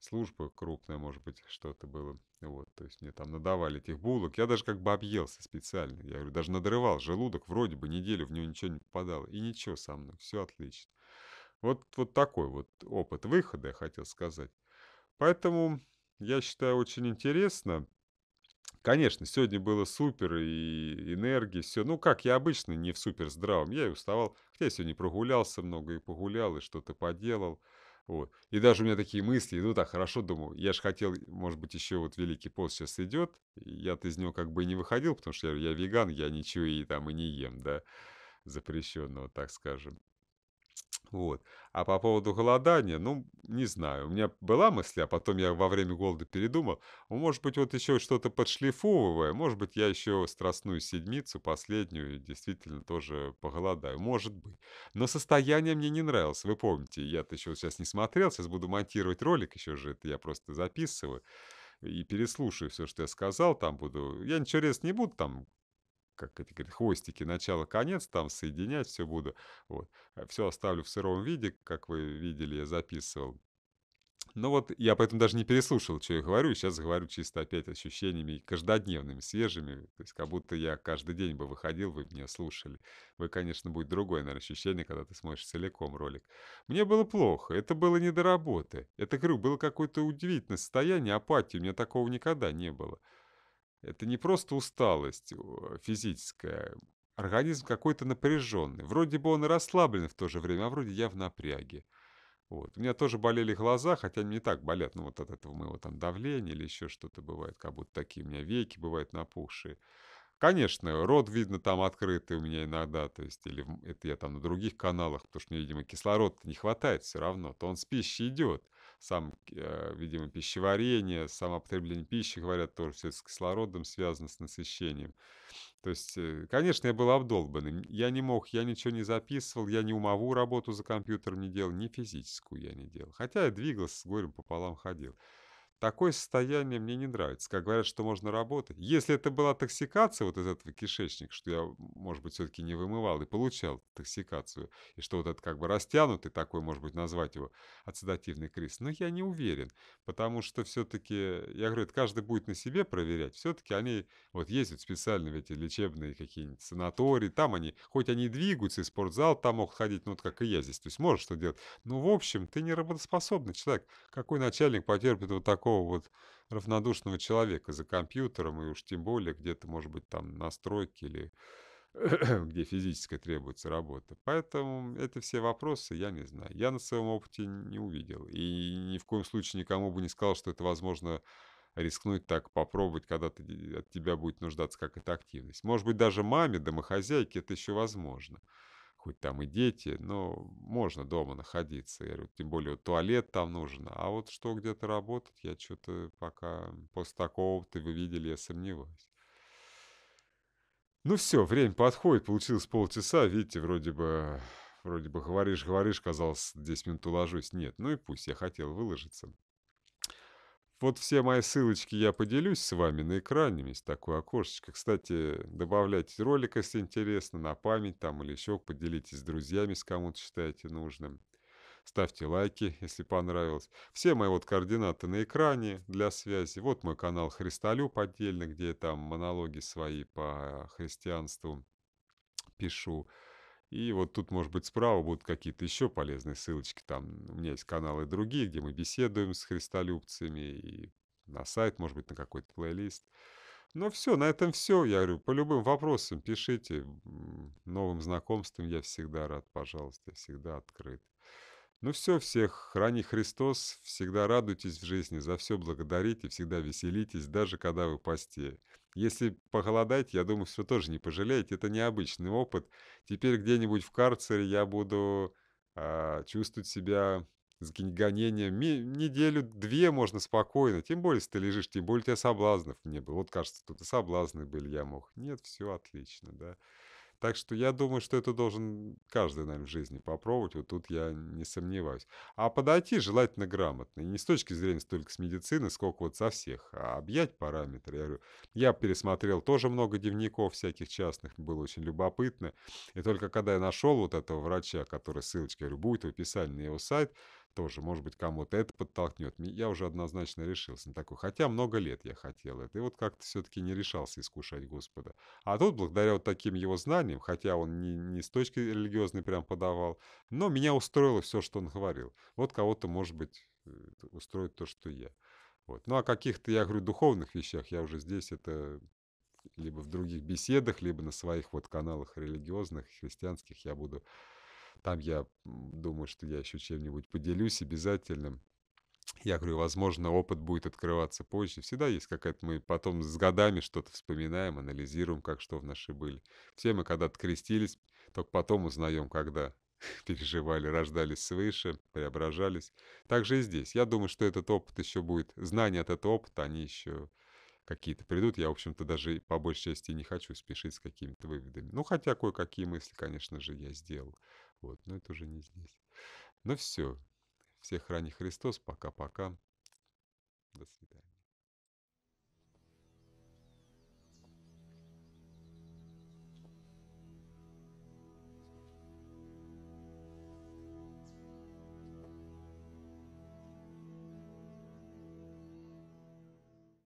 служба крупная, может быть, что-то было. Вот, то есть мне там надавали этих булок. Я даже как бы объелся специально. Я говорю, даже надрывал желудок, вроде бы неделю в него ничего не попадало. И ничего со мной, все отлично. Вот, вот такой вот опыт выхода, я хотел сказать. Поэтому я считаю очень интересно Конечно, сегодня было супер и энергии, все. Ну, как я обычно, не в супер здравом. Я и уставал, хотя я сегодня прогулялся много и погулял, и что-то поделал. Вот. И даже у меня такие мысли Ну так хорошо, думаю, я же хотел, может быть, еще вот Великий пост сейчас идет, я-то из него как бы не выходил, потому что я, я веган, я ничего и там и не ем, да, запрещенного, так скажем. Вот. А по поводу голодания, ну, не знаю. У меня была мысль, а потом я во время голода передумал. «А может быть, вот еще что-то подшлифовывая. Может быть, я еще страстную седмицу, последнюю, действительно тоже поголодаю. Может быть. Но состояние мне не нравилось. Вы помните, я-то еще вот сейчас не смотрел. Сейчас буду монтировать ролик еще же. Это я просто записываю и переслушаю все, что я сказал, там буду... Я ничего резать не буду, там как это говорит, хвостики, начало-конец, там соединять все буду. Вот. А все оставлю в сыром виде, как вы видели, я записывал. Ну вот, я поэтому даже не переслушал, что я говорю, и сейчас говорю чисто опять ощущениями каждодневными, свежими, то есть как будто я каждый день бы выходил, вы меня слушали. Вы, конечно, будет другое, наверное, ощущение, когда ты смотришь целиком ролик. Мне было плохо, это было не до работы. Это, говорю, было какое-то удивительное состояние апатии, у меня такого никогда не было. Это не просто усталость а физическая. Организм какой-то напряженный. Вроде бы он и расслаблен в то же время, а вроде я в напряге. Вот. У меня тоже болели глаза, хотя они не так болят, ну вот от этого моего там давления или еще что-то бывает, как будто такие у меня веки бывают напухшие. Конечно, рот видно там открытый у меня иногда, то есть, или это я там на других каналах, потому что мне, видимо, кислорода не хватает все равно, то он с пищей идет сам, э, видимо, пищеварение, само потребление пищи, говорят, тоже все с кислородом связано, с насыщением. То есть, э, конечно, я был обдолбанным. Я не мог, я ничего не записывал, я ни умовую работу за компьютером не делал, ни физическую я не делал. Хотя я двигался, с горем пополам ходил. Такое состояние мне не нравится, как говорят, что можно работать. Если это была токсикация вот из этого кишечника, что я, может быть, все-таки не вымывал и получал токсикацию, и что вот это как бы растянутый такой, может быть, назвать его ацидативный криз, но я не уверен, потому что все-таки, я говорю, это каждый будет на себе проверять, все-таки они, вот есть вот специально эти лечебные какие-нибудь санатории, там они, хоть они двигаются, и спортзал там мог ходить, ну вот как и я здесь, то есть можешь что делать, Ну в общем, ты не работоспособный человек, какой начальник потерпит вот такой такого вот равнодушного человека за компьютером, и уж тем более где-то, может быть, там настройки или *clears throat* где физическая требуется работа. Поэтому это все вопросы, я не знаю. Я на своем опыте не увидел. И ни в коем случае никому бы не сказал, что это возможно рискнуть так попробовать, когда ты, от тебя будет нуждаться какая-то активность. Может быть, даже маме, домохозяйке это еще возможно хоть там и дети, но можно дома находиться. Я говорю, тем более вот туалет там нужен. А вот что где-то работать, я что-то пока после такого, ты вы видели, я сомневаюсь. Ну все, время подходит, получилось полчаса, видите, вроде бы, вроде бы говоришь, говоришь, казалось, 10 минут уложусь. Нет, ну и пусть, я хотел выложиться. Вот все мои ссылочки я поделюсь с вами на экране, есть такое окошечко. Кстати, добавляйте ролик, если интересно, на память там или еще поделитесь с друзьями, с кому-то считаете нужным. Ставьте лайки, если понравилось. Все мои вот координаты на экране для связи. Вот мой канал Христолюб отдельно, где я там монологи свои по христианству пишу. И вот тут, может быть, справа будут какие-то еще полезные ссылочки. Там у меня есть каналы другие, где мы беседуем с христолюбцами. И на сайт, может быть, на какой-то плейлист. Ну все, на этом все. Я говорю, по любым вопросам пишите. Новым знакомствам я всегда рад, пожалуйста, я всегда открыт. Ну все, всех храни Христос, всегда радуйтесь в жизни, за все благодарите, всегда веселитесь, даже когда вы посте. Если поголодать, я думаю, все тоже не пожалеете. Это необычный опыт. Теперь где-нибудь в карцере я буду а, чувствовать себя с гонением неделю-две можно спокойно. Тем более, если ты лежишь, тем более у тебя соблазнов не было. Вот, кажется, тут и соблазны были, я мог. Нет, все отлично, да. Так что я думаю, что это должен каждый, наверное, в жизни попробовать. Вот тут я не сомневаюсь. А подойти желательно грамотно. И не с точки зрения столько с медицины, сколько вот со всех. А объять параметры. Я, говорю, я пересмотрел тоже много дневников всяких частных. Было очень любопытно. И только когда я нашел вот этого врача, который ссылочка, я говорю, будет в описании на его сайт, тоже, может быть, кому-то это подтолкнет. Я уже однозначно решился на такой. Хотя много лет я хотел это. И вот как-то все-таки не решался искушать Господа. А тут, благодаря вот таким его знаниям, хотя он не, не с точки религиозной прям подавал, но меня устроило все, что он говорил. Вот кого-то, может быть, э, устроит то, что я. Вот. Ну, о а каких-то, я говорю, духовных вещах я уже здесь это либо в других беседах, либо на своих вот каналах религиозных, христианских я буду там я думаю, что я еще чем-нибудь поделюсь обязательно. Я говорю, возможно, опыт будет открываться позже. Всегда есть какая-то... Мы потом с годами что-то вспоминаем, анализируем, как что в наши были. Все мы когда открестились, только потом узнаем, когда *laughs* переживали, рождались свыше, преображались. Так же и здесь. Я думаю, что этот опыт еще будет... Знания от этого опыта, они еще какие-то придут. Я, в общем-то, даже по большей части не хочу спешить с какими-то выводами. Ну, хотя кое-какие мысли, конечно же, я сделал. Вот, но это уже не здесь. Ну все. Всех храни Христос. Пока-пока. До свидания.